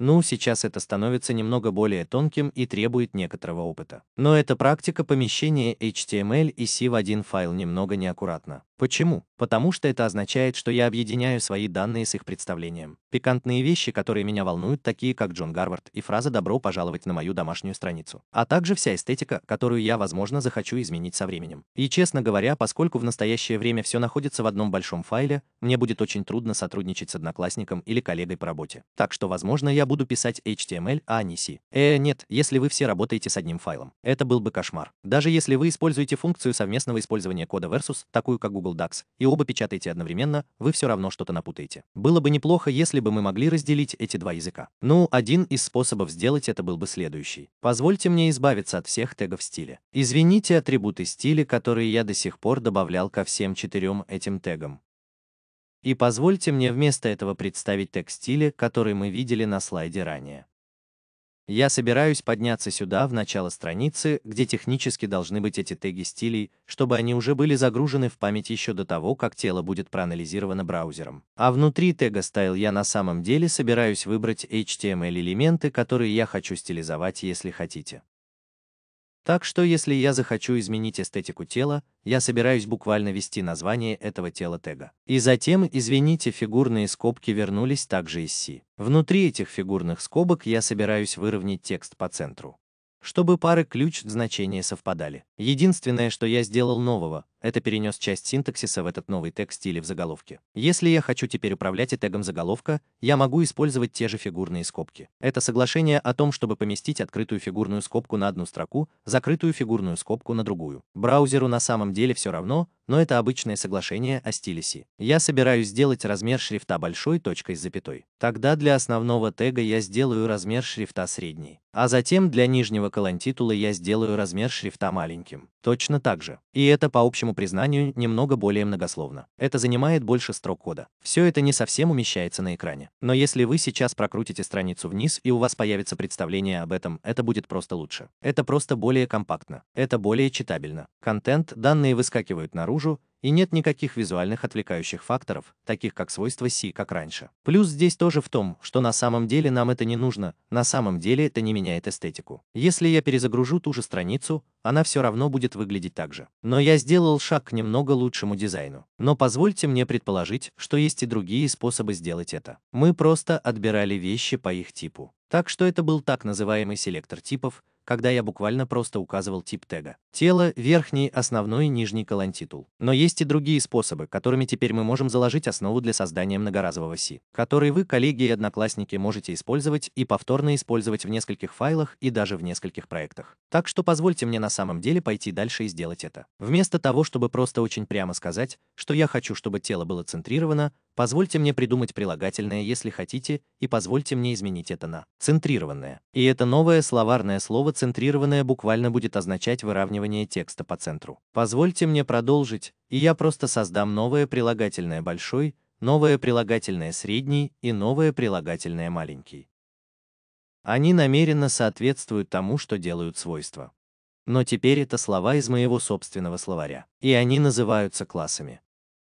Ну, сейчас это становится немного более тонким и требует некоторого опыта. Но эта практика помещения HTML и в один файл немного неаккуратна. Почему? Потому что это означает, что я объединяю свои данные с их представлением. Пикантные вещи, которые меня волнуют, такие как Джон Гарвард и фраза «добро пожаловать на мою домашнюю страницу», а также вся эстетика, которую я, возможно, захочу изменить со временем. И, честно говоря, поскольку в настоящее время все находится в одном большом файле, мне будет очень трудно сотрудничать с одноклассником или коллегой по работе. Так что, возможно, я буду писать HTML, а не C. Э, нет, если вы все работаете с одним файлом. Это был бы кошмар. Даже если вы используете функцию совместного использования кода versus, такую как Google Google DAX, и оба печатаете одновременно, вы все равно что-то напутаете. Было бы неплохо, если бы мы могли разделить эти два языка. Ну, один из способов сделать это был бы следующий. Позвольте мне избавиться от всех тегов стиля. Извините атрибуты стиля, которые я до сих пор добавлял ко всем четырем этим тегам. И позвольте мне вместо этого представить тег стиля, который мы видели на слайде ранее. Я собираюсь подняться сюда, в начало страницы, где технически должны быть эти теги стилей, чтобы они уже были загружены в память еще до того, как тело будет проанализировано браузером. А внутри тега style я на самом деле собираюсь выбрать HTML-элементы, которые я хочу стилизовать, если хотите. Так что если я захочу изменить эстетику тела, я собираюсь буквально ввести название этого тела тега. И затем, извините, фигурные скобки вернулись также из C. Внутри этих фигурных скобок я собираюсь выровнять текст по центру чтобы пары ключ значения совпадали. Единственное, что я сделал нового, это перенес часть синтаксиса в этот новый текст стиле в заголовке. Если я хочу теперь управлять и тегом заголовка, я могу использовать те же фигурные скобки. Это соглашение о том, чтобы поместить открытую фигурную скобку на одну строку, закрытую фигурную скобку на другую. Браузеру на самом деле все равно, но это обычное соглашение о стиле C. Я собираюсь сделать размер шрифта большой точкой с запятой. Тогда для основного тега я сделаю размер шрифта средний. А затем для нижнего колонтитула я сделаю размер шрифта маленьким. Точно так же. И это по общему собственному признанию, немного более многословно. Это занимает больше строк кода. Все это не совсем умещается на экране. Но если вы сейчас прокрутите страницу вниз и у вас появится представление об этом, это будет просто лучше. Это просто более компактно. Это более читабельно. Контент, данные выскакивают наружу, и нет никаких визуальных отвлекающих факторов, таких как свойства C, как раньше. Плюс здесь тоже в том, что на самом деле нам это не нужно, на самом деле это не меняет эстетику. Если я перезагружу ту же страницу, она все равно будет выглядеть так же. Но я сделал шаг к немного лучшему дизайну. Но позвольте мне предположить, что есть и другие способы сделать это. Мы просто отбирали вещи по их типу. Так что это был так называемый селектор типов, когда я буквально просто указывал тип тега. Тело, верхний, основной нижний колонтитул. Но есть и другие способы, которыми теперь мы можем заложить основу для создания многоразового C, который вы, коллеги и одноклассники, можете использовать и повторно использовать в нескольких файлах и даже в нескольких проектах. Так что позвольте мне на самом деле пойти дальше и сделать это. Вместо того, чтобы просто очень прямо сказать, что я хочу, чтобы тело было центрировано, Позвольте мне придумать прилагательное, если хотите, и позвольте мне изменить это на «центрированное». И это новое словарное слово «центрированное» буквально будет означать выравнивание текста по центру. Позвольте мне продолжить, и я просто создам новое прилагательное «большой», новое прилагательное «средний» и новое прилагательное «маленький». Они намеренно соответствуют тому, что делают свойства. Но теперь это слова из моего собственного словаря, и они называются классами.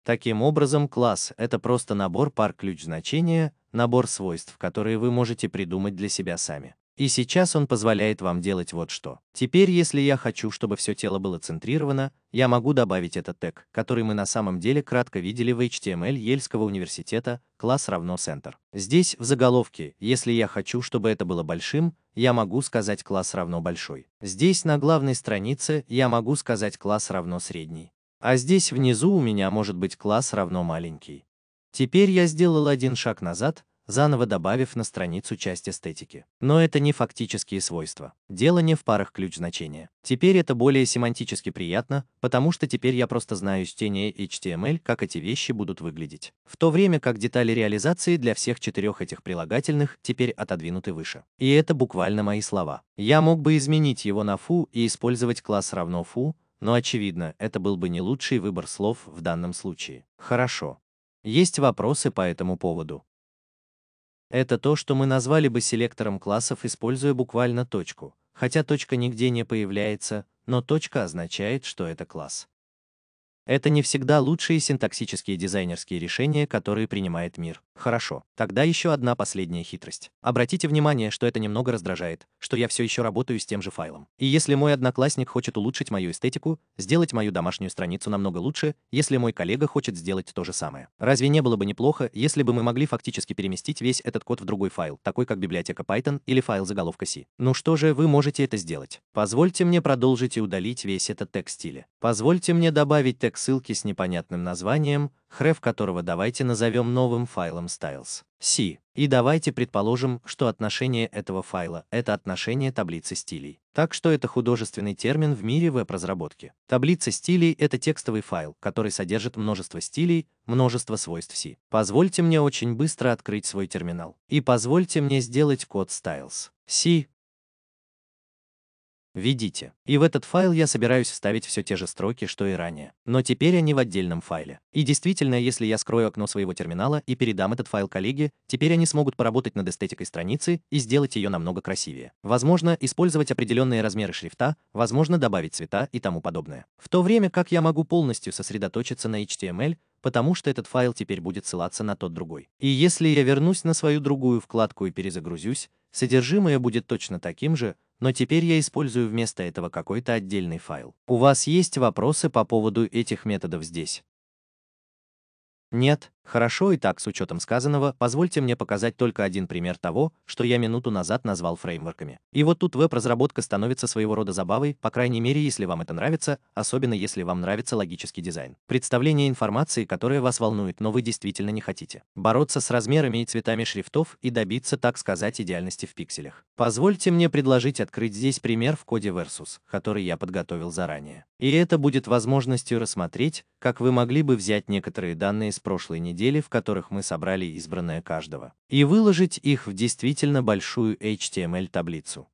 Таким образом, класс — это просто набор пар ключ-значения, набор свойств, которые вы можете придумать для себя сами. И сейчас он позволяет вам делать вот что. Теперь, если я хочу, чтобы все тело было центрировано, я могу добавить этот тег, который мы на самом деле кратко видели в HTML Ельского университета, класс равно center. Здесь, в заголовке, если я хочу, чтобы это было большим, я могу сказать класс равно большой. Здесь, на главной странице, я могу сказать класс равно средний. А здесь внизу у меня может быть класс равно маленький. Теперь я сделал один шаг назад, заново добавив на страницу часть эстетики. Но это не фактические свойства. Дело не в парах ключ-значения. Теперь это более семантически приятно, потому что теперь я просто знаю из тени HTML, как эти вещи будут выглядеть. В то время как детали реализации для всех четырех этих прилагательных теперь отодвинуты выше. И это буквально мои слова. Я мог бы изменить его на фу и использовать класс равно фу, но очевидно, это был бы не лучший выбор слов в данном случае. Хорошо. Есть вопросы по этому поводу. Это то, что мы назвали бы селектором классов, используя буквально точку. Хотя точка нигде не появляется, но точка означает, что это класс. Это не всегда лучшие синтаксические дизайнерские решения, которые принимает мир. Хорошо. Тогда еще одна последняя хитрость. Обратите внимание, что это немного раздражает, что я все еще работаю с тем же файлом. И если мой одноклассник хочет улучшить мою эстетику, сделать мою домашнюю страницу намного лучше, если мой коллега хочет сделать то же самое. Разве не было бы неплохо, если бы мы могли фактически переместить весь этот код в другой файл, такой как библиотека Python или файл заголовка C? Ну что же, вы можете это сделать. Позвольте мне продолжить и удалить весь этот текст стиля. Позвольте мне добавить текст к ссылке с непонятным названием, href которого давайте назовем новым файлом styles. C. И давайте предположим, что отношение этого файла — это отношение таблицы стилей. Так что это художественный термин в мире веб-разработки. Таблица стилей — это текстовый файл, который содержит множество стилей, множество свойств C. Позвольте мне очень быстро открыть свой терминал. И позвольте мне сделать код styles. C Введите. И в этот файл я собираюсь вставить все те же строки, что и ранее. Но теперь они в отдельном файле. И действительно, если я скрою окно своего терминала и передам этот файл коллеге, теперь они смогут поработать над эстетикой страницы и сделать ее намного красивее. Возможно, использовать определенные размеры шрифта, возможно, добавить цвета и тому подобное. В то время как я могу полностью сосредоточиться на HTML, потому что этот файл теперь будет ссылаться на тот другой. И если я вернусь на свою другую вкладку и перезагрузюсь, Содержимое будет точно таким же, но теперь я использую вместо этого какой-то отдельный файл. У вас есть вопросы по поводу этих методов здесь? Нет, Хорошо и так, с учетом сказанного, позвольте мне показать только один пример того, что я минуту назад назвал фреймворками. И вот тут веб-разработка становится своего рода забавой, по крайней мере, если вам это нравится, особенно если вам нравится логический дизайн. Представление информации, которая вас волнует, но вы действительно не хотите. Бороться с размерами и цветами шрифтов и добиться, так сказать, идеальности в пикселях. Позвольте мне предложить открыть здесь пример в коде Versus, который я подготовил заранее. И это будет возможностью рассмотреть, как вы могли бы взять некоторые данные с прошлой недели недели, в которых мы собрали избранное каждого, и выложить их в действительно большую HTML-таблицу.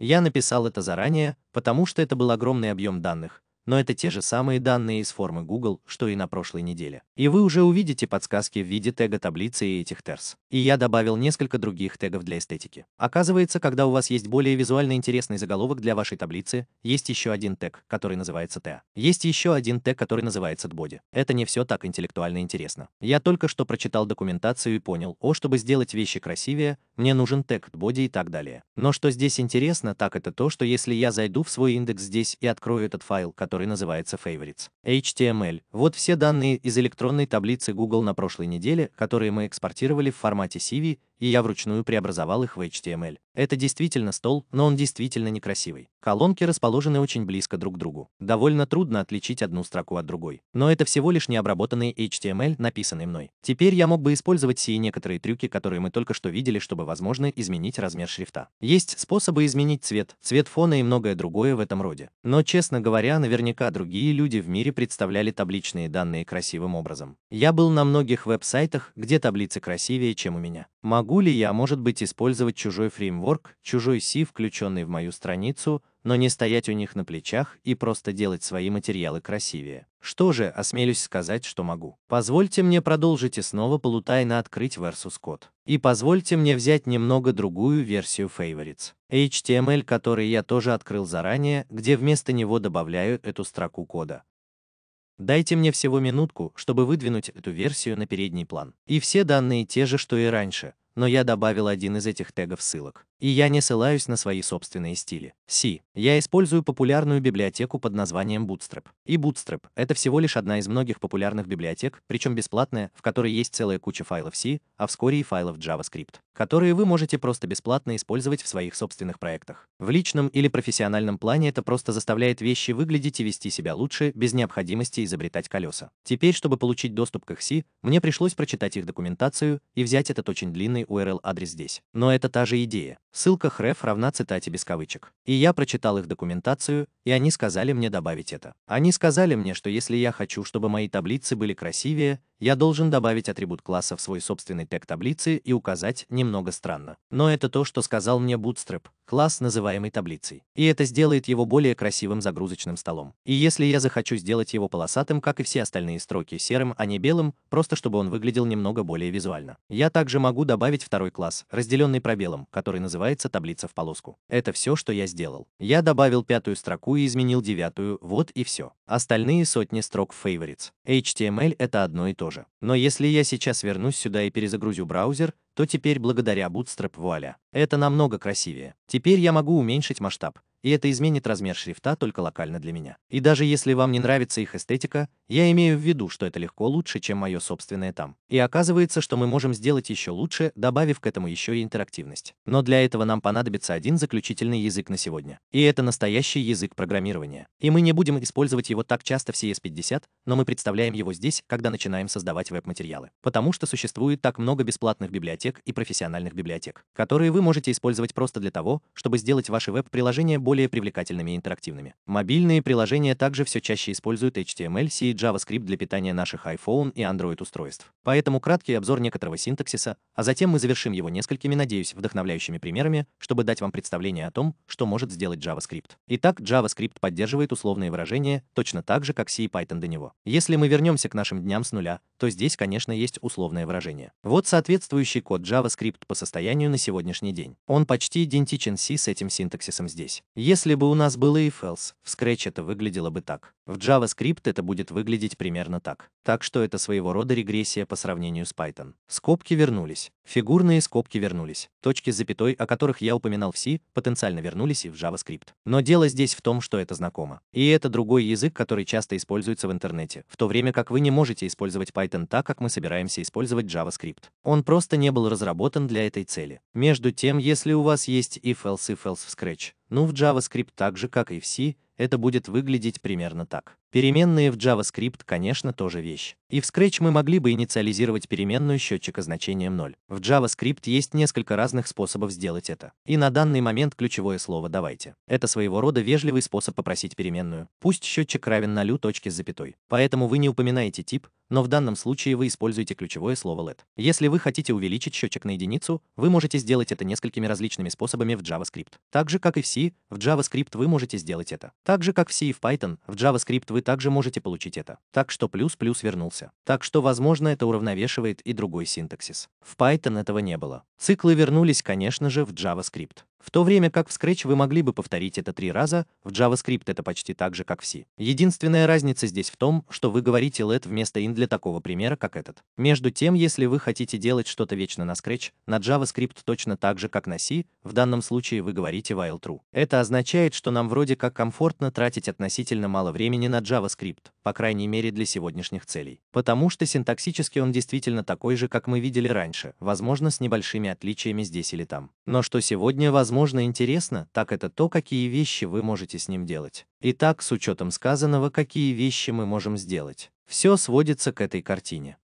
Я написал это заранее, потому что это был огромный объем данных, но это те же самые данные из формы Google, что и на прошлой неделе. И вы уже увидите подсказки в виде тега таблицы и этих терс. И я добавил несколько других тегов для эстетики. Оказывается, когда у вас есть более визуально интересный заголовок для вашей таблицы, есть еще один тег, который называется TA. А. Есть еще один тег, который называется body. Это не все так интеллектуально интересно. Я только что прочитал документацию и понял, о, чтобы сделать вещи красивее, мне нужен тег body и так далее. Но что здесь интересно, так это то, что если я зайду в свой индекс здесь и открою этот файл, который называется Favorites. HTML. Вот все данные из электронной таблицы Google на прошлой неделе, которые мы экспортировали в формате CV и я вручную преобразовал их в HTML. Это действительно стол, но он действительно некрасивый. Колонки расположены очень близко друг к другу. Довольно трудно отличить одну строку от другой. Но это всего лишь необработанный HTML, написанный мной. Теперь я мог бы использовать все некоторые трюки, которые мы только что видели, чтобы, возможно, изменить размер шрифта. Есть способы изменить цвет, цвет фона и многое другое в этом роде. Но, честно говоря, наверняка другие люди в мире представляли табличные данные красивым образом. Я был на многих веб-сайтах, где таблицы красивее, чем у меня. Могу ли я, может быть, использовать чужой фреймворк, чужой C, включенный в мою страницу, но не стоять у них на плечах и просто делать свои материалы красивее? Что же, осмелюсь сказать, что могу. Позвольте мне продолжить и снова полутайно открыть versus код. И позвольте мне взять немного другую версию favorites. HTML, который я тоже открыл заранее, где вместо него добавляю эту строку кода. Дайте мне всего минутку, чтобы выдвинуть эту версию на передний план. И все данные те же, что и раньше, но я добавил один из этих тегов ссылок и я не ссылаюсь на свои собственные стили. Си. Я использую популярную библиотеку под названием Bootstrap. И Bootstrap — это всего лишь одна из многих популярных библиотек, причем бесплатная, в которой есть целая куча файлов C, а вскоре и файлов JavaScript, которые вы можете просто бесплатно использовать в своих собственных проектах. В личном или профессиональном плане это просто заставляет вещи выглядеть и вести себя лучше, без необходимости изобретать колеса. Теперь, чтобы получить доступ к XC, мне пришлось прочитать их документацию и взять этот очень длинный URL-адрес здесь. Но это та же идея. Ссылка хреф равна цитате без кавычек. И я прочитал их документацию, и они сказали мне добавить это. Они сказали мне, что если я хочу, чтобы мои таблицы были красивее, я должен добавить атрибут класса в свой собственный тег таблицы и указать немного странно. Но это то, что сказал мне Bootstrap, класс, называемый таблицей. И это сделает его более красивым загрузочным столом. И если я захочу сделать его полосатым, как и все остальные строки, серым, а не белым, просто чтобы он выглядел немного более визуально. Я также могу добавить второй класс, разделенный пробелом, который называется таблица в полоску. Это все, что я сделал. Я добавил пятую строку и изменил девятую, вот и все. Остальные сотни строк favorites. HTML это одно и то же тоже. Но если я сейчас вернусь сюда и перезагрузю браузер, то теперь благодаря Bootstrap вуаля. Это намного красивее. Теперь я могу уменьшить масштаб, и это изменит размер шрифта только локально для меня. И даже если вам не нравится их эстетика, я имею в виду, что это легко лучше, чем мое собственное там. И оказывается, что мы можем сделать еще лучше, добавив к этому еще и интерактивность. Но для этого нам понадобится один заключительный язык на сегодня. И это настоящий язык программирования. И мы не будем использовать его так часто в CS50, но мы представляем его здесь, когда начинаем создавать веб-материалы. Потому что существует так много бесплатных библиотек и профессиональных библиотек, которые вы можете использовать просто для того, чтобы сделать ваше веб-приложение более более привлекательными и интерактивными. Мобильные приложения также все чаще используют HTML, C и JavaScript для питания наших iPhone и Android устройств. Поэтому краткий обзор некоторого синтаксиса, а затем мы завершим его несколькими, надеюсь, вдохновляющими примерами, чтобы дать вам представление о том, что может сделать JavaScript. Итак, JavaScript поддерживает условные выражения точно так же, как C и Python до него. Если мы вернемся к нашим дням с нуля, то здесь, конечно, есть условное выражение. Вот соответствующий код JavaScript по состоянию на сегодняшний день. Он почти идентичен C с этим синтаксисом здесь. Если бы у нас был Эйфелс, в Scratch это выглядело бы так. В JavaScript это будет выглядеть примерно так. Так что это своего рода регрессия по сравнению с Python. Скобки вернулись. Фигурные скобки вернулись. Точки с запятой, о которых я упоминал в C, потенциально вернулись и в JavaScript. Но дело здесь в том, что это знакомо. И это другой язык, который часто используется в интернете, в то время как вы не можете использовать Python так, как мы собираемся использовать JavaScript. Он просто не был разработан для этой цели. Между тем, если у вас есть if-else if-else в Scratch, ну в JavaScript так же, как и в C, это будет выглядеть примерно так. Переменные в JavaScript, конечно, тоже вещь. И в Scratch мы могли бы инициализировать переменную счетчика значением 0. В JavaScript есть несколько разных способов сделать это. И на данный момент ключевое слово «давайте». Это своего рода вежливый способ попросить переменную. Пусть счетчик равен нулю точке с запятой. Поэтому вы не упоминаете тип, но в данном случае вы используете ключевое слово let. Если вы хотите увеличить счетчик на единицу, вы можете сделать это несколькими различными способами в JavaScript. Так же, как и в C, в JavaScript вы можете сделать это. Так же, как в C и в Python, в JavaScript вы также можете получить это. Так что плюс-плюс вернулся. Так что, возможно, это уравновешивает и другой синтаксис. В Python этого не было. Циклы вернулись, конечно же, в JavaScript. В то время как в Scratch вы могли бы повторить это три раза, в JavaScript это почти так же, как в C. Единственная разница здесь в том, что вы говорите let вместо in для такого примера, как этот. Между тем, если вы хотите делать что-то вечно на Scratch, на JavaScript точно так же, как на C, в данном случае вы говорите while true. Это означает, что нам вроде как комфортно тратить относительно мало времени на JavaScript, по крайней мере для сегодняшних целей. Потому что синтаксически он действительно такой же, как мы видели раньше, возможно с небольшими отличиями здесь или там. Но что сегодня возможно интересно, так это то, какие вещи вы можете с ним делать. Итак, с учетом сказанного, какие вещи мы можем сделать. Все сводится к этой картине.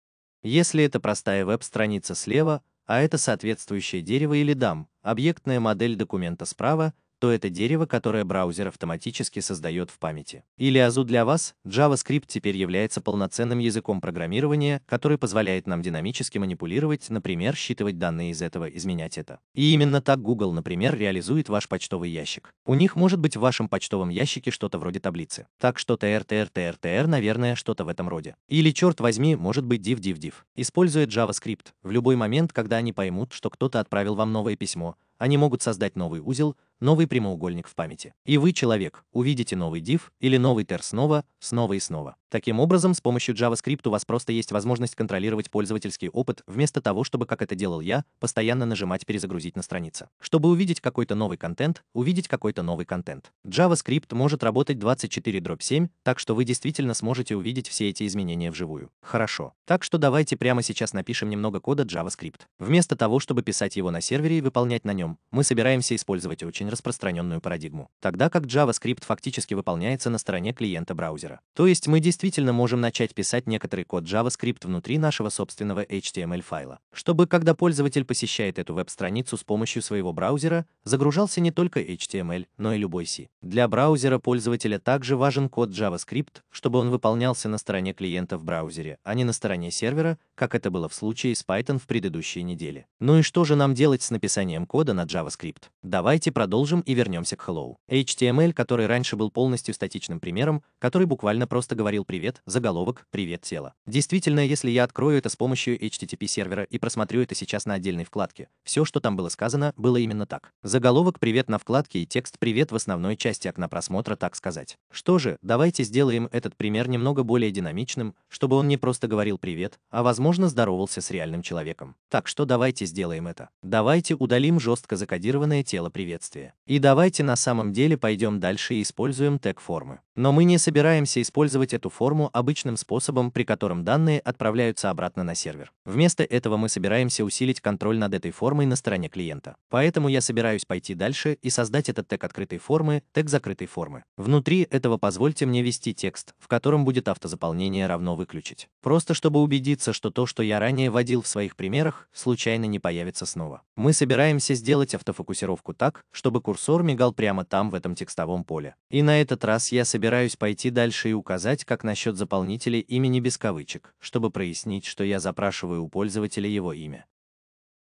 Если это простая веб-страница слева, а это соответствующее дерево или дам, объектная модель документа справа, то это дерево, которое браузер автоматически создает в памяти. Или азу для вас, JavaScript теперь является полноценным языком программирования, который позволяет нам динамически манипулировать, например, считывать данные из этого, изменять это. И именно так Google, например, реализует ваш почтовый ящик. У них может быть в вашем почтовом ящике что-то вроде таблицы. Так что TR, TR, TR, TR, наверное, что-то в этом роде. Или, черт возьми, может быть div, div, div. Используя JavaScript, в любой момент, когда они поймут, что кто-то отправил вам новое письмо, они могут создать новый узел, новый прямоугольник в памяти. И вы, человек, увидите новый div или новый тер снова, снова и снова. Таким образом, с помощью JavaScript у вас просто есть возможность контролировать пользовательский опыт, вместо того, чтобы, как это делал я, постоянно нажимать «Перезагрузить на странице». Чтобы увидеть какой-то новый контент, увидеть какой-то новый контент. JavaScript может работать 24-7, так что вы действительно сможете увидеть все эти изменения вживую. Хорошо. Так что давайте прямо сейчас напишем немного кода JavaScript. Вместо того, чтобы писать его на сервере и выполнять на нем, мы собираемся использовать очень распространенную парадигму. Тогда как JavaScript фактически выполняется на стороне клиента браузера. То есть мы действительно действительно можем начать писать некоторый код JavaScript внутри нашего собственного HTML-файла, чтобы, когда пользователь посещает эту веб-страницу с помощью своего браузера, загружался не только HTML, но и любой C. Для браузера пользователя также важен код JavaScript, чтобы он выполнялся на стороне клиента в браузере, а не на стороне сервера, как это было в случае с Python в предыдущей неделе. Ну и что же нам делать с написанием кода на JavaScript? Давайте продолжим и вернемся к Hello. HTML, который раньше был полностью статичным примером, который буквально просто говорил «Привет», заголовок «Привет, тело». Действительно, если я открою это с помощью HTTP-сервера и просмотрю это сейчас на отдельной вкладке, все, что там было сказано, было именно так. Заголовок «Привет» на вкладке и текст «Привет» в основной части окна просмотра, так сказать. Что же, давайте сделаем этот пример немного более динамичным, чтобы он не просто говорил «Привет», а, возможно, здоровался с реальным человеком. Так что давайте сделаем это. Давайте удалим жестко закодированное тело приветствия. И давайте на самом деле пойдем дальше и используем тег-формы. Но мы не собираемся использовать эту форму форму обычным способом, при котором данные отправляются обратно на сервер. Вместо этого мы собираемся усилить контроль над этой формой на стороне клиента. Поэтому я собираюсь пойти дальше и создать этот тег открытой формы, тег закрытой формы. Внутри этого позвольте мне ввести текст, в котором будет автозаполнение равно выключить. Просто чтобы убедиться, что то, что я ранее вводил в своих примерах, случайно не появится снова. Мы собираемся сделать автофокусировку так, чтобы курсор мигал прямо там в этом текстовом поле. И на этот раз я собираюсь пойти дальше и указать, как насчет заполнителя имени без кавычек, чтобы прояснить, что я запрашиваю у пользователя его имя.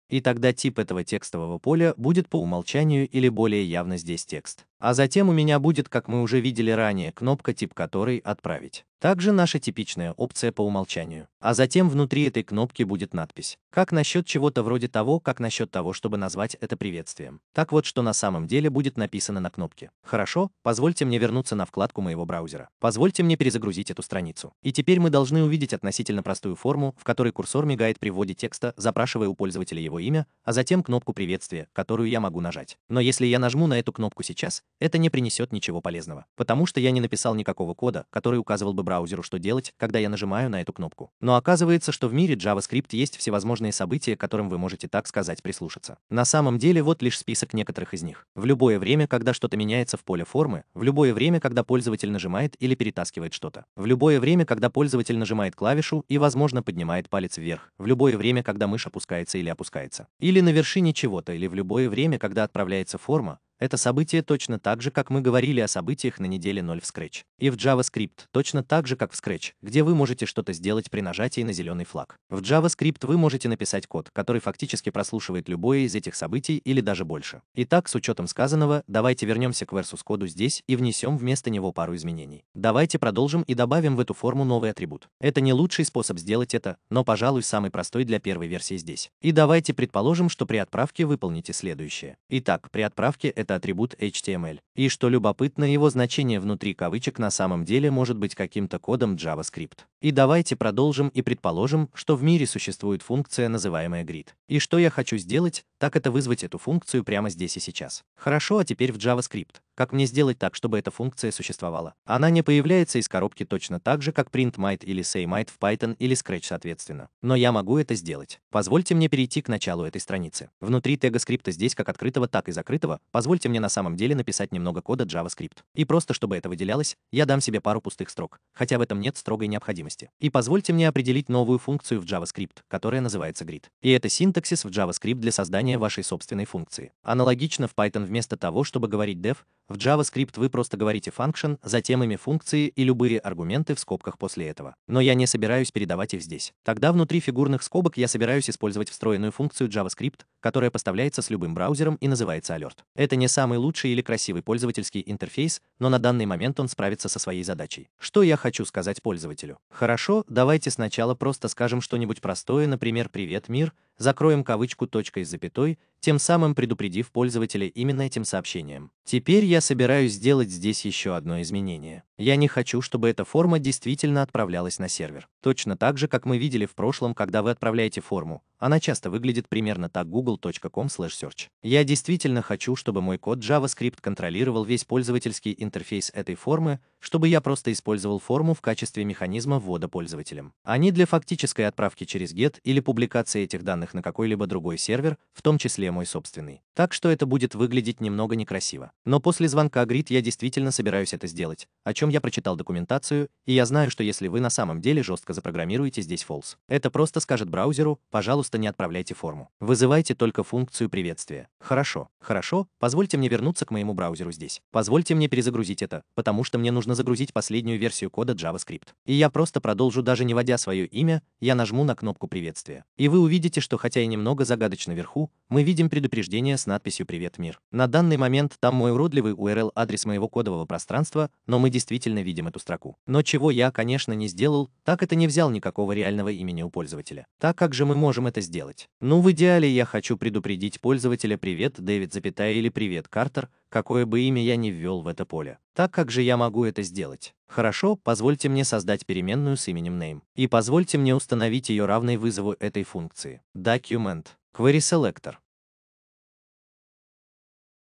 И тогда тип этого текстового поля будет по умолчанию или более явно здесь текст. А затем у меня будет, как мы уже видели ранее, кнопка тип которой «Отправить». Также наша типичная опция по умолчанию. А затем внутри этой кнопки будет надпись. Как насчет чего-то вроде того, как насчет того, чтобы назвать это приветствием. Так вот, что на самом деле будет написано на кнопке. Хорошо, позвольте мне вернуться на вкладку моего браузера. Позвольте мне перезагрузить эту страницу. И теперь мы должны увидеть относительно простую форму, в которой курсор мигает при вводе текста, запрашивая у пользователя его имя, а затем кнопку приветствия, которую я могу нажать. Но если я нажму на эту кнопку сейчас, это не принесет ничего полезного, потому что я не написал никакого кода, который указывал бы браузеру, что делать, когда я нажимаю на эту кнопку. Но оказывается, что в мире JavaScript есть всевозможные события, к которым вы можете, так сказать, прислушаться. На самом деле вот лишь список некоторых из них. В любое время, когда что-то меняется в поле формы, в любое время, когда пользователь нажимает или перетаскивает что-то, в любое время, когда пользователь нажимает клавишу и, возможно, поднимает палец вверх, в любое время, когда мышь опускается или опускается, или на вершине чего-то, или в любое время, когда отправляется форма, это событие точно так же, как мы говорили о событиях на неделе 0 в Scratch. И в JavaScript точно так же, как в Scratch, где вы можете что-то сделать при нажатии на зеленый флаг. В JavaScript вы можете написать код, который фактически прослушивает любое из этих событий или даже больше. Итак, с учетом сказанного, давайте вернемся к versus коду здесь и внесем вместо него пару изменений. Давайте продолжим и добавим в эту форму новый атрибут. Это не лучший способ сделать это, но, пожалуй, самый простой для первой версии здесь. И давайте предположим, что при отправке выполните следующее. Итак, при отправке это это атрибут HTML, и, что любопытно, его значение внутри кавычек на самом деле может быть каким-то кодом JavaScript. И давайте продолжим и предположим, что в мире существует функция, называемая grid. И что я хочу сделать, так это вызвать эту функцию прямо здесь и сейчас. Хорошо, а теперь в JavaScript. Как мне сделать так, чтобы эта функция существовала? Она не появляется из коробки точно так же, как printMight или sayMight в Python или Scratch соответственно. Но я могу это сделать. Позвольте мне перейти к началу этой страницы. Внутри тега скрипта здесь как открытого, так и закрытого. Позвольте мне на самом деле написать немного кода JavaScript. И просто чтобы это выделялось, я дам себе пару пустых строк, хотя в этом нет строгой необходимости. И позвольте мне определить новую функцию в JavaScript, которая называется grid. И это синтаксис в JavaScript для создания вашей собственной функции. Аналогично в Python вместо того, чтобы говорить def, в JavaScript вы просто говорите function, затем имя функции и любые аргументы в скобках после этого. Но я не собираюсь передавать их здесь. Тогда внутри фигурных скобок я собираюсь использовать встроенную функцию JavaScript, которая поставляется с любым браузером и называется Alert. Это не самый лучший или красивый пользовательский интерфейс, но на данный момент он справится со своей задачей. Что я хочу сказать пользователю? Хорошо, давайте сначала просто скажем что-нибудь простое, например, «Привет, мир», закроем кавычку точкой с запятой, тем самым предупредив пользователя именно этим сообщением. Теперь я собираюсь сделать здесь еще одно изменение. Я не хочу, чтобы эта форма действительно отправлялась на сервер. Точно так же, как мы видели в прошлом, когда вы отправляете форму. Она часто выглядит примерно так google.com/search. Я действительно хочу, чтобы мой код JavaScript контролировал весь пользовательский интерфейс этой формы, чтобы я просто использовал форму в качестве механизма ввода пользователям. Они для фактической отправки через GET или публикации этих данных на какой-либо другой сервер, в том числе мой собственный. Так что это будет выглядеть немного некрасиво. Но после звонка Grid я действительно собираюсь это сделать, о чем причем я прочитал документацию, и я знаю, что если вы на самом деле жестко запрограммируете здесь false, это просто скажет браузеру, пожалуйста, не отправляйте форму. Вызывайте только функцию приветствия. Хорошо, хорошо, позвольте мне вернуться к моему браузеру здесь. Позвольте мне перезагрузить это, потому что мне нужно загрузить последнюю версию кода JavaScript. И я просто продолжу, даже не вводя свое имя, я нажму на кнопку приветствия. И вы увидите, что хотя и немного загадочно вверху, мы видим предупреждение с надписью «Привет, мир». На данный момент там мой уродливый URL-адрес моего кодового пространства, но мы действительно действительно видим эту строку. Но чего я, конечно, не сделал, так это не взял никакого реального имени у пользователя. Так как же мы можем это сделать? Ну, в идеале я хочу предупредить пользователя «Привет, Дэвид, запятая» или «Привет, Картер», какое бы имя я ни ввел в это поле. Так как же я могу это сделать? Хорошо, позвольте мне создать переменную с именем name. И позвольте мне установить ее равной вызову этой функции. Document. Query Selector.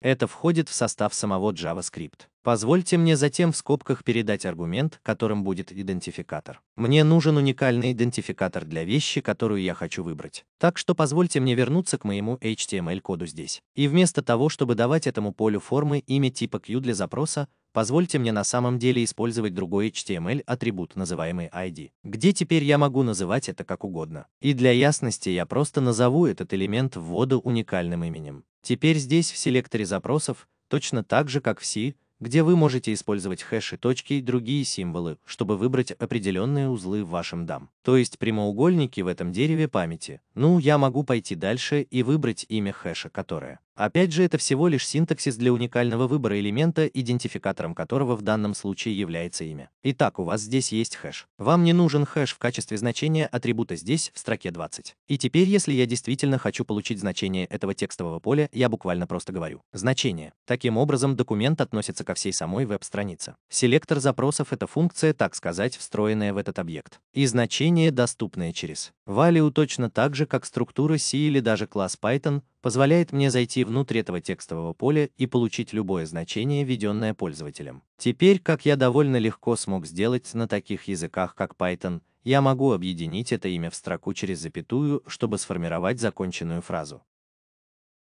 Это входит в состав самого JavaScript. Позвольте мне затем в скобках передать аргумент, которым будет идентификатор. Мне нужен уникальный идентификатор для вещи, которую я хочу выбрать. Так что позвольте мне вернуться к моему HTML-коду здесь. И вместо того, чтобы давать этому полю формы имя типа Q для запроса, позвольте мне на самом деле использовать другой HTML-атрибут, называемый ID, где теперь я могу называть это как угодно. И для ясности я просто назову этот элемент ввода уникальным именем. Теперь здесь в селекторе запросов, точно так же, как в C, где вы можете использовать хэши, точки и другие символы, чтобы выбрать определенные узлы в вашем дам. То есть прямоугольники в этом дереве памяти. Ну, я могу пойти дальше и выбрать имя хэша, которое Опять же, это всего лишь синтаксис для уникального выбора элемента, идентификатором которого в данном случае является имя. Итак, у вас здесь есть хэш. Вам не нужен хэш в качестве значения атрибута здесь, в строке 20. И теперь, если я действительно хочу получить значение этого текстового поля, я буквально просто говорю «значение». Таким образом, документ относится ко всей самой веб-странице. Селектор запросов — это функция, так сказать, встроенная в этот объект. И значение, доступное через Валиу точно так же, как структура C или даже класс Python, позволяет мне зайти внутрь этого текстового поля и получить любое значение, введенное пользователем. Теперь, как я довольно легко смог сделать на таких языках, как Python, я могу объединить это имя в строку через запятую, чтобы сформировать законченную фразу.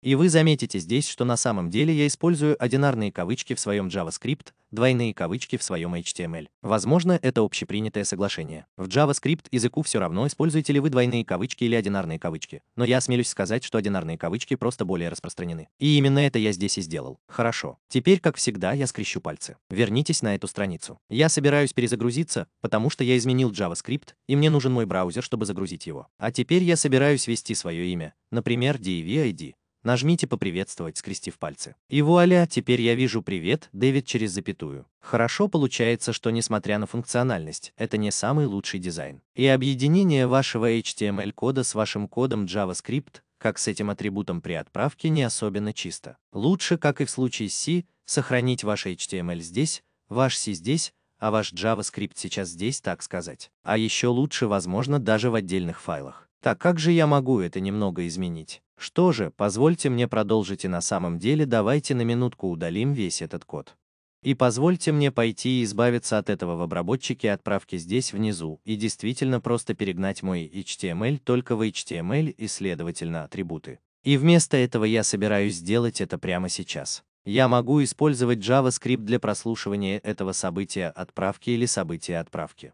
И вы заметите здесь, что на самом деле я использую одинарные кавычки в своем JavaScript, двойные кавычки в своем HTML. Возможно, это общепринятое соглашение. В JavaScript языку все равно, используете ли вы двойные кавычки или одинарные кавычки. Но я смелюсь сказать, что одинарные кавычки просто более распространены. И именно это я здесь и сделал. Хорошо. Теперь, как всегда, я скрещу пальцы. Вернитесь на эту страницу. Я собираюсь перезагрузиться, потому что я изменил JavaScript, и мне нужен мой браузер, чтобы загрузить его. А теперь я собираюсь ввести свое имя, например, DVID. Нажмите «Поприветствовать», скрестив пальцы. И вуаля, теперь я вижу «Привет, Дэвид» через запятую. Хорошо получается, что несмотря на функциональность, это не самый лучший дизайн. И объединение вашего HTML-кода с вашим кодом JavaScript, как с этим атрибутом при отправке, не особенно чисто. Лучше, как и в случае с C, сохранить ваш HTML здесь, ваш C здесь, а ваш JavaScript сейчас здесь, так сказать. А еще лучше, возможно, даже в отдельных файлах. Так как же я могу это немного изменить? Что же, позвольте мне продолжить и на самом деле давайте на минутку удалим весь этот код. И позвольте мне пойти и избавиться от этого в обработчике отправки здесь внизу и действительно просто перегнать мой HTML только в HTML и следовательно атрибуты. И вместо этого я собираюсь сделать это прямо сейчас. Я могу использовать JavaScript для прослушивания этого события отправки или события отправки.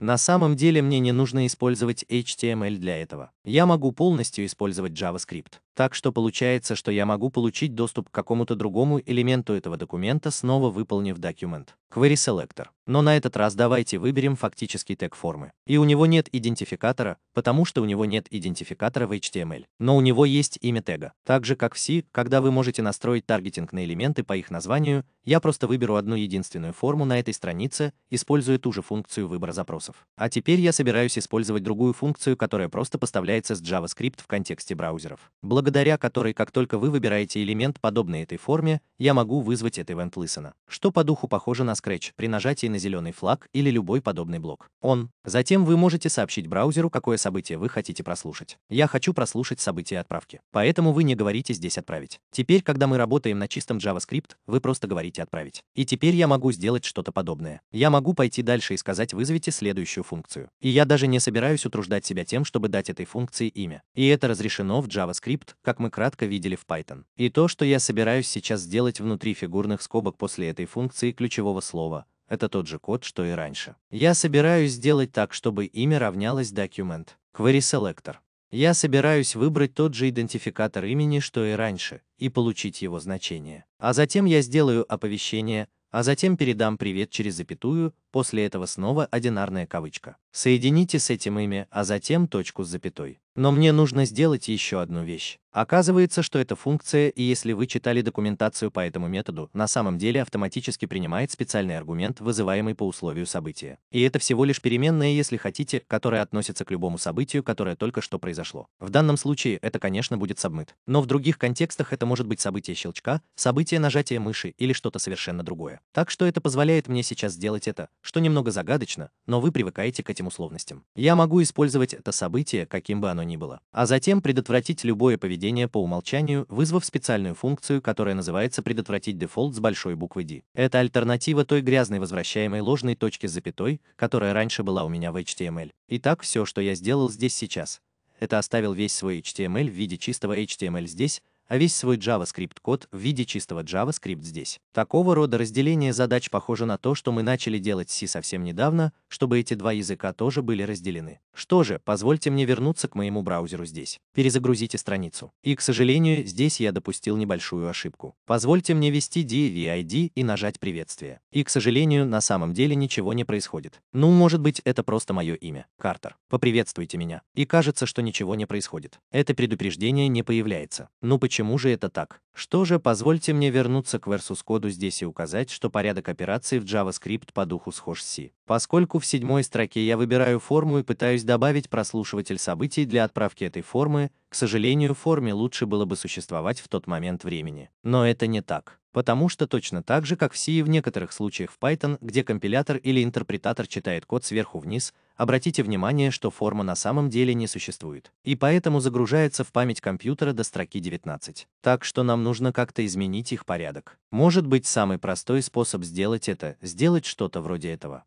На самом деле мне не нужно использовать HTML для этого. Я могу полностью использовать JavaScript. Так что получается, что я могу получить доступ к какому-то другому элементу этого документа, снова выполнив документ. Query Selector. Но на этот раз давайте выберем фактический тег формы. И у него нет идентификатора, потому что у него нет идентификатора в HTML. Но у него есть имя тега. Так же, как в C, когда вы можете настроить таргетинг на элементы по их названию, я просто выберу одну единственную форму на этой странице, используя ту же функцию выбора запросов. А теперь я собираюсь использовать другую функцию, которая просто поставляется с JavaScript в контексте браузеров. Благодаря благодаря которой как только вы выбираете элемент, подобный этой форме, я могу вызвать этот Event Listener, что по духу похоже на Scratch при нажатии на зеленый флаг или любой подобный блок. Он. Затем вы можете сообщить браузеру, какое событие вы хотите прослушать. Я хочу прослушать событие отправки, поэтому вы не говорите здесь «отправить». Теперь, когда мы работаем на чистом JavaScript, вы просто говорите «отправить». И теперь я могу сделать что-то подобное. Я могу пойти дальше и сказать «вызовите следующую функцию». И я даже не собираюсь утруждать себя тем, чтобы дать этой функции имя. И это разрешено в JavaScript, как мы кратко видели в Python. И то, что я собираюсь сейчас сделать внутри фигурных скобок после этой функции ключевого слова, это тот же код, что и раньше. Я собираюсь сделать так, чтобы имя равнялось document, query selector. Я собираюсь выбрать тот же идентификатор имени, что и раньше, и получить его значение. А затем я сделаю оповещение, а затем передам привет через запятую, после этого снова одинарная кавычка. Соедините с этим имя, а затем точку с запятой. Но мне нужно сделать еще одну вещь. Оказывается, что эта функция, и если вы читали документацию по этому методу, на самом деле автоматически принимает специальный аргумент, вызываемый по условию события. И это всего лишь переменная, если хотите, которая относится к любому событию, которое только что произошло. В данном случае это, конечно, будет submit. Но в других контекстах это может быть событие щелчка, событие нажатия мыши или что-то совершенно другое. Так что это позволяет мне сейчас сделать это, что немного загадочно, но вы привыкаете к этим условностям. Я могу использовать это событие, каким бы оно ни было, а затем предотвратить любое поведение по умолчанию, вызвав специальную функцию, которая называется «предотвратить дефолт» с большой буквы D. Это альтернатива той грязной возвращаемой ложной точки с запятой, которая раньше была у меня в HTML. Итак, все, что я сделал здесь сейчас, это оставил весь свой HTML в виде чистого HTML здесь, а весь свой JavaScript-код в виде чистого JavaScript здесь. Такого рода разделение задач похоже на то, что мы начали делать C совсем недавно, чтобы эти два языка тоже были разделены. Что же, позвольте мне вернуться к моему браузеру здесь. Перезагрузите страницу. И, к сожалению, здесь я допустил небольшую ошибку. Позвольте мне ввести DVID и нажать «Приветствие». И, к сожалению, на самом деле ничего не происходит. Ну, может быть, это просто мое имя. Картер. Поприветствуйте меня. И кажется, что ничего не происходит. Это предупреждение не появляется. Ну почему? Почему же это так? Что же, позвольте мне вернуться к versus-коду здесь и указать, что порядок операций в JavaScript по духу схож с C. Поскольку в седьмой строке я выбираю форму и пытаюсь добавить прослушиватель событий для отправки этой формы, к сожалению, форме лучше было бы существовать в тот момент времени. Но это не так. Потому что точно так же, как в C и в некоторых случаях в Python, где компилятор или интерпретатор читает код сверху вниз, обратите внимание, что форма на самом деле не существует, и поэтому загружается в память компьютера до строки 19. Так что нам нужно как-то изменить их порядок. Может быть, самый простой способ сделать это – сделать что-то вроде этого.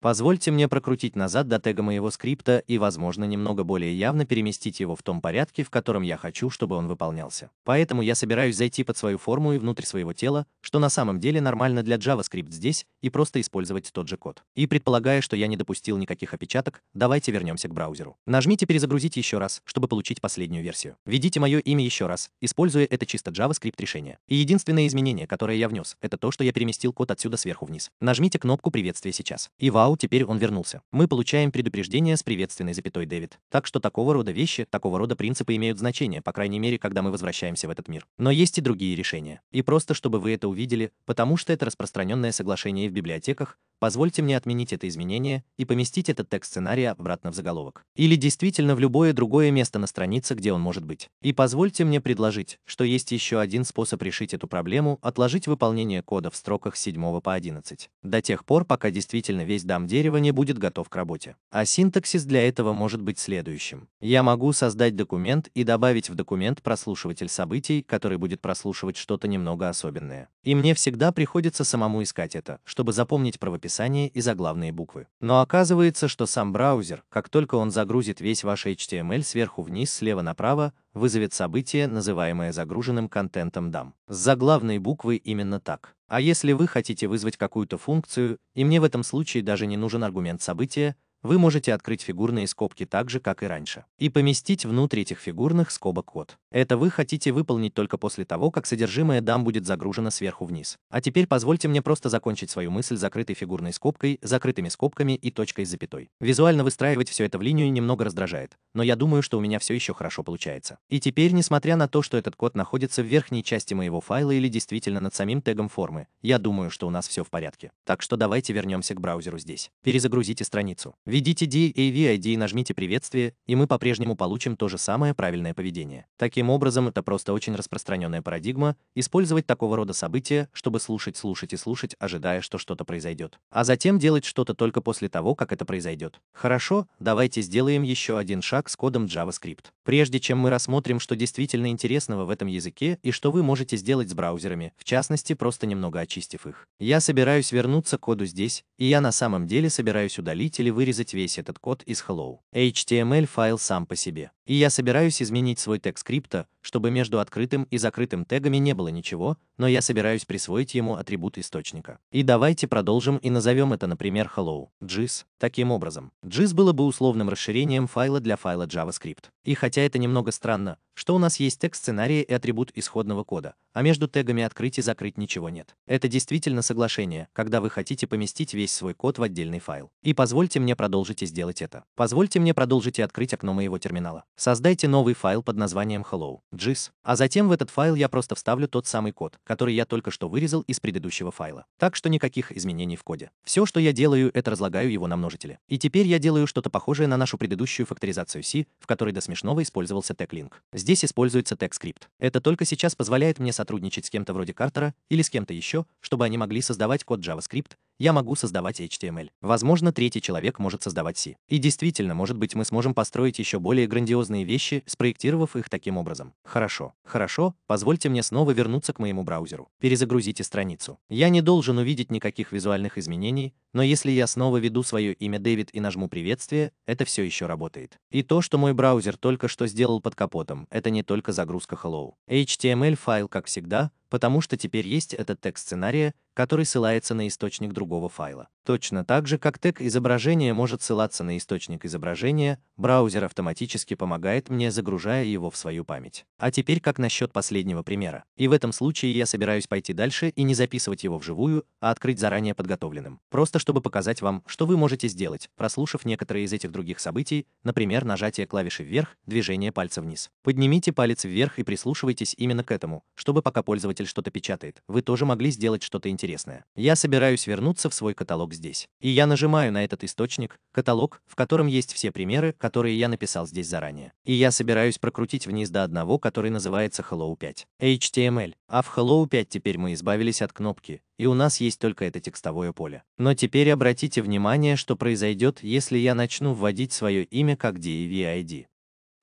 Позвольте мне прокрутить назад до тега моего скрипта и, возможно, немного более явно переместить его в том порядке, в котором я хочу, чтобы он выполнялся. Поэтому я собираюсь зайти под свою форму и внутрь своего тела, что на самом деле нормально для JavaScript здесь, и просто использовать тот же код. И предполагая, что я не допустил никаких опечаток, давайте вернемся к браузеру. Нажмите «Перезагрузить» еще раз, чтобы получить последнюю версию. Введите мое имя еще раз, используя это чисто JavaScript решение. И единственное изменение, которое я внес, это то, что я переместил код отсюда сверху вниз. Нажмите кнопку приветствие сейчас. И вау, Ау, теперь он вернулся. Мы получаем предупреждение с приветственной запятой Дэвид. Так что такого рода вещи, такого рода принципы имеют значение, по крайней мере, когда мы возвращаемся в этот мир. Но есть и другие решения. И просто чтобы вы это увидели, потому что это распространенное соглашение в библиотеках, Позвольте мне отменить это изменение и поместить этот текст сценария обратно в заголовок. Или действительно в любое другое место на странице, где он может быть. И позвольте мне предложить, что есть еще один способ решить эту проблему – отложить выполнение кода в строках с 7 по 11. До тех пор, пока действительно весь дам дерева не будет готов к работе. А синтаксис для этого может быть следующим. Я могу создать документ и добавить в документ прослушиватель событий, который будет прослушивать что-то немного особенное. И мне всегда приходится самому искать это, чтобы запомнить правописание описание и заглавные буквы. Но оказывается, что сам браузер, как только он загрузит весь ваш HTML сверху вниз, слева направо, вызовет событие, называемое загруженным контентом DAM. С заглавной буквы именно так. А если вы хотите вызвать какую-то функцию, и мне в этом случае даже не нужен аргумент события, вы можете открыть фигурные скобки так же, как и раньше, и поместить внутрь этих фигурных скобок код. Это вы хотите выполнить только после того, как содержимое дам будет загружено сверху вниз. А теперь позвольте мне просто закончить свою мысль закрытой фигурной скобкой, закрытыми скобками и точкой с запятой. Визуально выстраивать все это в линию немного раздражает, но я думаю, что у меня все еще хорошо получается. И теперь, несмотря на то, что этот код находится в верхней части моего файла или действительно над самим тегом формы, я думаю, что у нас все в порядке. Так что давайте вернемся к браузеру здесь. Перезагрузите страницу. Введите DAVID и нажмите «Приветствие», и мы по-прежнему получим то же самое правильное поведение. Таким образом, это просто очень распространенная парадигма — использовать такого рода события, чтобы слушать, слушать и слушать, ожидая, что что-то произойдет. А затем делать что-то только после того, как это произойдет. Хорошо, давайте сделаем еще один шаг с кодом JavaScript. Прежде чем мы рассмотрим, что действительно интересного в этом языке и что вы можете сделать с браузерами, в частности, просто немного очистив их. Я собираюсь вернуться к коду здесь, и я на самом деле собираюсь удалить или вырезать вырезать весь этот код из Hello. HTML файл сам по себе. И я собираюсь изменить свой тег скрипта, чтобы между открытым и закрытым тегами не было ничего, но я собираюсь присвоить ему атрибут источника. И давайте продолжим и назовем это, например, hello, JIS. Таким образом, JIS было бы условным расширением файла для файла JavaScript. И хотя это немного странно, что у нас есть текст сценария и атрибут исходного кода, а между тегами открыть и закрыть ничего нет. Это действительно соглашение, когда вы хотите поместить весь свой код в отдельный файл. И позвольте мне продолжить и сделать это. Позвольте мне продолжить и открыть окно моего терминала. Создайте новый файл под названием hello.js, а затем в этот файл я просто вставлю тот самый код, который я только что вырезал из предыдущего файла. Так что никаких изменений в коде. Все, что я делаю, это разлагаю его на множители. И теперь я делаю что-то похожее на нашу предыдущую факторизацию C, в которой до смешного использовался tag Здесь используется tag-script. Это только сейчас позволяет мне сотрудничать с кем-то вроде Картера или с кем-то еще, чтобы они могли создавать код JavaScript я могу создавать HTML. Возможно, третий человек может создавать C. И действительно, может быть, мы сможем построить еще более грандиозные вещи, спроектировав их таким образом. Хорошо, хорошо, позвольте мне снова вернуться к моему браузеру. Перезагрузите страницу. Я не должен увидеть никаких визуальных изменений, но если я снова введу свое имя Дэвид и нажму «Приветствие», это все еще работает. И то, что мой браузер только что сделал под капотом, это не только загрузка Hello. HTML-файл, как всегда, потому что теперь есть этот текст сценария, который ссылается на источник другого файла. Точно так же, как тег изображения может ссылаться на источник изображения, браузер автоматически помогает мне, загружая его в свою память. А теперь как насчет последнего примера. И в этом случае я собираюсь пойти дальше и не записывать его вживую, а открыть заранее подготовленным. Просто чтобы показать вам, что вы можете сделать, прослушав некоторые из этих других событий, например, нажатие клавиши вверх, движение пальца вниз. Поднимите палец вверх и прислушивайтесь именно к этому, чтобы пока пользователь что-то печатает, вы тоже могли сделать что-то интересное интересное. Я собираюсь вернуться в свой каталог здесь. И я нажимаю на этот источник, каталог, в котором есть все примеры, которые я написал здесь заранее. И я собираюсь прокрутить вниз до одного, который называется Hello 5. HTML. А в Hello 5 теперь мы избавились от кнопки, и у нас есть только это текстовое поле. Но теперь обратите внимание, что произойдет, если я начну вводить свое имя как DAV-ID. E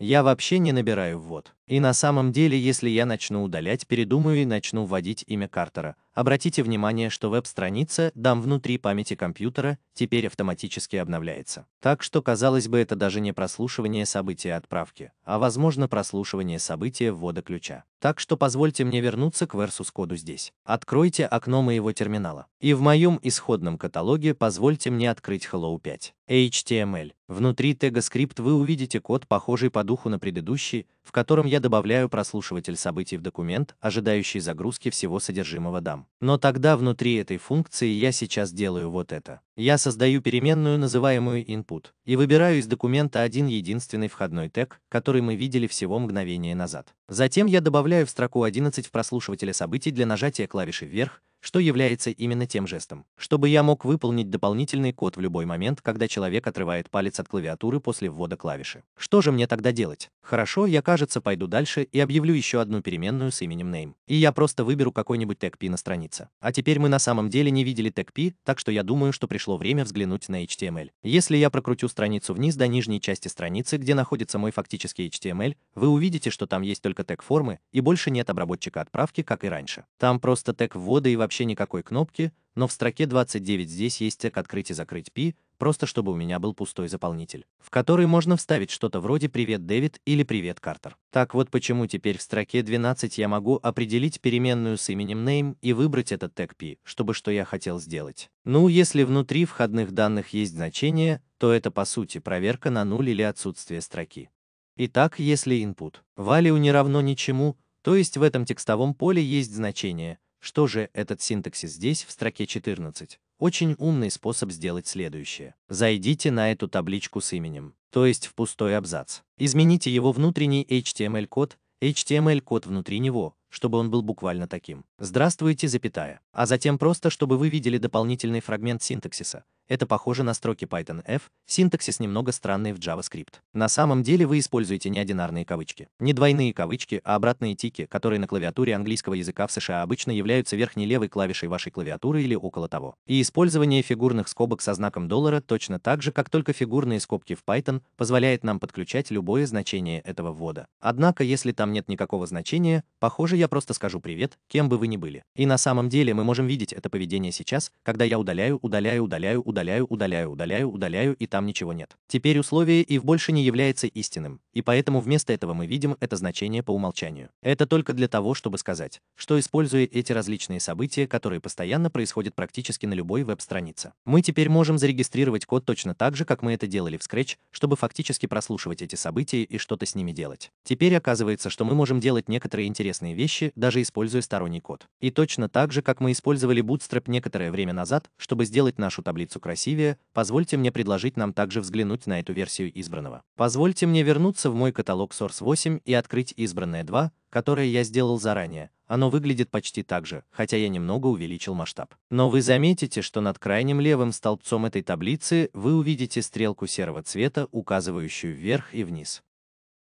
я вообще не набираю ввод. И на самом деле, если я начну удалять, передумаю и начну вводить имя Картера, Обратите внимание, что веб-страница дам внутри памяти компьютера теперь автоматически обновляется. Так что, казалось бы, это даже не прослушивание события отправки, а возможно прослушивание события ввода ключа. Так что позвольте мне вернуться к Versus коду здесь. Откройте окно моего терминала. И в моем исходном каталоге позвольте мне открыть Hello 5. HTML. Внутри тега скрипт вы увидите код, похожий по духу на предыдущий, в котором я добавляю прослушиватель событий в документ, ожидающий загрузки всего содержимого дам. Но тогда внутри этой функции я сейчас делаю вот это. Я создаю переменную, называемую input, и выбираю из документа один единственный входной тег, который мы видели всего мгновение назад. Затем я добавляю в строку 11 в прослушивателе событий для нажатия клавиши вверх, что является именно тем жестом, чтобы я мог выполнить дополнительный код в любой момент, когда человек отрывает палец от клавиатуры после ввода клавиши. Что же мне тогда делать? Хорошо, я, кажется, пойду дальше и объявлю еще одну переменную с именем name. И я просто выберу какой-нибудь тег P на странице. А теперь мы на самом деле не видели тег P, так что я думаю, что пришло время взглянуть на HTML. Если я прокручу страницу вниз до нижней части страницы, где находится мой фактический HTML, вы увидите, что там есть только тег формы и больше нет обработчика отправки, как и раньше. Там просто тег ввода и вообще вообще никакой кнопки, но в строке 29 здесь есть тег открыть и закрыть пи, просто чтобы у меня был пустой заполнитель, в который можно вставить что-то вроде «Привет, Дэвид» или «Привет, Картер». Так вот почему теперь в строке 12 я могу определить переменную с именем name и выбрать этот тег p, чтобы что я хотел сделать. Ну, если внутри входных данных есть значение, то это по сути проверка на нуль или отсутствие строки. Итак, если input value не равно ничему, то есть в этом текстовом поле есть значение, что же этот синтаксис здесь, в строке 14? Очень умный способ сделать следующее. Зайдите на эту табличку с именем, то есть в пустой абзац. Измените его внутренний HTML-код, HTML-код внутри него, чтобы он был буквально таким. Здравствуйте, запятая. А затем просто, чтобы вы видели дополнительный фрагмент синтаксиса, это похоже на строки Python F, синтаксис немного странный в JavaScript. На самом деле вы используете не одинарные кавычки, не двойные кавычки, а обратные тики, которые на клавиатуре английского языка в США обычно являются верхней левой клавишей вашей клавиатуры или около того. И использование фигурных скобок со знаком доллара точно так же, как только фигурные скобки в Python, позволяет нам подключать любое значение этого ввода. Однако, если там нет никакого значения, похоже, я просто скажу привет, кем бы вы ни были. И на самом деле мы можем видеть это поведение сейчас, когда я удаляю, удаляю, удаляю, удаляю удаляю, удаляю, удаляю, удаляю, и там ничего нет. Теперь условие if больше не является истинным, и поэтому вместо этого мы видим это значение по умолчанию. Это только для того, чтобы сказать, что используя эти различные события, которые постоянно происходят практически на любой веб-странице. Мы теперь можем зарегистрировать код точно так же, как мы это делали в Scratch, чтобы фактически прослушивать эти события и что-то с ними делать. Теперь оказывается, что мы можем делать некоторые интересные вещи, даже используя сторонний код. И точно так же, как мы использовали Bootstrap некоторое время назад, чтобы сделать нашу таблицу красивее, позвольте мне предложить нам также взглянуть на эту версию избранного. Позвольте мне вернуться в мой каталог Source 8 и открыть избранное 2, которое я сделал заранее. Оно выглядит почти так же, хотя я немного увеличил масштаб. Но вы заметите, что над крайним левым столбцом этой таблицы вы увидите стрелку серого цвета, указывающую вверх и вниз.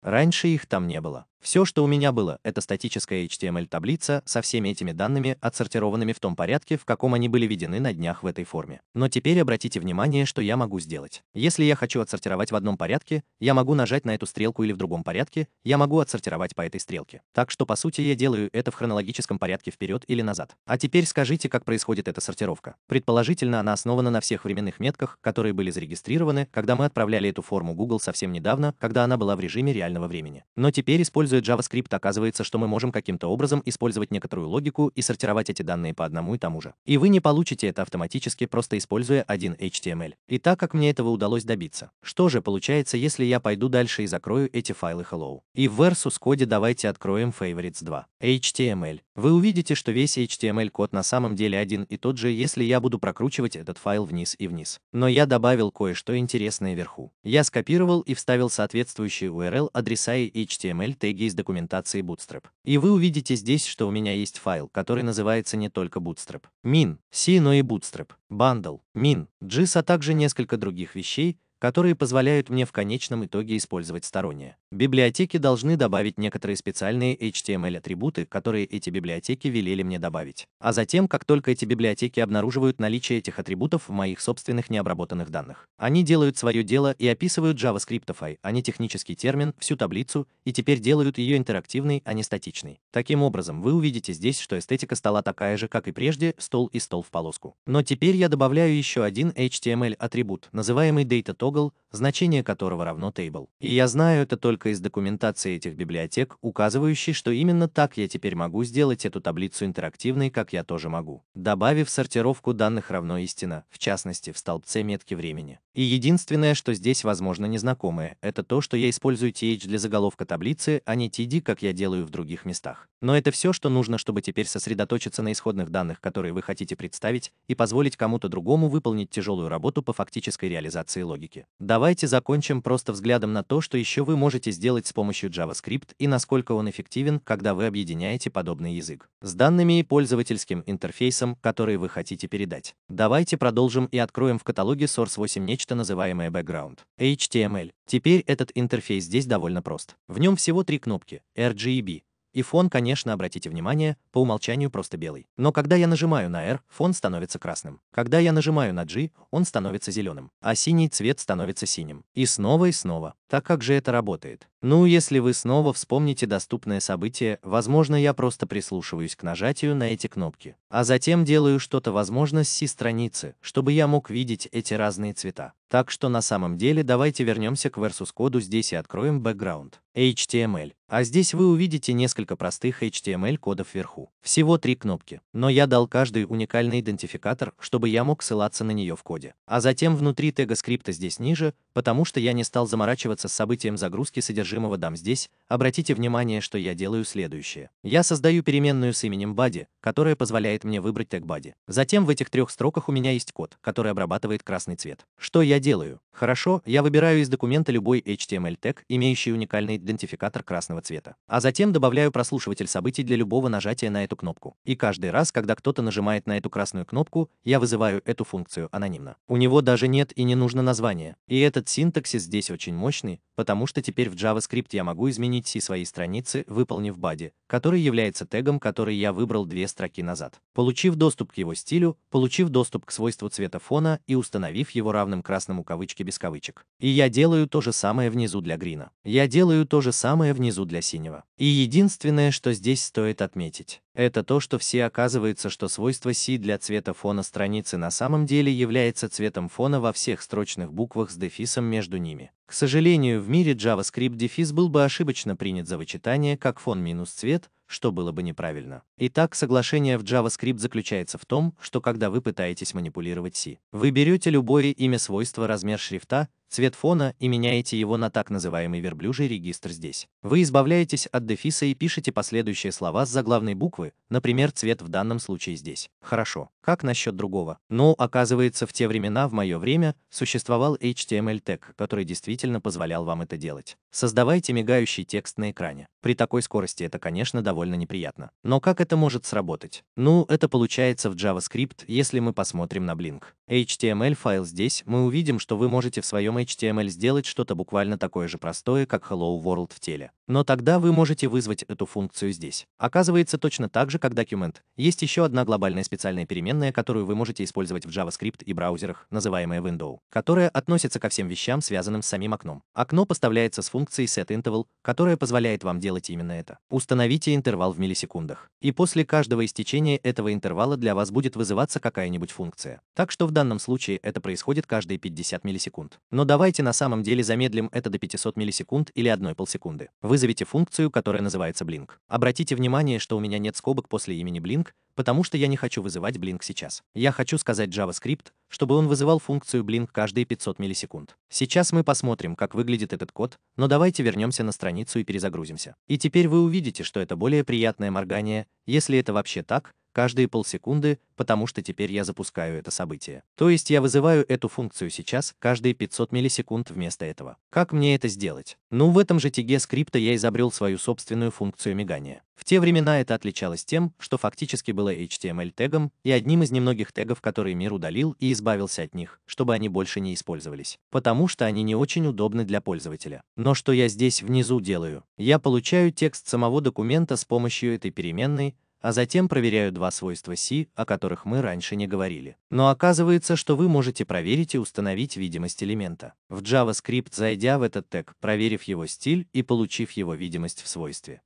Раньше их там не было. Все, что у меня было, это статическая HTML-таблица со всеми этими данными, отсортированными в том порядке, в каком они были введены на днях в этой форме. Но теперь обратите внимание, что я могу сделать. Если я хочу отсортировать в одном порядке, я могу нажать на эту стрелку или в другом порядке, я могу отсортировать по этой стрелке. Так что, по сути, я делаю это в хронологическом порядке вперед или назад. А теперь скажите, как происходит эта сортировка. Предположительно, она основана на всех временных метках, которые были зарегистрированы, когда мы отправляли эту форму Google совсем недавно, когда она была в режиме реального времени. Но теперь используя Используя JavaScript, оказывается, что мы можем каким-то образом использовать некоторую логику и сортировать эти данные по одному и тому же. И вы не получите это автоматически, просто используя один HTML. И так как мне этого удалось добиться. Что же получается, если я пойду дальше и закрою эти файлы Hello? И в Versus коде давайте откроем Favorites 2. HTML. Вы увидите, что весь HTML-код на самом деле один и тот же, если я буду прокручивать этот файл вниз и вниз. Но я добавил кое-что интересное вверху. Я скопировал и вставил соответствующие URL адреса и HTML теги аналоги из документации Bootstrap. И вы увидите здесь, что у меня есть файл, который называется не только Bootstrap, min, c, но и Bootstrap, bundle, min, gis, а также несколько других вещей, которые позволяют мне в конечном итоге использовать стороннее. Библиотеки должны добавить некоторые специальные HTML-атрибуты, которые эти библиотеки велели мне добавить. А затем, как только эти библиотеки обнаруживают наличие этих атрибутов в моих собственных необработанных данных, они делают свое дело и описывают JavaScriptify, а не технический термин, всю таблицу, и теперь делают ее интерактивной, а не статичной. Таким образом, вы увидите здесь, что эстетика стала такая же, как и прежде, стол и стол в полоску. Но теперь я добавляю еще один HTML-атрибут, называемый DataToggle, значение которого равно table. И я знаю это только только из документации этих библиотек, указывающей, что именно так я теперь могу сделать эту таблицу интерактивной, как я тоже могу, добавив сортировку данных равно истина, в частности, в столбце метки времени. И единственное, что здесь, возможно, незнакомое, это то, что я использую TH для заголовка таблицы, а не TD, как я делаю в других местах. Но это все, что нужно, чтобы теперь сосредоточиться на исходных данных, которые вы хотите представить, и позволить кому-то другому выполнить тяжелую работу по фактической реализации логики. Давайте закончим просто взглядом на то, что еще вы можете можете сделать с помощью JavaScript и насколько он эффективен, когда вы объединяете подобный язык с данными и пользовательским интерфейсом, который вы хотите передать. Давайте продолжим и откроем в каталоге Source 8 нечто называемое Background HTML. Теперь этот интерфейс здесь довольно прост. В нем всего три кнопки RGB, и фон, конечно, обратите внимание, по умолчанию просто белый. Но когда я нажимаю на R, фон становится красным. Когда я нажимаю на G, он становится зеленым. А синий цвет становится синим. И снова и снова. Так как же это работает? Ну, если вы снова вспомните доступное событие, возможно, я просто прислушиваюсь к нажатию на эти кнопки. А затем делаю что-то, возможно, с C-страницы, чтобы я мог видеть эти разные цвета. Так что на самом деле давайте вернемся к versus коду здесь и откроем background HTML. А здесь вы увидите несколько простых HTML кодов вверху. Всего три кнопки, но я дал каждый уникальный идентификатор, чтобы я мог ссылаться на нее в коде. А затем внутри тега скрипта здесь ниже, потому что я не стал заморачиваться с событием загрузки содержимого дам здесь, обратите внимание, что я делаю следующее. Я создаю переменную с именем body, которая позволяет мне выбрать тег body. Затем в этих трех строках у меня есть код, который обрабатывает красный цвет. Что я делаю. Хорошо, я выбираю из документа любой HTML тег, имеющий уникальный идентификатор красного цвета. А затем добавляю прослушиватель событий для любого нажатия на эту кнопку. И каждый раз, когда кто-то нажимает на эту красную кнопку, я вызываю эту функцию анонимно. У него даже нет и не нужно названия. И этот синтаксис здесь очень мощный, потому что теперь в JavaScript я могу изменить все свои страницы, выполнив body, который является тегом, который я выбрал две строки назад получив доступ к его стилю, получив доступ к свойству цвета фона и установив его равным красному кавычке без кавычек. И я делаю то же самое внизу для грина. Я делаю то же самое внизу для синего. И единственное, что здесь стоит отметить, это то, что все оказывается, что свойство C для цвета фона страницы на самом деле является цветом фона во всех строчных буквах с дефисом между ними. К сожалению, в мире JavaScript дефис был бы ошибочно принят за вычитание как фон минус цвет, что было бы неправильно. Итак, соглашение в JavaScript заключается в том, что когда вы пытаетесь манипулировать C, вы берете любое имя свойства размер шрифта, цвет фона и меняете его на так называемый верблюжий регистр здесь. Вы избавляетесь от дефиса и пишете последующие слова с заглавной буквы, например, цвет в данном случае здесь. Хорошо. Как насчет другого? Ну, оказывается, в те времена, в мое время, существовал HTML тег, который действительно позволял вам это делать. Создавайте мигающий текст на экране. При такой скорости это, конечно, довольно неприятно. Но как это может сработать? Ну, это получается в JavaScript, если мы посмотрим на Blink. HTML файл здесь, мы увидим, что вы можете в своем HTML сделать что-то буквально такое же простое, как Hello World в теле. Но тогда вы можете вызвать эту функцию здесь. Оказывается, точно так же, как Document, есть еще одна глобальная специальная переменная, которую вы можете использовать в JavaScript и браузерах, называемая window, которая относится ко всем вещам, связанным с самим окном. Окно поставляется с функцией setInterval, которая позволяет вам делать именно это. Установите интервал в миллисекундах. И после каждого истечения этого интервала для вас будет вызываться какая-нибудь функция. Так что в данном случае это происходит каждые 50 миллисекунд. Но давайте на самом деле замедлим это до 500 миллисекунд или 1 полсекунды. Вызовите функцию, которая называется blink. Обратите внимание, что у меня нет скобок после имени blink, потому что я не хочу вызывать blink сейчас. Я хочу сказать JavaScript, чтобы он вызывал функцию blink каждые 500 миллисекунд. Сейчас мы посмотрим, как выглядит этот код, но давайте вернемся на страницу и перезагрузимся. И теперь вы увидите, что это более приятное моргание, если это вообще так, каждые полсекунды, потому что теперь я запускаю это событие. То есть я вызываю эту функцию сейчас каждые 500 миллисекунд вместо этого. Как мне это сделать? Ну, в этом же тиге скрипта я изобрел свою собственную функцию мигания. В те времена это отличалось тем, что фактически было HTML-тегом и одним из немногих тегов, которые мир удалил и избавился от них, чтобы они больше не использовались, потому что они не очень удобны для пользователя. Но что я здесь внизу делаю? Я получаю текст самого документа с помощью этой переменной, а затем проверяю два свойства си, о которых мы раньше не говорили. Но оказывается, что вы можете проверить и установить видимость элемента. В JavaScript зайдя в этот тег, проверив его стиль и получив его видимость в свойстве.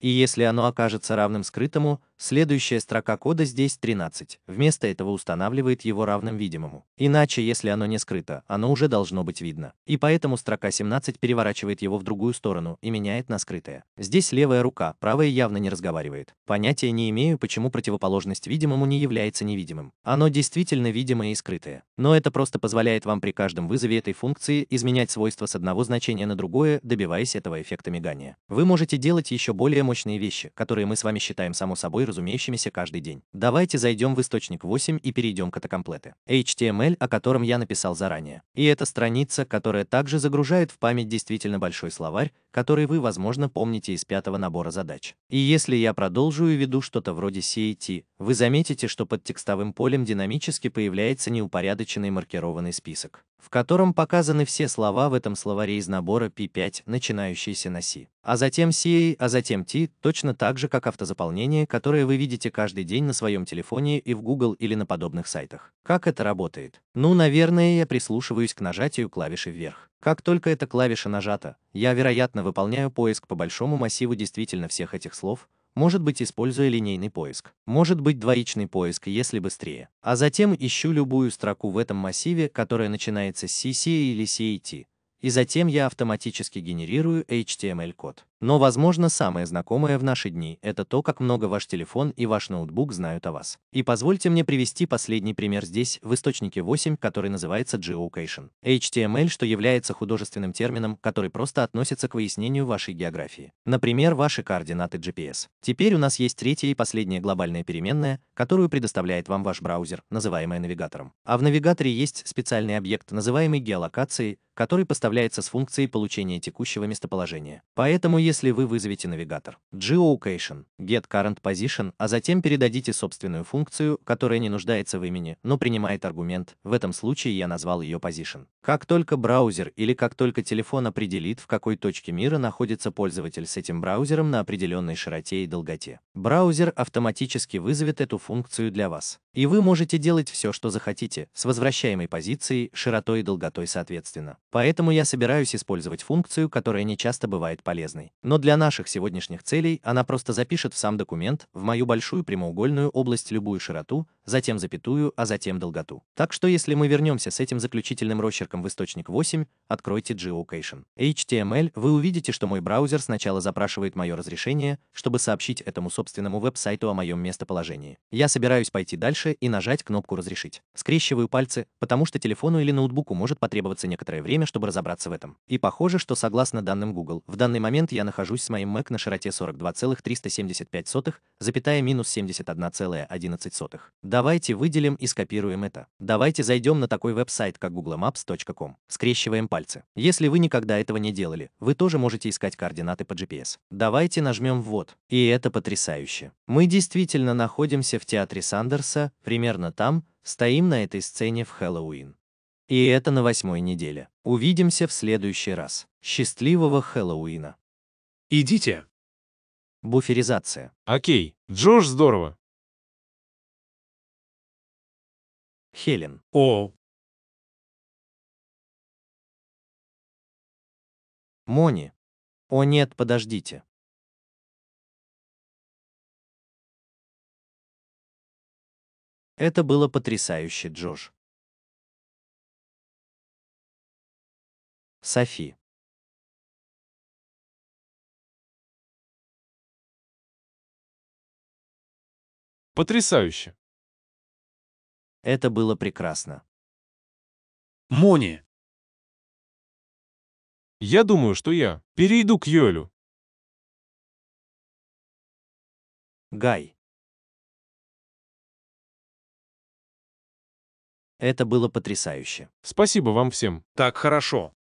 И если оно окажется равным скрытому, Следующая строка кода здесь 13, вместо этого устанавливает его равным видимому. Иначе, если оно не скрыто, оно уже должно быть видно. И поэтому строка 17 переворачивает его в другую сторону и меняет на скрытое. Здесь левая рука, правая явно не разговаривает. Понятия не имею, почему противоположность видимому не является невидимым. Оно действительно видимое и скрытое. Но это просто позволяет вам при каждом вызове этой функции изменять свойства с одного значения на другое, добиваясь этого эффекта мигания. Вы можете делать еще более мощные вещи, которые мы с вами считаем само собой разумеющимися каждый день. Давайте зайдем в источник 8 и перейдем к атакомплеты. HTML, о котором я написал заранее. И это страница, которая также загружает в память действительно большой словарь, который вы, возможно, помните из пятого набора задач. И если я продолжу и веду что-то вроде CAT, вы заметите, что под текстовым полем динамически появляется неупорядоченный маркированный список, в котором показаны все слова в этом словаре из набора P5, начинающиеся на C. А затем CA, а затем T, точно так же, как автозаполнение, которое которые вы видите каждый день на своем телефоне и в Google или на подобных сайтах. Как это работает? Ну, наверное, я прислушиваюсь к нажатию клавиши вверх. Как только эта клавиша нажата, я, вероятно, выполняю поиск по большому массиву действительно всех этих слов, может быть, используя линейный поиск, может быть, двоичный поиск, если быстрее. А затем ищу любую строку в этом массиве, которая начинается с CC или CAT, и затем я автоматически генерирую HTML-код. Но, возможно, самое знакомое в наши дни – это то, как много ваш телефон и ваш ноутбук знают о вас. И позвольте мне привести последний пример здесь, в источнике 8, который называется Geocation. HTML, что является художественным термином, который просто относится к выяснению вашей географии. Например, ваши координаты GPS. Теперь у нас есть третья и последняя глобальная переменная, которую предоставляет вам ваш браузер, называемая навигатором. А в навигаторе есть специальный объект, называемый геолокацией, который поставляется с функцией получения текущего местоположения. Поэтому если вы вызовете навигатор Geolocation, Get Current Position, а затем передадите собственную функцию, которая не нуждается в имени, но принимает аргумент, в этом случае я назвал ее Position. Как только браузер или как только телефон определит, в какой точке мира находится пользователь с этим браузером на определенной широте и долготе, браузер автоматически вызовет эту функцию для вас и вы можете делать все, что захотите, с возвращаемой позицией, широтой и долготой соответственно. Поэтому я собираюсь использовать функцию, которая не часто бывает полезной. Но для наших сегодняшних целей она просто запишет в сам документ, в мою большую прямоугольную область любую широту, затем запятую, а затем долготу. Так что если мы вернемся с этим заключительным росчерком в источник 8, откройте Geocation. HTML, вы увидите, что мой браузер сначала запрашивает мое разрешение, чтобы сообщить этому собственному веб-сайту о моем местоположении. Я собираюсь пойти дальше и нажать кнопку «Разрешить». Скрещиваю пальцы, потому что телефону или ноутбуку может потребоваться некоторое время, чтобы разобраться в этом. И похоже, что согласно данным Google, в данный момент я нахожусь с моим Mac на широте 42,375, запятая минус 71,11. Да, Давайте выделим и скопируем это. Давайте зайдем на такой веб-сайт, как googlemaps.com. Скрещиваем пальцы. Если вы никогда этого не делали, вы тоже можете искать координаты по GPS. Давайте нажмем «Ввод». И это потрясающе. Мы действительно находимся в театре Сандерса, примерно там, стоим на этой сцене в Хэллоуин. И это на восьмой неделе. Увидимся в следующий раз. Счастливого Хэллоуина. Идите. Буферизация. Окей. Джош, здорово. Хелен. О. Мони. О нет, подождите. Это было потрясающе, Джош. Софи. Потрясающе. Это было прекрасно. Мони. Я думаю, что я перейду к Йолю. Гай. Это было потрясающе. Спасибо вам всем. Так хорошо.